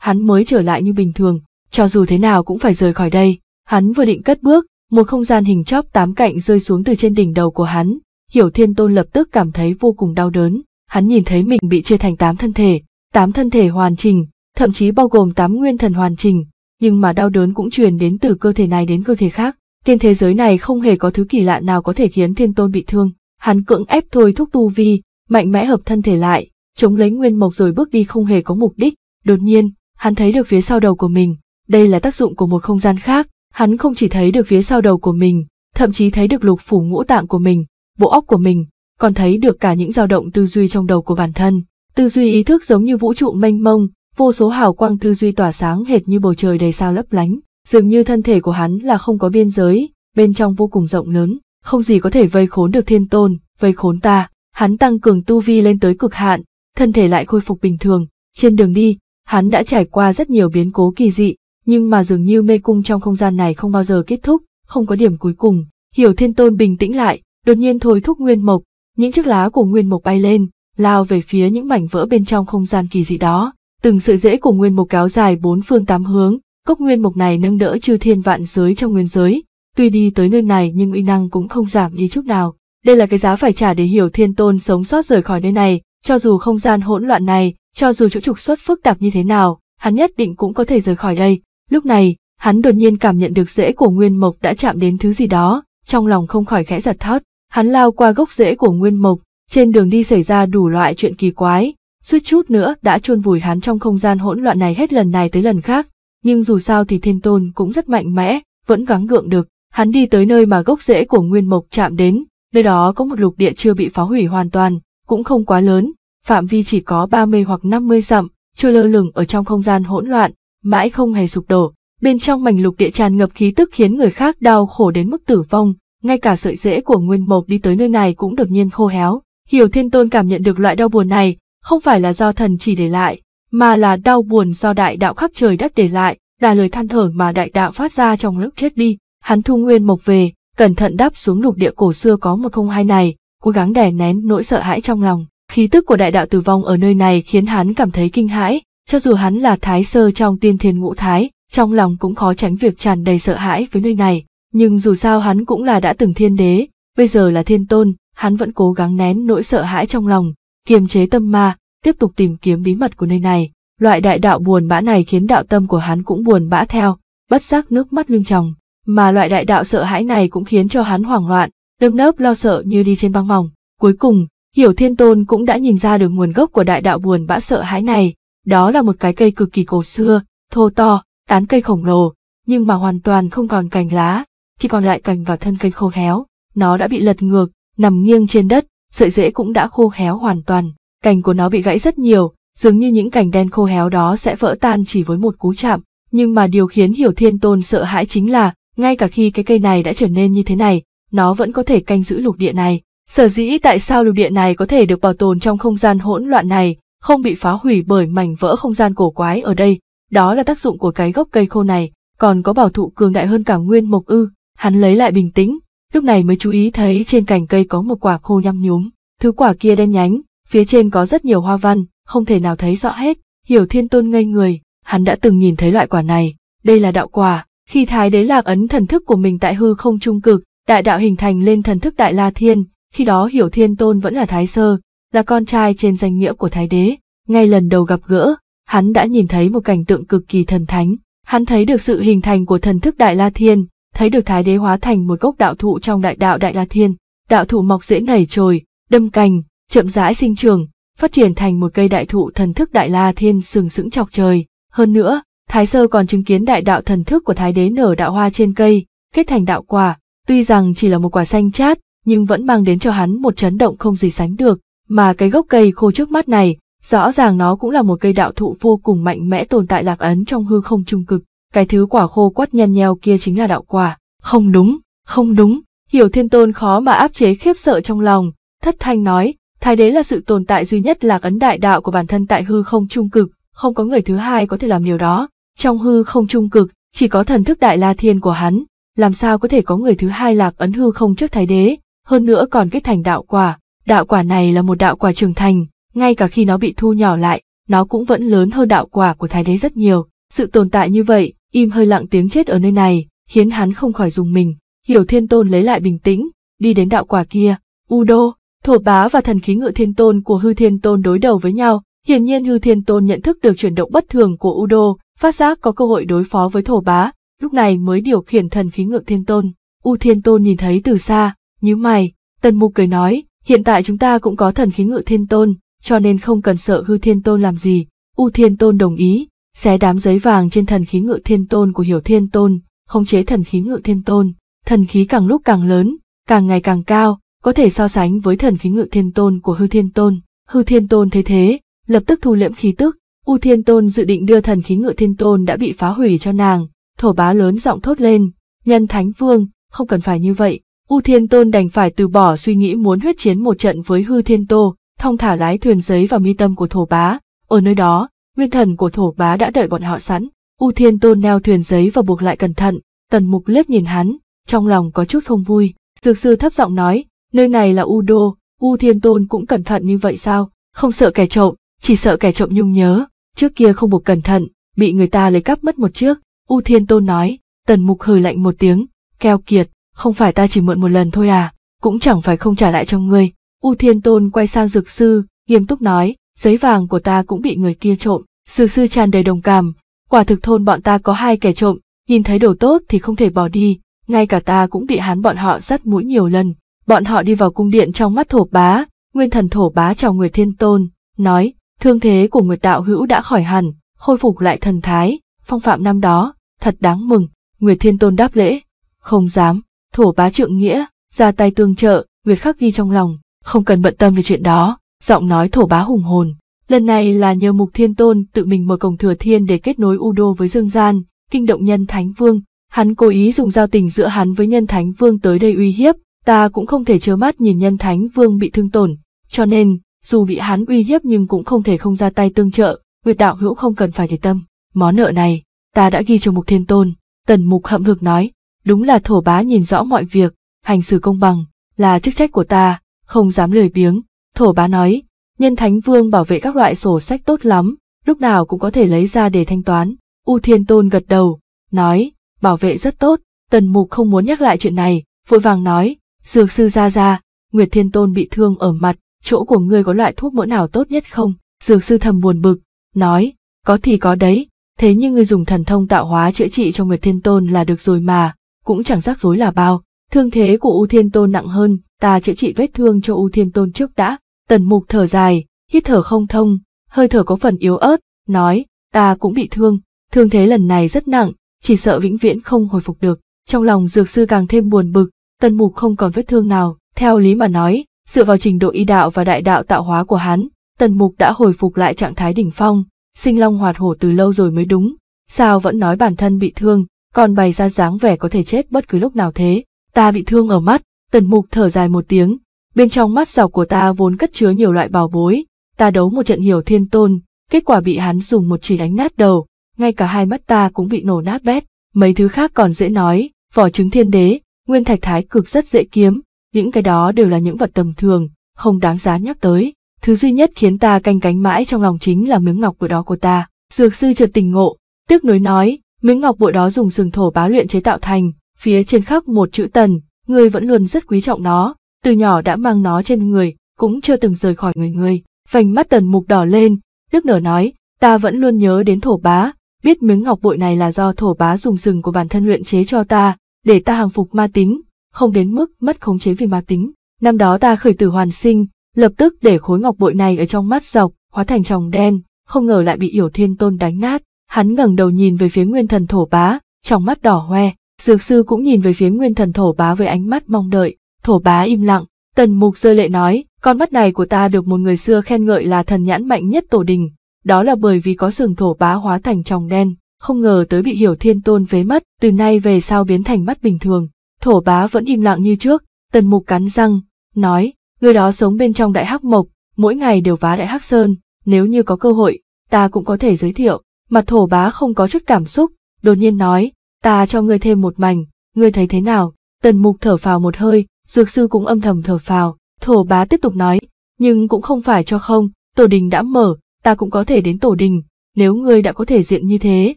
hắn mới trở lại như bình thường, cho dù thế nào cũng phải rời khỏi đây. Hắn vừa định cất bước, một không gian hình chóp tám cạnh rơi xuống từ trên đỉnh đầu của hắn, Hiểu Thiên Tôn lập tức cảm thấy vô cùng đau đớn, hắn nhìn thấy mình bị chia thành tám thân thể, tám thân thể hoàn chỉnh, thậm chí bao gồm tám nguyên thần hoàn chỉnh, nhưng mà đau đớn cũng truyền đến từ cơ thể này đến cơ thể khác. Trên thế giới này không hề có thứ kỳ lạ nào có thể khiến Thiên Tôn bị thương, hắn cưỡng ép thôi thúc tu vi, mạnh mẽ hợp thân thể lại, chống lấy nguyên mộc rồi bước đi không hề có mục đích. Đột nhiên, hắn thấy được phía sau đầu của mình, đây là tác dụng của một không gian khác, hắn không chỉ thấy được phía sau đầu của mình, thậm chí thấy được lục phủ ngũ tạng của mình, bộ óc của mình, còn thấy được cả những dao động tư duy trong đầu của bản thân. Tư duy ý thức giống như vũ trụ mênh mông, vô số hào quang tư duy tỏa sáng hệt như bầu trời đầy sao lấp lánh, dường như thân thể của hắn là không có biên giới, bên trong vô cùng rộng lớn, không gì có thể vây khốn được thiên tôn, vây khốn ta hắn tăng cường tu vi lên tới cực hạn, thân thể lại khôi phục bình thường, trên đường đi, hắn đã trải qua rất nhiều biến cố kỳ dị, nhưng mà dường như mê cung trong không gian này không bao giờ kết thúc, không có điểm cuối cùng. Hiểu Thiên Tôn bình tĩnh lại, đột nhiên thôi thúc nguyên mộc, những chiếc lá của nguyên mộc bay lên, lao về phía những mảnh vỡ bên trong không gian kỳ dị đó. Từng sự dễ của nguyên mộc kéo dài bốn phương tám hướng, cốc nguyên mộc này nâng đỡ chư thiên vạn giới trong nguyên giới. Tuy đi tới nơi này nhưng uy năng cũng không giảm đi chút nào, đây là cái giá phải trả để hiểu thiên tôn sống sót rời khỏi nơi này, cho dù không gian hỗn loạn này, cho dù chỗ trục xuất phức tạp như thế nào, hắn nhất định cũng có thể rời khỏi đây. Lúc này, hắn đột nhiên cảm nhận được rễ của Nguyên Mộc đã chạm đến thứ gì đó, trong lòng không khỏi khẽ giật thót. Hắn lao qua gốc rễ của Nguyên Mộc, trên đường đi xảy ra đủ loại chuyện kỳ quái, suýt chút nữa đã chôn vùi hắn trong không gian hỗn loạn này hết lần này tới lần khác. Nhưng dù sao thì thiên tôn cũng rất mạnh mẽ, vẫn gắng gượng được. Hắn đi tới nơi mà gốc rễ của Nguyên Mộc chạm đến, nơi đó có một lục địa chưa bị phá hủy hoàn toàn, cũng không quá lớn, phạm vi chỉ có 30 hoặc 50 dặm, trôi lơ lửng ở trong không gian hỗn loạn, mãi không hề sụp đổ. Bên trong mảnh lục địa tràn ngập khí tức khiến người khác đau khổ đến mức tử vong, ngay cả sợi rễ của Nguyên Mộc đi tới nơi này cũng đột nhiên khô héo. Hiểu Thiên Tôn cảm nhận được loại đau buồn này, không phải là do thần chỉ để lại, mà là đau buồn do đại đạo khắp trời đất để lại, là lời than thở mà đại đạo phát ra trong lúc chết đi. Hắn thu Nguyên Mộc về, cẩn thận đáp xuống lục địa cổ xưa có một không hai này, cố gắng đè nén nỗi sợ hãi trong lòng. Khí tức của đại đạo tử vong ở nơi này khiến hắn cảm thấy kinh hãi, cho dù hắn là thái sơ trong tiên thiên ngũ thái, trong lòng cũng khó tránh việc tràn đầy sợ hãi với nơi này, nhưng dù sao hắn cũng là đã từng thiên đế, bây giờ là thiên tôn, hắn vẫn cố gắng nén nỗi sợ hãi trong lòng, kiềm chế tâm ma, tiếp tục tìm kiếm bí mật của nơi này. Loại đại đạo buồn bã này khiến đạo tâm của hắn cũng buồn bã theo, bất giác nước mắt lưng tròng mà loại đại đạo sợ hãi này cũng khiến cho hắn hoảng loạn, nơm nớp lo sợ như đi trên băng mỏng. Cuối cùng, Hiểu Thiên Tôn cũng đã nhìn ra được nguồn gốc của đại đạo buồn bã sợ hãi này, đó là một cái cây cực kỳ cổ xưa, thô to, tán cây khổng lồ, nhưng mà hoàn toàn không còn cành lá, chỉ còn lại cành và thân cây khô héo. Nó đã bị lật ngược, nằm nghiêng trên đất, sợi rễ cũng đã khô héo hoàn toàn, cành của nó bị gãy rất nhiều, dường như những cành đen khô héo đó sẽ vỡ tan chỉ với một cú chạm. Nhưng mà điều khiến Hiểu Thiên Tôn sợ hãi chính là, ngay cả khi cái cây này đã trở nên như thế này, nó vẫn có thể canh giữ lục địa này. Sở dĩ tại sao lục địa này có thể được bảo tồn trong không gian hỗn loạn này, không bị phá hủy bởi mảnh vỡ không gian cổ quái ở đây, đó là tác dụng của cái gốc cây khô này, còn có bảo thụ cường đại hơn cả nguyên mộc ư. Hắn lấy lại bình tĩnh, lúc này mới chú ý thấy trên cành cây có một quả khô nhăm nhúm, thứ quả kia đen nhánh, phía trên có rất nhiều hoa văn, không thể nào thấy rõ hết. Hiểu Thiên Tôn ngây người, hắn đã từng nhìn thấy loại quả này, đây là đạo quả, khi Thái Đế Lạc ấn thần thức của mình tại hư không trung cực, đại đạo hình thành lên thần thức Đại La Thiên, khi đó Hiểu Thiên Tôn vẫn là Thái Sơ, là con trai trên danh nghĩa của Thái Đế. Ngay lần đầu gặp gỡ, hắn đã nhìn thấy một cảnh tượng cực kỳ thần thánh. Hắn thấy được sự hình thành của thần thức Đại La Thiên, thấy được Thái Đế hóa thành một gốc đạo thụ trong đại đạo Đại La Thiên. Đạo thụ mọc dễ nảy trồi, đâm cành, chậm rãi sinh trường, phát triển thành một cây đại thụ thần thức Đại La Thiên sừng sững chọc trời. Hơn nữa, Thái Sơ còn chứng kiến đại đạo thần thức của Thái Đế nở đạo hoa trên cây, kết thành đạo quả, tuy rằng chỉ là một quả xanh chát, nhưng vẫn mang đến cho hắn một chấn động không gì sánh được, mà cái gốc cây khô trước mắt này, rõ ràng nó cũng là một cây đạo thụ vô cùng mạnh mẽ tồn tại lạc ấn trong hư không trung cực, cái thứ quả khô quắt nhăn nheo kia chính là đạo quả. Không đúng, không đúng, hiểu thiên tôn khó mà áp chế khiếp sợ trong lòng, thất thanh nói, thái đế là sự tồn tại duy nhất lạc ấn đại đạo của bản thân tại hư không trung cực, không có người thứ hai có thể làm điều đó. Trong hư không trung cực, chỉ có thần thức đại la thiên của hắn, làm sao có thể có người thứ hai lạc ấn hư không trước thái đế, hơn nữa còn kết thành đạo quả. Đạo quả này là một đạo quả trưởng thành, ngay cả khi nó bị thu nhỏ lại, nó cũng vẫn lớn hơn đạo quả của thái đế rất nhiều. Sự tồn tại như vậy, im hơi lặng tiếng chết ở nơi này, khiến hắn không khỏi dùng mình. Hiểu thiên tôn lấy lại bình tĩnh, đi đến đạo quả kia. U đô, thổ bá và thần khí ngự thiên tôn của hư thiên tôn đối đầu với nhau, Hiển nhiên Hư Thiên Tôn nhận thức được chuyển động bất thường của Udo, phát giác có cơ hội đối phó với thổ bá, lúc này mới điều khiển thần khí ngự Thiên Tôn. U Thiên Tôn nhìn thấy từ xa, nhíu mày, Tần Mục cười nói, hiện tại chúng ta cũng có thần khí ngự Thiên Tôn, cho nên không cần sợ Hư Thiên Tôn làm gì. U Thiên Tôn đồng ý, xé đám giấy vàng trên thần khí ngự Thiên Tôn của Hiểu Thiên Tôn, khống chế thần khí ngự Thiên Tôn. Thần khí càng lúc càng lớn, càng ngày càng cao, có thể so sánh với thần khí ngự Thiên Tôn của Hư Thiên Tôn. Hư Thiên Tôn thấy thế, lập tức thu liễm khí tức, U Thiên Tôn dự định đưa thần khí ngự Thiên Tôn đã bị phá hủy cho nàng, thổ bá lớn giọng thốt lên, nhân Thánh Vương, không cần phải như vậy, U Thiên Tôn đành phải từ bỏ suy nghĩ muốn huyết chiến một trận với Hư Thiên Tô, thong thả lái thuyền giấy vào mi tâm của thổ bá, ở nơi đó, nguyên thần của thổ bá đã đợi bọn họ sẵn, U Thiên Tôn neo thuyền giấy và buộc lại cẩn thận, tần mục liếc nhìn hắn, trong lòng có chút không vui, dược sư thấp giọng nói, nơi này là U Đô, U Thiên Tôn cũng cẩn thận như vậy sao, không sợ kẻ trộm, chỉ sợ kẻ trộm nhung nhớ, trước kia không buộc cẩn thận, bị người ta lấy cắp mất một chiếc. U Thiên Tôn nói, Tần Mục hừ lạnh một tiếng, keo kiệt, không phải ta chỉ mượn một lần thôi à, cũng chẳng phải không trả lại cho ngươi. U Thiên Tôn quay sang Dược Sư, nghiêm túc nói, giấy vàng của ta cũng bị người kia trộm. Dược Sư tràn đầy đồng cảm, quả thực thôn bọn ta có hai kẻ trộm, nhìn thấy đồ tốt thì không thể bỏ đi, ngay cả ta cũng bị hắn bọn họ dắt mũi nhiều lần. Bọn họ đi vào cung điện trong mắt thổ bá, nguyên thần thổ bá chào người Thiên Tôn, nói, Thương thế của Nguyệt Đạo Hữu đã khỏi hẳn, khôi phục lại thần thái, phong phạm năm đó, thật đáng mừng. Nguyệt Thiên Tôn đáp lễ, không dám, thổ bá trượng nghĩa, ra tay tương trợ, Nguyệt Khắc ghi trong lòng, không cần bận tâm về chuyện đó, giọng nói thổ bá hùng hồn. Lần này là nhờ Mục Thiên Tôn tự mình mở cổng thừa thiên để kết nối U Đô với Dương Gian, kinh động nhân Thánh Vương, hắn cố ý dùng giao tình giữa hắn với nhân Thánh Vương tới đây uy hiếp, ta cũng không thể trơ mắt nhìn nhân Thánh Vương bị thương tổn, cho nên, dù bị hắn uy hiếp nhưng cũng không thể không ra tay tương trợ, Nguyệt đạo hữu không cần phải để tâm, món nợ này, ta đã ghi cho Mục Thiên Tôn, Tần Mục hậm hực nói, đúng là thổ bá nhìn rõ mọi việc, hành xử công bằng, là chức trách của ta, không dám lười biếng, thổ bá nói, nhân thánh vương bảo vệ các loại sổ sách tốt lắm, lúc nào cũng có thể lấy ra để thanh toán, U Thiên Tôn gật đầu, nói, bảo vệ rất tốt, Tần Mục không muốn nhắc lại chuyện này, vội vàng nói, dược sư ra ra, Nguyệt Thiên Tôn bị thương ở mặt, chỗ của ngươi có loại thuốc mỡ nào tốt nhất không? Dược sư thầm buồn bực, nói, có thì có đấy, thế nhưng ngươi dùng thần thông tạo hóa chữa trị cho Nguyệt Thiên Tôn là được rồi mà, cũng chẳng rắc rối là bao. Thương thế của U Thiên Tôn nặng hơn, ta chữa trị vết thương cho U Thiên Tôn trước đã. Tần mục thở dài, hít thở không thông, hơi thở có phần yếu ớt, nói, ta cũng bị thương, thương thế lần này rất nặng, chỉ sợ vĩnh viễn không hồi phục được. Trong lòng dược sư càng thêm buồn bực, tần mục không còn vết thương nào, theo lý mà nói, Dựa vào trình độ y đạo và đại đạo tạo hóa của hắn, tần mục đã hồi phục lại trạng thái đỉnh phong, sinh long hoạt hổ từ lâu rồi mới đúng, sao vẫn nói bản thân bị thương, còn bày ra dáng vẻ có thể chết bất cứ lúc nào thế. Ta bị thương ở mắt, tần mục thở dài một tiếng, bên trong mắt dọc của ta vốn cất chứa nhiều loại bảo bối, ta đấu một trận hiểu thiên tôn, kết quả bị hắn dùng một chỉ đánh nát đầu, ngay cả hai mắt ta cũng bị nổ nát bét, mấy thứ khác còn dễ nói, vỏ trứng thiên đế, nguyên thạch thái cực rất dễ kiếm, những cái đó đều là những vật tầm thường, không đáng giá nhắc tới. Thứ duy nhất khiến ta canh cánh mãi trong lòng chính là miếng ngọc bội đó của ta. Dược sư chợt tỉnh ngộ, tiếc nối nói, miếng ngọc bội đó dùng sừng thổ bá luyện chế tạo thành, phía trên khắc một chữ tần, người vẫn luôn rất quý trọng nó, từ nhỏ đã mang nó trên người, cũng chưa từng rời khỏi người người. Vành mắt tần mục đỏ lên, nước nở nói, ta vẫn luôn nhớ đến thổ bá, biết miếng ngọc bội này là do thổ bá dùng sừng của bản thân luyện chế cho ta, để ta hàng phục ma tính, không đến mức mất khống chế vì ma tính. Năm đó ta khởi tử hoàn sinh, lập tức để khối ngọc bội này ở trong mắt dọc, hóa thành tròng đen, không ngờ lại bị Yểu Thiên Tôn đánh nát. Hắn ngẩng đầu nhìn về phía Nguyên Thần Thổ Bá, trong mắt đỏ hoe, Dược sư cũng nhìn về phía Nguyên Thần Thổ Bá với ánh mắt mong đợi. Thổ Bá im lặng, Tần Mục rơi lệ nói, con mắt này của ta được một người xưa khen ngợi là thần nhãn mạnh nhất tổ đình, đó là bởi vì có sừng Thổ Bá hóa thành tròng đen, không ngờ tới bị Hiểu Thiên Tôn vế mất, từ nay về sau biến thành mắt bình thường thổ bá vẫn im lặng như trước, tần mục cắn răng, nói, người đó sống bên trong đại hắc mộc, mỗi ngày đều vá đại hắc sơn, nếu như có cơ hội, ta cũng có thể giới thiệu, mặt thổ bá không có chút cảm xúc, đột nhiên nói, ta cho ngươi thêm một mảnh, ngươi thấy thế nào, tần mục thở phào một hơi, dược sư cũng âm thầm thở phào, thổ bá tiếp tục nói, nhưng cũng không phải cho không, tổ đình đã mở, ta cũng có thể đến tổ đình, nếu ngươi đã có thể diện như thế,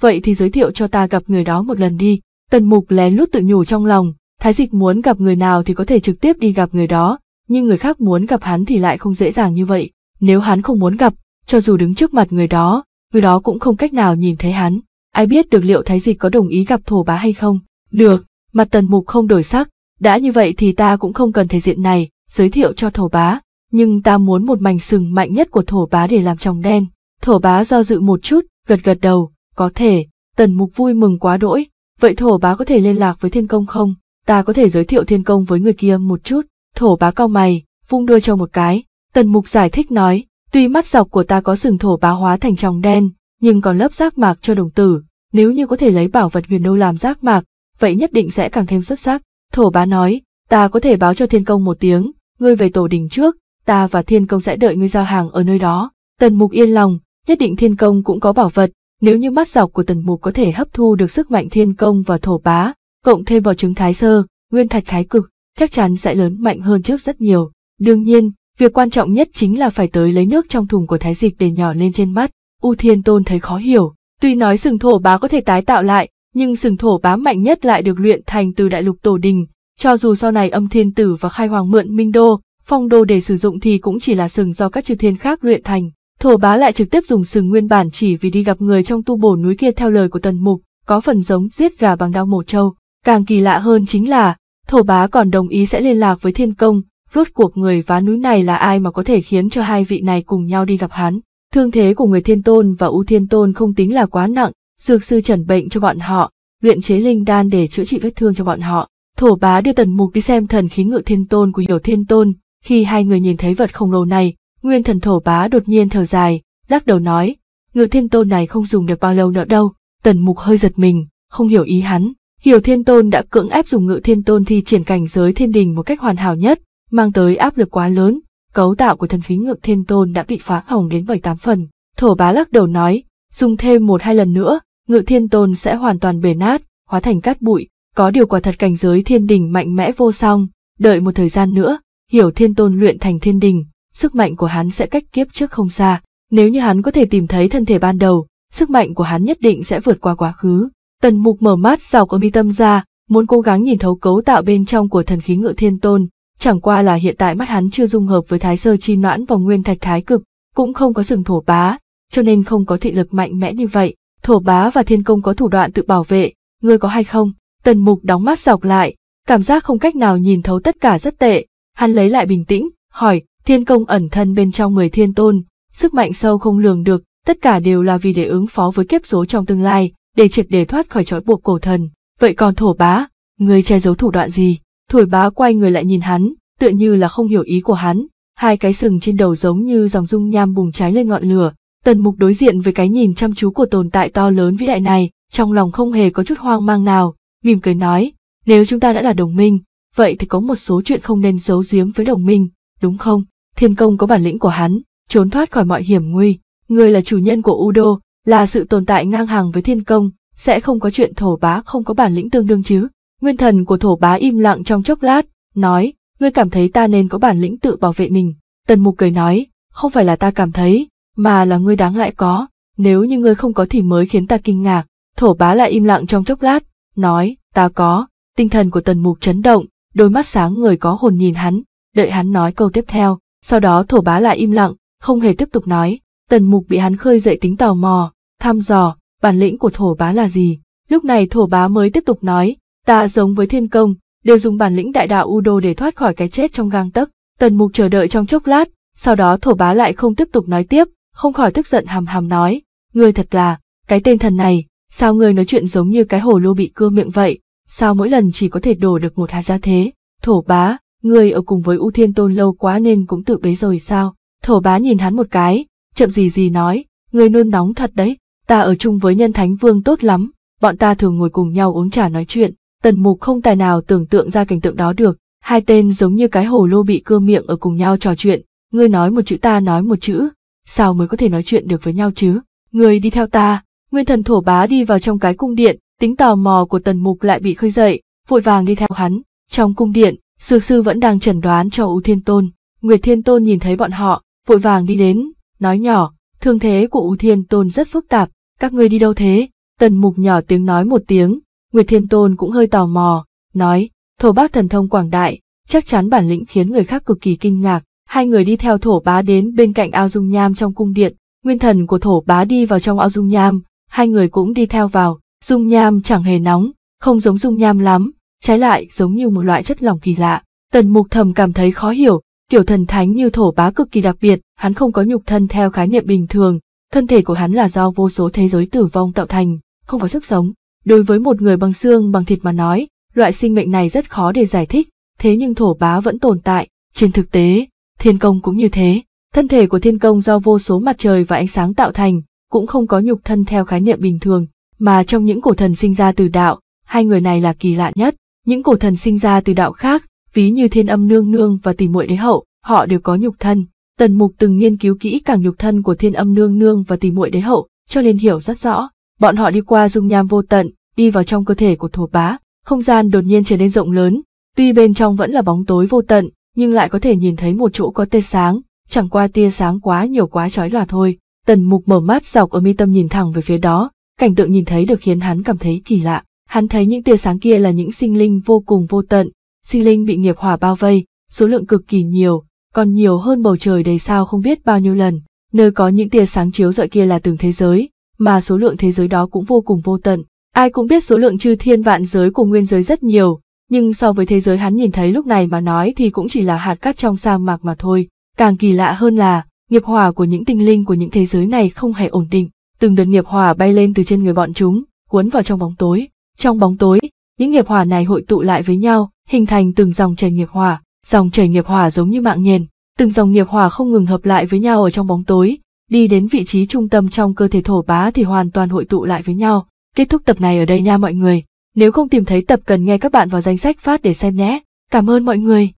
vậy thì giới thiệu cho ta gặp người đó một lần đi, Tần Mục lén lút tự nhủ trong lòng, Thái Dịch muốn gặp người nào thì có thể trực tiếp đi gặp người đó, nhưng người khác muốn gặp hắn thì lại không dễ dàng như vậy. Nếu hắn không muốn gặp, cho dù đứng trước mặt người đó, người đó cũng không cách nào nhìn thấy hắn. Ai biết được liệu Thái Dịch có đồng ý gặp thổ bá hay không? Được, mặt Tần Mục không đổi sắc, đã như vậy thì ta cũng không cần thể diện này, giới thiệu cho thổ bá, nhưng ta muốn một mảnh sừng mạnh nhất của thổ bá để làm trong đen. Thổ bá do dự một chút, gật gật đầu, có thể, Tần Mục vui mừng quá đỗi, Vậy thổ bá có thể liên lạc với thiên công không? Ta có thể giới thiệu thiên công với người kia một chút. Thổ bá cau mày, vung đuôi cho một cái. Tần mục giải thích nói, tuy mắt dọc của ta có sừng thổ bá hóa thành tròng đen, nhưng còn lớp giác mạc cho đồng tử. Nếu như có thể lấy bảo vật huyền đô làm giác mạc, vậy nhất định sẽ càng thêm xuất sắc. Thổ bá nói, ta có thể báo cho thiên công một tiếng, ngươi về tổ đình trước, ta và thiên công sẽ đợi ngươi giao hàng ở nơi đó. Tần mục yên lòng, nhất định thiên công cũng có bảo vật, nếu như mắt dọc của tần mục có thể hấp thu được sức mạnh thiên công và thổ bá, cộng thêm vào chứng thái sơ, nguyên thạch thái cực, chắc chắn sẽ lớn mạnh hơn trước rất nhiều. Đương nhiên, việc quan trọng nhất chính là phải tới lấy nước trong thùng của thái dịch để nhỏ lên trên mắt. U Thiên Tôn thấy khó hiểu, tuy nói sừng thổ bá có thể tái tạo lại, nhưng sừng thổ bá mạnh nhất lại được luyện thành từ đại lục tổ đình. Cho dù sau này âm thiên tử và khai hoàng mượn minh đô, phong đô để sử dụng thì cũng chỉ là sừng do các chư thiên khác luyện thành. Thổ bá lại trực tiếp dùng sừng nguyên bản chỉ vì đi gặp người trong tu bổ núi kia theo lời của tần mục, có phần giống giết gà bằng đao mổ trâu. Càng kỳ lạ hơn chính là, thổ bá còn đồng ý sẽ liên lạc với thiên công, rốt cuộc người vá núi này là ai mà có thể khiến cho hai vị này cùng nhau đi gặp hắn. Thương thế của người thiên tôn và u thiên tôn không tính là quá nặng, dược sư trần bệnh cho bọn họ, luyện chế linh đan để chữa trị vết thương cho bọn họ. Thổ bá đưa tần mục đi xem thần khí ngự thiên tôn của hiểu thiên tôn, khi hai người nhìn thấy vật khổng lồ này, Nguyên thần thổ bá đột nhiên thở dài, lắc đầu nói, ngự thiên tôn này không dùng được bao lâu nữa đâu, tần mục hơi giật mình, không hiểu ý hắn. Hiểu thiên tôn đã cưỡng ép dùng ngự thiên tôn thi triển cảnh giới thiên đình một cách hoàn hảo nhất, mang tới áp lực quá lớn, cấu tạo của thần khí ngự thiên tôn đã bị phá hỏng đến bảy tám phần. Thổ bá lắc đầu nói, dùng thêm một hai lần nữa, ngự thiên tôn sẽ hoàn toàn bể nát, hóa thành cát bụi, có điều quả thật cảnh giới thiên đình mạnh mẽ vô song, đợi một thời gian nữa, hiểu thiên tôn luyện thành thiên đình, sức mạnh của hắn sẽ cách kiếp trước không xa. Nếu như hắn có thể tìm thấy thân thể ban đầu, sức mạnh của hắn nhất định sẽ vượt qua quá khứ. Tần mục mở mắt dọc ở mi tâm ra, muốn cố gắng nhìn thấu cấu tạo bên trong của thần khí ngự thiên tôn, chẳng qua là hiện tại mắt hắn chưa dung hợp với thái sơ chi noãn và nguyên thạch thái cực, cũng không có sừng thổ bá, cho nên không có thị lực mạnh mẽ như vậy. Thổ bá và thiên công có thủ đoạn tự bảo vệ, ngươi có hay không? Tần mục đóng mắt dọc lại, cảm giác không cách nào nhìn thấu tất cả rất tệ, hắn lấy lại bình tĩnh, hỏi, Thiên công ẩn thân bên trong 10 thiên tôn, sức mạnh sâu không lường được, tất cả đều là vì để ứng phó với kiếp số trong tương lai, để triệt để thoát khỏi trói buộc cổ thần. Vậy còn thổ bá, người che giấu thủ đoạn gì? Thổi bá quay người lại nhìn hắn, tựa như là không hiểu ý của hắn, hai cái sừng trên đầu giống như dòng dung nham bùng cháy lên ngọn lửa. Tần mục đối diện với cái nhìn chăm chú của tồn tại to lớn vĩ đại này, trong lòng không hề có chút hoang mang nào, mỉm cười nói, nếu chúng ta đã là đồng minh, vậy thì có một số chuyện không nên giấu giếm với đồng minh, đúng không? Thiên công có bản lĩnh của hắn, trốn thoát khỏi mọi hiểm nguy. Người là chủ nhân của Udo, là sự tồn tại ngang hàng với thiên công, sẽ không có chuyện thổ bá không có bản lĩnh tương đương chứ. Nguyên thần của thổ bá im lặng trong chốc lát, nói, ngươi cảm thấy ta nên có bản lĩnh tự bảo vệ mình. Tần mục cười nói, không phải là ta cảm thấy, mà là ngươi đáng lại có, nếu như ngươi không có thì mới khiến ta kinh ngạc. Thổ bá lại im lặng trong chốc lát, nói, ta có, tinh thần của tần mục chấn động, đôi mắt sáng người có hồn nhìn hắn, đợi hắn nói câu tiếp theo, sau đó thổ bá lại im lặng, không hề tiếp tục nói, tần mục bị hắn khơi dậy tính tò mò, thăm dò, bản lĩnh của thổ bá là gì. Lúc này thổ bá mới tiếp tục nói, ta giống với thiên công, đều dùng bản lĩnh đại đạo u đô để thoát khỏi cái chết trong gang tấc. Tần mục chờ đợi trong chốc lát, sau đó thổ bá lại không tiếp tục nói tiếp, không khỏi tức giận hàm hàm nói, ngươi thật là, cái tên thần này, sao ngươi nói chuyện giống như cái hồ lô bị cưa miệng vậy, sao mỗi lần chỉ có thể đổ được một hạt ra thế, thổ bá, người ở cùng với U Thiên Tôn lâu quá nên cũng tự bế rồi sao? Thổ bá nhìn hắn một cái, chậm gì gì nói, người nôn nóng thật đấy, ta ở chung với nhân thánh vương tốt lắm, bọn ta thường ngồi cùng nhau uống trà nói chuyện, tần mục không tài nào tưởng tượng ra cảnh tượng đó được, hai tên giống như cái hồ lô bị cưa miệng ở cùng nhau trò chuyện, ngươi nói một chữ ta nói một chữ, sao mới có thể nói chuyện được với nhau chứ? Người đi theo ta, nguyên thần thổ bá đi vào trong cái cung điện, tính tò mò của tần mục lại bị khơi dậy, vội vàng đi theo hắn, trong cung điện, Sư sư vẫn đang chẩn đoán cho U Thiên Tôn. Nguyệt Thiên Tôn nhìn thấy bọn họ, vội vàng đi đến, nói nhỏ, thương thế của U Thiên Tôn rất phức tạp, các ngươi đi đâu thế? Tần mục nhỏ tiếng nói một tiếng, Nguyệt Thiên Tôn cũng hơi tò mò, nói, thổ bác thần thông quảng đại, chắc chắn bản lĩnh khiến người khác cực kỳ kinh ngạc. Hai người đi theo thổ bá đến bên cạnh ao dung nham trong cung điện, nguyên thần của thổ bá đi vào trong ao dung nham, hai người cũng đi theo vào, dung nham chẳng hề nóng, không giống dung nham lắm, trái lại giống như một loại chất lỏng kỳ lạ. Tần mục thầm cảm thấy khó hiểu, kiểu thần thánh như thổ bá cực kỳ đặc biệt, hắn không có nhục thân theo khái niệm bình thường, thân thể của hắn là do vô số thế giới tử vong tạo thành, không có sức sống. Đối với một người bằng xương bằng thịt mà nói, loại sinh mệnh này rất khó để giải thích, thế nhưng thổ bá vẫn tồn tại, trên thực tế, thiên công cũng như thế. Thân thể của thiên công do vô số mặt trời và ánh sáng tạo thành, cũng không có nhục thân theo khái niệm bình thường, mà trong những cổ thần sinh ra từ đạo, hai người này là kỳ lạ nhất. Những cổ thần sinh ra từ đạo khác, ví như thiên âm nương nương và tỷ muội đế hậu, họ đều có nhục thân. Tần Mục từng nghiên cứu kỹ càng nhục thân của thiên âm nương nương và tỷ muội đế hậu, cho nên hiểu rất rõ. Bọn họ đi qua dung nham vô tận, đi vào trong cơ thể của thổ bá, không gian đột nhiên trở nên rộng lớn, tuy bên trong vẫn là bóng tối vô tận, nhưng lại có thể nhìn thấy một chỗ có tia sáng, chẳng qua tia sáng quá nhiều quá chói lòa thôi. Tần Mục mở mắt dọc ở mi tâm nhìn thẳng về phía đó, cảnh tượng nhìn thấy được khiến hắn cảm thấy kỳ lạ. Hắn thấy những tia sáng kia là những sinh linh vô cùng vô tận, sinh linh bị nghiệp hỏa bao vây, số lượng cực kỳ nhiều, còn nhiều hơn bầu trời đầy sao không biết bao nhiêu lần. Nơi có những tia sáng chiếu rọi kia là từng thế giới, mà số lượng thế giới đó cũng vô cùng vô tận. Ai cũng biết số lượng chư thiên vạn giới của nguyên giới rất nhiều, nhưng so với thế giới hắn nhìn thấy lúc này mà nói thì cũng chỉ là hạt cát trong sa mạc mà thôi. Càng kỳ lạ hơn là, nghiệp hỏa của những tinh linh của những thế giới này không hề ổn định, từng đợt nghiệp hỏa bay lên từ trên người bọn chúng, cuốn vào trong bóng tối, trong bóng tối, những nghiệp hỏa này hội tụ lại với nhau, hình thành từng dòng chảy nghiệp hỏa, dòng chảy nghiệp hỏa giống như mạng nhện, từng dòng nghiệp hỏa không ngừng hợp lại với nhau ở trong bóng tối, đi đến vị trí trung tâm trong cơ thể thổ bá thì hoàn toàn hội tụ lại với nhau. Kết thúc tập này ở đây nha mọi người, nếu không tìm thấy tập cần nghe các bạn vào danh sách phát để xem nhé. Cảm ơn mọi người.